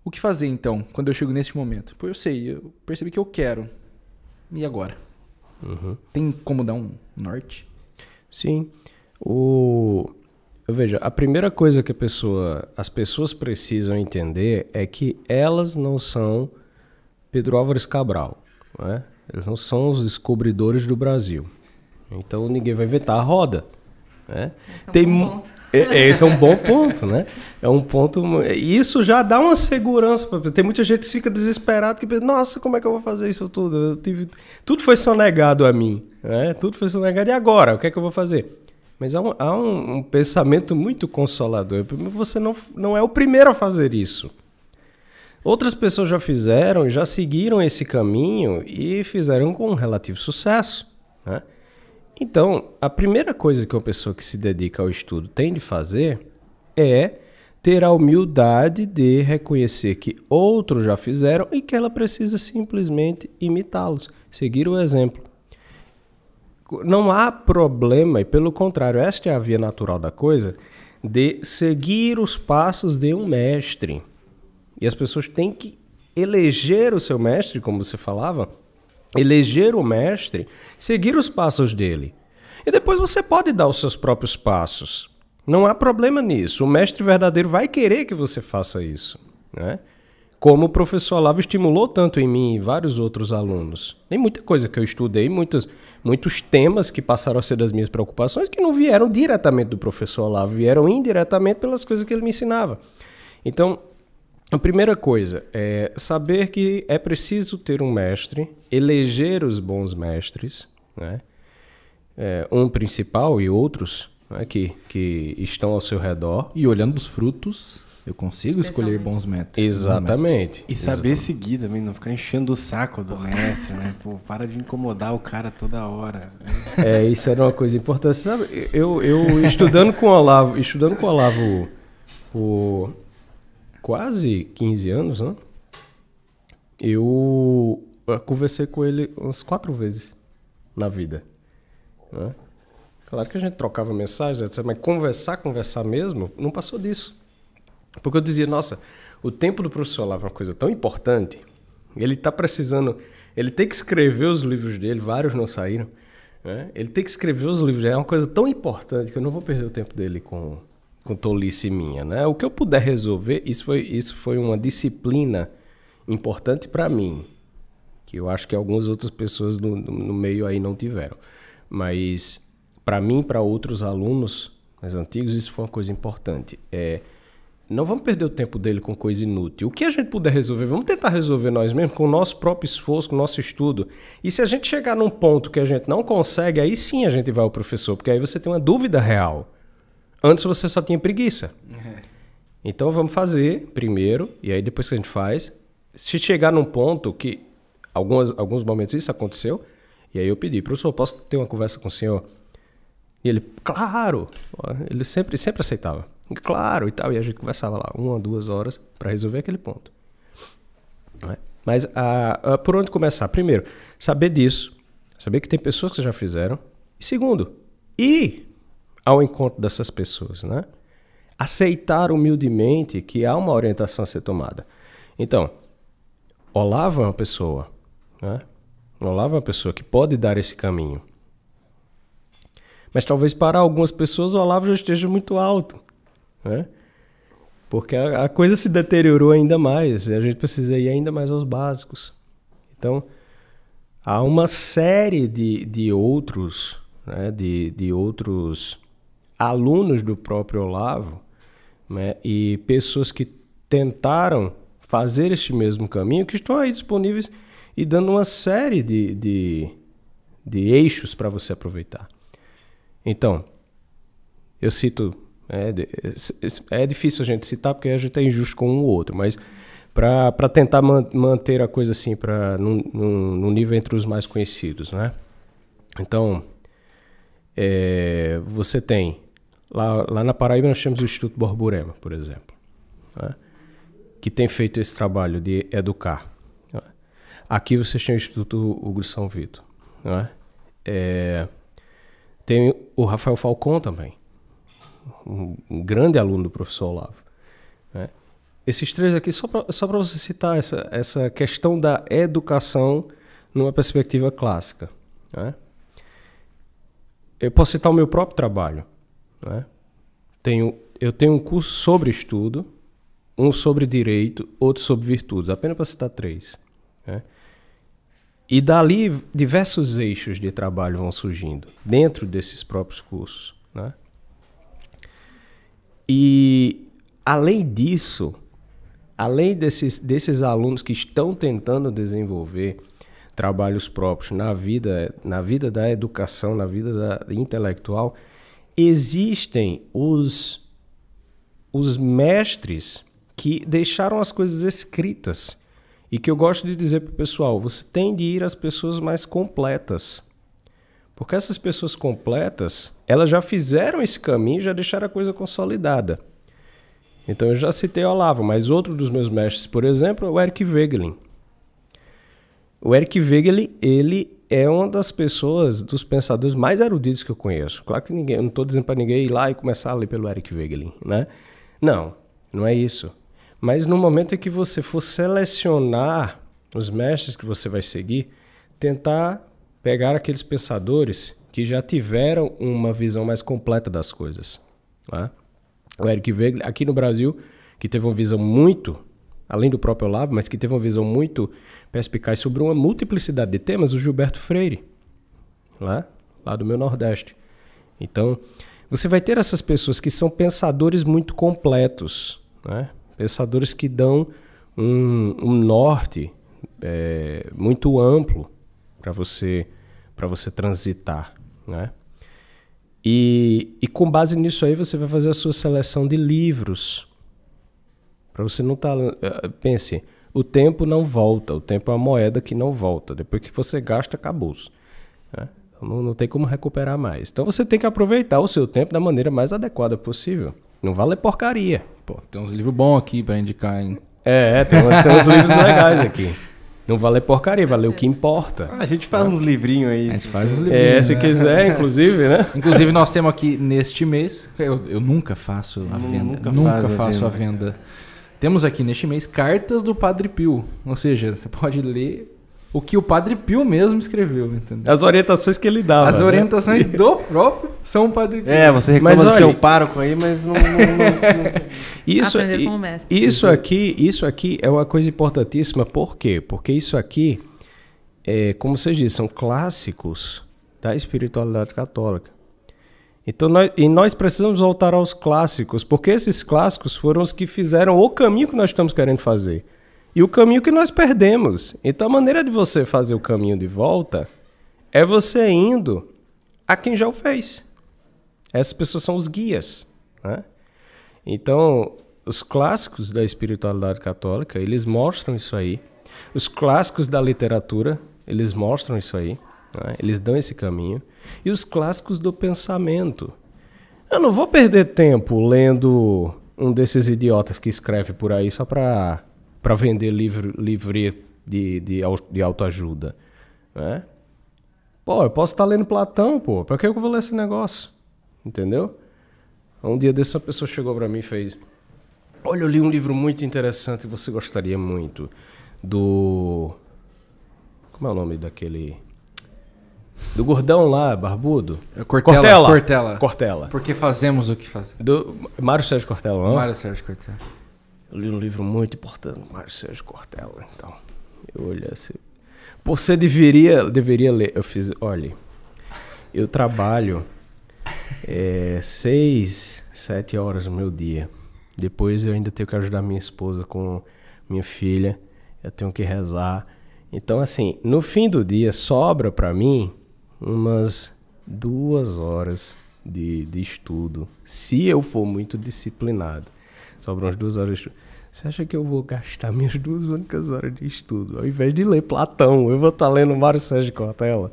[SPEAKER 4] o que fazer então, quando eu chego neste momento? Pois eu sei, eu percebi que eu quero. E agora? Uhum. Tem como dar um
[SPEAKER 1] norte? Sim. O Veja, a primeira coisa que pessoa, as pessoas precisam entender é que elas não são Pedro Álvares Cabral, né? eles não são os descobridores do Brasil. Então ninguém vai vetar a roda. Né? É Tem, é, é, esse é um bom ponto, né? É um ponto. E isso já dá uma segurança. Tem muita gente que fica desesperado que pensa, nossa, como é que eu vou fazer isso tudo? Eu tive... Tudo foi sonegado a mim. Né? Tudo foi sonegado. E agora? O que é que eu vou fazer? Mas há um, há um, um pensamento muito consolador. Você não, não é o primeiro a fazer isso. Outras pessoas já fizeram, já seguiram esse caminho e fizeram com um relativo sucesso. Né? Então, a primeira coisa que uma pessoa que se dedica ao estudo tem de fazer é ter a humildade de reconhecer que outros já fizeram e que ela precisa simplesmente imitá-los, seguir o exemplo. Não há problema, e pelo contrário, esta é a via natural da coisa, de seguir os passos de um mestre. E as pessoas têm que eleger o seu mestre, como você falava, eleger o mestre, seguir os passos dele. E depois você pode dar os seus próprios passos. Não há problema nisso. O mestre verdadeiro vai querer que você faça isso. Né? Como o professor Olavo estimulou tanto em mim e vários outros alunos. Tem muita coisa que eu estudei, muitos, muitos temas que passaram a ser das minhas preocupações que não vieram diretamente do professor Olavo, vieram indiretamente pelas coisas que ele me ensinava. Então, a primeira coisa é saber que é preciso ter um mestre, eleger os bons mestres, né? É, um principal e outros né? que, que estão ao seu redor. E olhando os frutos, eu consigo escolher bons mestres. Exatamente. E saber
[SPEAKER 3] Exatamente. seguir também, não ficar enchendo o saco do mestre, né? Pô, para de incomodar o cara toda
[SPEAKER 4] hora. Né?
[SPEAKER 1] É, isso era uma coisa importante. Sabe, eu, eu estudando com o Olavo, estudando com o Olavo, o quase 15 anos, né? Eu conversei com ele umas quatro vezes na vida. Né? Claro que a gente trocava mensagens, Mas conversar, conversar mesmo, não passou disso. Porque eu dizia, nossa, o tempo do professor Olavo é uma coisa tão importante. Ele está precisando. Ele tem que escrever os livros dele, vários não saíram. Né? Ele tem que escrever os livros dele, é uma coisa tão importante que eu não vou perder o tempo dele com, com tolice minha, né? O que eu puder resolver, isso foi, isso foi uma disciplina importante para mim, que eu acho que algumas outras pessoas no, no meio aí não tiveram. Mas para mim, para outros alunos mais antigos, isso foi uma coisa importante. É, não vamos perder o tempo dele com coisa inútil. O que a gente puder resolver, vamos tentar resolver nós mesmos, com o nosso próprio esforço, com o nosso estudo. E se a gente chegar num ponto que a gente não consegue, aí sim a gente vai ao professor, porque aí você tem uma dúvida real. Antes você só tinha preguiça. É. Então vamos fazer primeiro, e aí depois que a gente faz. Se chegar num ponto que algumas, alguns momentos isso aconteceu, e aí eu pedi, professor, posso ter uma conversa com o senhor? E ele, claro! Ele sempre, sempre aceitava. Claro e tal. E a gente conversava lá uma, duas horas para resolver aquele ponto. É? Mas a, ah, a, ah, por onde começar? Primeiro, saber disso. Saber que tem pessoas que já fizeram. E segundo, ir ao encontro dessas pessoas, né? Aceitar humildemente que há uma orientação a ser tomada. Então, Olavo é uma pessoa, né? Olavo é uma pessoa que pode dar esse caminho. Mas talvez para algumas pessoas Olavo já esteja muito alto, né? Porque a, a coisa se deteriorou ainda mais, e a gente precisa ir ainda mais aos básicos. Então, há uma série de, de outros, né, de, de outros alunos do próprio Olavo né, e pessoas que tentaram fazer este mesmo caminho que estão aí disponíveis e dando uma série de, de, de eixos para você aproveitar. Então, eu cito. É, é, é difícil a gente citar porque a gente é injusto com um ou outro, mas para tentar man, manter a coisa assim, para num, nível entre os mais conhecidos, né? Então, é, você tem Lá, lá na Paraíba nós temos o Instituto Borborema, por exemplo, né? que tem feito esse trabalho de educar. Né? Aqui vocês têm o Instituto Hugo São Vito. Né? É, tem o Rafael Falcon também, um, um grande aluno do professor Olavo. Né. Esses três aqui, só para você citar essa, essa questão da educação numa perspectiva clássica. Né. Eu posso citar o meu próprio trabalho. Né? Tenho, eu tenho um curso sobre estudo, um sobre direito, outro sobre virtudes, apenas para citar três. Né? E dali diversos eixos de trabalho vão surgindo dentro desses próprios cursos. Né? E além disso, além desses, desses alunos que estão tentando desenvolver trabalhos próprios na vida, na vida da educação, na vida da, intelectual, existem os, os mestres que deixaram as coisas escritas. E que eu gosto de dizer para o pessoal: você tem de ir às pessoas mais completas. Porque essas pessoas completas, elas já fizeram esse caminho, já deixaram a coisa consolidada. Então eu já citei Olavo, mas outro dos meus mestres, por exemplo, é o Eric Wegelin. O Eric Wegelin, ele é uma das pessoas, dos pensadores mais eruditos que eu conheço. Claro que ninguém, eu não estou dizendo para ninguém ir lá e começar a ler pelo Eric Wegelin, né? Não, não é isso. Mas no momento em que você for selecionar os mestres que você vai seguir, tentar pegar aqueles pensadores que já tiveram uma visão mais completa das coisas. Né? O Eric Wegelin, aqui no Brasil, que teve uma visão muito além do próprio Olavo, mas que teve uma visão muito perspicaz sobre uma multiplicidade de temas, o Gilberto Freire, lá, lá do meu Nordeste. Então, você vai ter essas pessoas que são pensadores muito completos, né? pensadores que dão um, um norte é, muito amplo para você para você transitar, né? E, e com base nisso aí você vai fazer a sua seleção de livros para você não estar. Tá, eh, pense, o tempo não volta, o tempo é uma moeda que não volta. Depois que você gasta, acabou. Né? Então, não, não tem como recuperar mais. Então você tem que aproveitar o seu tempo da maneira mais adequada possível. Não vale porcaria. Pô, tem uns livros bons aqui para indicar, hein? É, é tem, tem uns livros legais aqui. Não vale porcaria, vale o que importa. Ah, a gente faz uns livrinhos aí. A gente faz uns é, livrinhos. É, se né? quiser, inclusive, né?
[SPEAKER 4] Inclusive, nós temos aqui neste mês. Eu, eu nunca faço a venda. Nunca, nunca faço, faço a venda. A venda temos aqui neste mês cartas do Padre Pio. Ou seja, você pode ler o que o Padre Pio mesmo escreveu, entendeu? As
[SPEAKER 1] orientações que ele dava. As né? orientações do próprio São Padre Pio. É, você reclama mas, do olha, seu pároco aí, mas não... não, não, não... isso, Aprender com o mestre. Isso uhum. aqui, isso aqui é uma coisa importantíssima. Por quê? Porque isso aqui, é, como vocês dizem, são clássicos da espiritualidade católica. Então, nós, e nós precisamos voltar aos clássicos, porque esses clássicos foram os que fizeram o caminho que nós estamos querendo fazer. E o caminho que nós perdemos. Então, a maneira de você fazer o caminho de volta é você indo a quem já o fez. Essas pessoas são os guias. Né? Então, os clássicos da espiritualidade católica, eles mostram isso aí. Os clássicos da literatura, eles mostram isso aí. Né? Eles dão esse caminho e os clássicos do pensamento. Eu não vou perder tempo lendo um desses idiotas que escreve por aí só para vender livro, livro de, de, de autoajuda. Né? Pô, eu posso estar tá lendo Platão, pô. Pra que eu vou ler esse negócio? Entendeu? Um dia desses uma pessoa chegou para mim e fez: Olha, eu li um livro muito interessante, você gostaria muito. Do. Como é o nome daquele do gordão lá, barbudo. É, Cortella, Cortella. Cortella. Cortella. Porque fazemos o que fazemos. Do Mário Sérgio Cortella, não? É? Mário Sérgio Cortella. Eu li um livro muito importante, Mário Sérgio Cortella, então. Eu olhei assim. Você deveria, deveria ler. Eu fiz, olha, eu trabalho é, seis, sete horas no meu dia. Depois eu ainda tenho que ajudar minha esposa com minha filha. Eu tenho que rezar. Então, assim, no fim do dia sobra para mim umas duas horas de, de estudo. Se eu for muito disciplinado, sobram umas duas horas de estudo. Você acha que eu vou gastar minhas duas únicas horas de estudo? Ao invés de ler Platão, eu vou estar tá lendo Mário Sérgio Cortella.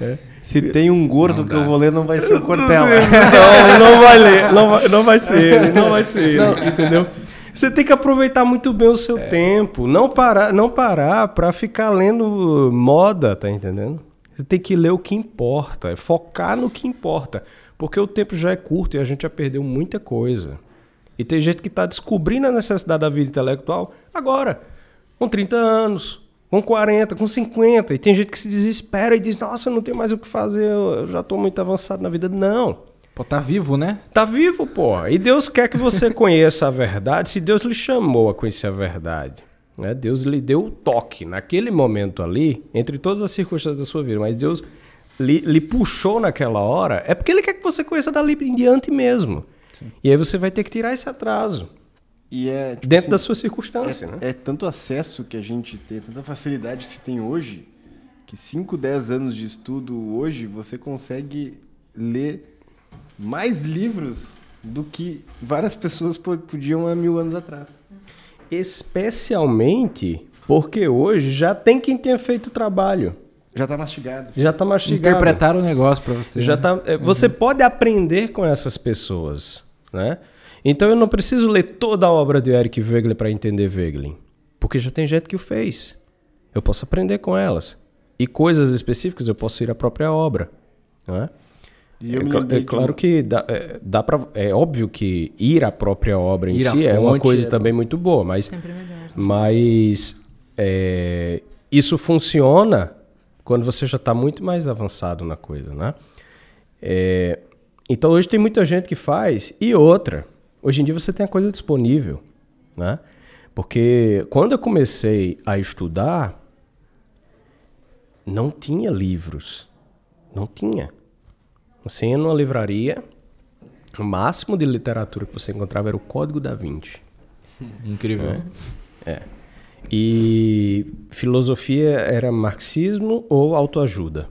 [SPEAKER 1] É. Se tem um gordo que eu vou ler, não vai ser o Cortella. Não, não vai ler, não vai, não vai ser ele, não vai ser ele, não. entendeu? Você tem que aproveitar muito bem o seu é. tempo, não parar, não parar para ficar lendo moda, tá entendendo? Você tem que ler o que importa, é focar no que importa. Porque o tempo já é curto e a gente já perdeu muita coisa. E tem gente que está descobrindo a necessidade da vida intelectual agora, com 30 anos, com 40, com 50. E tem gente que se desespera e diz: Nossa, eu não tenho mais o que fazer, eu já estou muito avançado na vida. Não. Pô, tá vivo, né? Tá vivo, pô. E Deus quer que você conheça a verdade, se Deus lhe chamou a conhecer a verdade. Né? Deus lhe deu o toque naquele momento ali, entre todas as circunstâncias da sua vida, mas Deus lhe, lhe puxou naquela hora, é porque ele quer que você conheça dali em diante mesmo. Sim. E aí você vai ter que tirar esse atraso. E é, tipo, dentro assim, da sua circunstância, é, né? É tanto acesso que a gente tem,
[SPEAKER 3] tanta facilidade que se tem hoje, que 5, 10 anos de estudo hoje, você consegue ler mais livros do que várias
[SPEAKER 1] pessoas podiam há mil anos atrás. Especialmente porque hoje já tem quem tenha feito o trabalho. Já está mastigado. Já está mastigado. Interpretaram o negócio para você. Já né? Tá, é, uhum. Você pode aprender com essas pessoas. Né? Então eu não preciso ler toda a obra de Eric Wegelin para entender Wegelin. Porque já tem gente que o fez. Eu posso aprender com elas. E coisas específicas eu posso ir à própria obra. Né?
[SPEAKER 4] É, é, claro
[SPEAKER 1] que dá, é, dá pra, é óbvio que ir à própria obra em ir si é uma coisa é também muito boa, mas, é melhor, mas é, isso funciona quando você já está muito mais avançado na coisa, né? É, então hoje tem muita gente que faz e outra. Hoje em dia você tem a coisa disponível, né? Porque quando eu comecei a estudar, não tinha livros, não tinha. Você ia numa livraria, o máximo de literatura que você encontrava era o Código da Vinci. Incrível. É. é. E filosofia era marxismo ou autoajuda.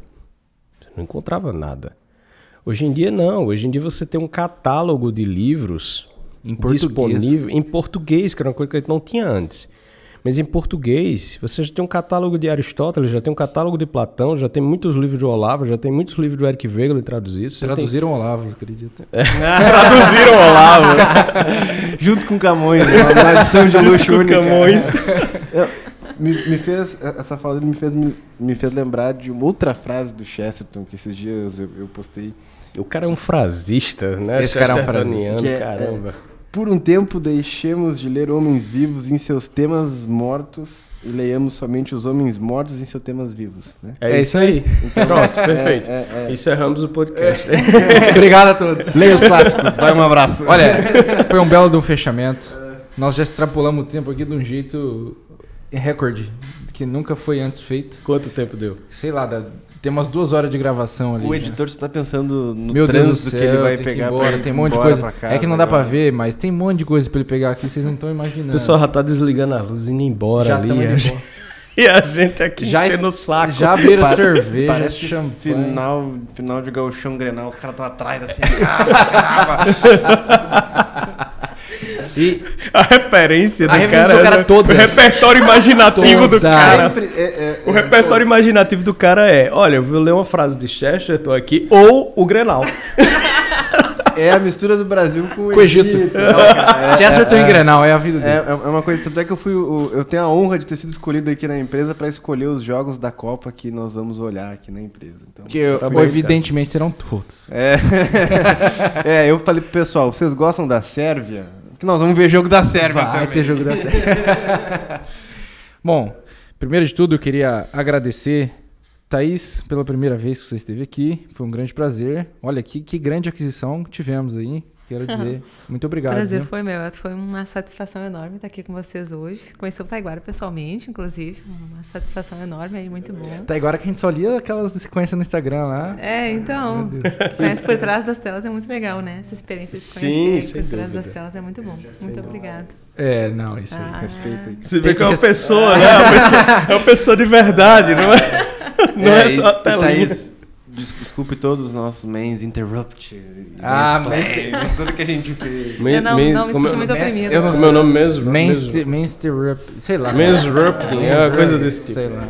[SPEAKER 1] Você não encontrava nada. Hoje em dia não. Hoje em dia você tem um catálogo de livros em disponível em português, que era uma coisa que não tinha antes. Mas em português, você já tem um catálogo de Aristóteles, já tem um catálogo de Platão, já tem muitos livros de Olavo, já tem muitos livros do Eric Weigl traduzidos. Traduziram tem... Olavo, acredita? É. Traduziram Olavo. Junto com Camões, né? uma edição de luxo única. Camões. me, me,
[SPEAKER 3] fez, essa fala me fez, me, me, fez lembrar de uma outra frase do Chesterton que esses dias eu,
[SPEAKER 1] eu postei. O cara é um frasista, né? Esse cara é um frasista. É, caramba.
[SPEAKER 3] É, por um tempo deixemos de ler homens vivos em seus temas mortos e leiamos somente os homens mortos em seus temas vivos. Né? É, é, isso aí. Então, Pronto, é, perfeito. É, é, Encerramos o podcast. É. Obrigado a todos. Leia os clássicos. Vai, um abraço. Olha, foi um
[SPEAKER 2] belo fechamento.
[SPEAKER 4] Nós já extrapolamos o tempo aqui de um jeito recorde, que nunca foi antes feito. Quanto tempo deu? Sei lá, da tem umas duas horas de gravação ali. O né? editor está pensando no Meu Deus do céu, que ele vai tem pegar. Que embora, tem um monte de coisa. Casa, é que não dá para ver, mas tem um
[SPEAKER 1] monte de coisa para ele pegar aqui, vocês não estão imaginando. O pessoal já tá desligando a luz e indo embora já ali. Indo embora. E a gente aqui já enchendo o saco. Já beira cerveja, parece Final,
[SPEAKER 3] final de gauchão grenal, os caras estão atrás assim, cava, cava. E a referência do, a referência cara, do é cara todas. O repertório imaginativo do
[SPEAKER 1] cara. Sempre, é, é, é o repertório imaginativo do cara é: olha, eu vou ler uma frase de estou aqui, ou o Grenal. É a mistura do Brasil
[SPEAKER 3] com, o Egito. É, Chester É, Chesterton é, Grenal, é a vida dele. É, é uma coisa, tanto é que eu fui. eu tenho a honra de ter sido escolhido aqui na empresa para escolher os jogos da Copa que nós vamos olhar aqui na empresa. Então, que eu, evidentemente
[SPEAKER 4] serão todos. É. é, eu
[SPEAKER 3] falei pro pessoal, vocês gostam da Sérvia?
[SPEAKER 4] que nós vamos ver jogo da Sérvia Vai também. ter jogo da Sérvia. Bom, primeiro de tudo, eu queria agradecer Thaís, pela primeira vez que você esteve aqui, foi um grande prazer. Olha que, que grande aquisição tivemos aí. Quero dizer, muito obrigado. Prazer foi
[SPEAKER 2] meu. Foi uma satisfação enorme estar aqui com vocês hoje. conhecer o Taiguara pessoalmente, inclusive. Uma satisfação enorme aí, muito bom.
[SPEAKER 4] Taiguara que a gente só lia aquelas sequências no Instagram lá.
[SPEAKER 2] É, então. Mas por trás das telas é muito legal, né? Essa experiência de Sim, por dúvida. trás das telas é muito bom. Muito obrigada. É, não, isso aí. Ah,
[SPEAKER 4] respeita aí. Você vê que é uma pessoa, né? É uma pessoa,
[SPEAKER 2] é uma pessoa de verdade, não é? é não é, é só a telinha. Desculpe todos
[SPEAKER 3] os nossos mains interrupt. Ah, mains né? Tudo que a gente fez. eu não, mains, não me é- muito oprimido. Eu não sei. Meu nome mesmo?
[SPEAKER 1] Mains
[SPEAKER 4] interrupt. Sei lá. Mains interrupt É uma coisa desse tipo.
[SPEAKER 1] Sei lá.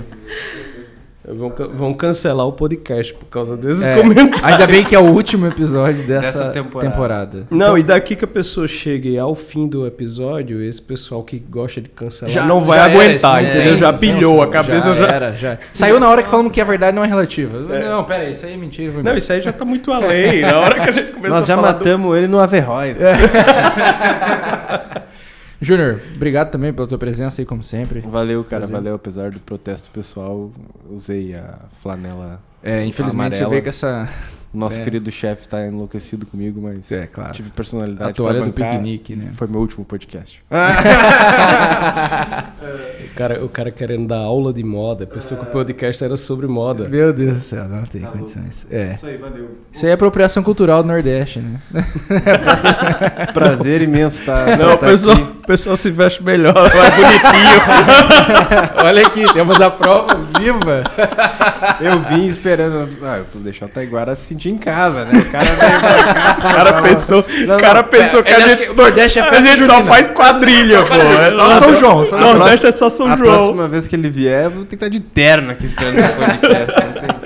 [SPEAKER 1] Vão, vão cancelar o podcast por causa desses é, comentários. Ainda bem que é o último episódio dessa, dessa temporada. temporada. Não, então, e daqui que a pessoa chegue ao fim do episódio, esse pessoal que gosta de cancelar já, não vai aguentar, esse, né? entendeu? É, já pilhou não, a cabeça. Já, já, era, já. Saiu
[SPEAKER 4] na hora que falamos que a verdade não é relativa. É. Não, pera aí, isso aí é mentira. Não, mesmo. isso
[SPEAKER 1] aí já tá muito além. na hora que a gente começou Nós já matamos do... ele no Averroes.
[SPEAKER 4] Júnior, obrigado também pela tua presença aí, como sempre. Valeu, cara, Prazer. valeu. Apesar
[SPEAKER 3] do protesto pessoal, usei a flanela. É, infelizmente amarela. você vê que essa, nosso é. querido chefe está enlouquecido comigo, mas é, claro. tive personalidade. A toalha do piquenique, né? Foi meu último podcast.
[SPEAKER 1] o, é. cara, o cara querendo dar aula de moda, pensou que o podcast era sobre moda. Meu Deus do céu, não tem tá condições. É. Isso aí,
[SPEAKER 4] valeu. Isso aí é apropriação cultural do Nordeste, né? Prazer imenso estar.
[SPEAKER 1] Tá, tá, não, tá pessoal, o pessoal se veste melhor, mais bonitinho. Olha aqui, temos a prova viva.
[SPEAKER 3] Eu vim esperando. Ah, eu vou deixar o Taiguara sentir em casa, né? O cara veio O cara pensou, cara é, pensou que a gente. O Nordeste é festa A gente junina. só faz quadrilha, só, é só São João. Só Nordeste é só São a João. A próxima vez que ele vier,
[SPEAKER 4] vou tentar de terno aqui esperando o podcast.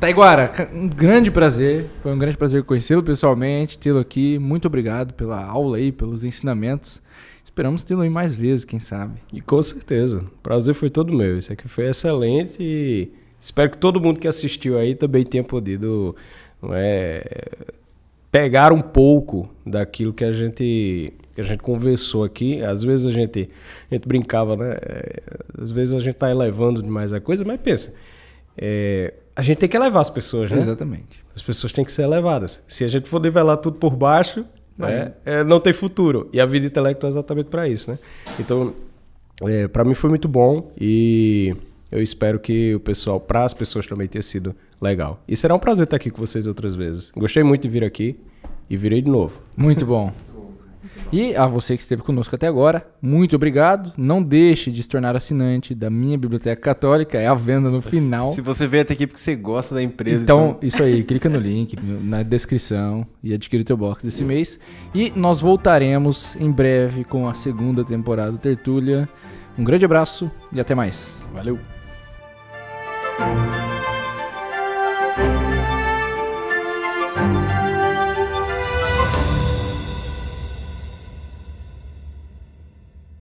[SPEAKER 4] Taiguara, um grande prazer. Foi um grande prazer conhecê-lo pessoalmente, tê-lo aqui. Muito obrigado pela aula aí, pelos
[SPEAKER 1] ensinamentos. Esperamos tê-lo aí mais vezes, quem sabe. E com certeza. O prazer foi todo meu. Isso aqui foi excelente e espero que todo mundo que assistiu aí também tenha podido é? pegar um pouco daquilo que a gente que a gente conversou aqui. Às vezes a gente, a gente brincava, né? É, às vezes a gente está elevando demais a coisa, mas pensa, é, a gente tem que elevar as pessoas, né? Exatamente. As pessoas têm que ser elevadas. Se a gente for nivelar tudo por baixo, né, é, não tem futuro. E a vida intelectual é exatamente para isso, né? Então, é, para mim foi muito bom e eu espero que o pessoal, para as pessoas também tenha sido legal. E será um prazer estar aqui com vocês outras vezes. Gostei muito de vir aqui e virei de novo. Muito bom. E a
[SPEAKER 4] você que esteve conosco até agora, muito obrigado. Não deixe de se tornar assinante da minha biblioteca católica, é a venda no final. Se
[SPEAKER 3] você veio até aqui é porque você gosta da empresa. Então, então...
[SPEAKER 4] isso aí, clica no link na descrição e adquira o teu box desse mês. E nós voltaremos em breve com a segunda temporada do Tertúlia. Um grande abraço e até mais. Valeu.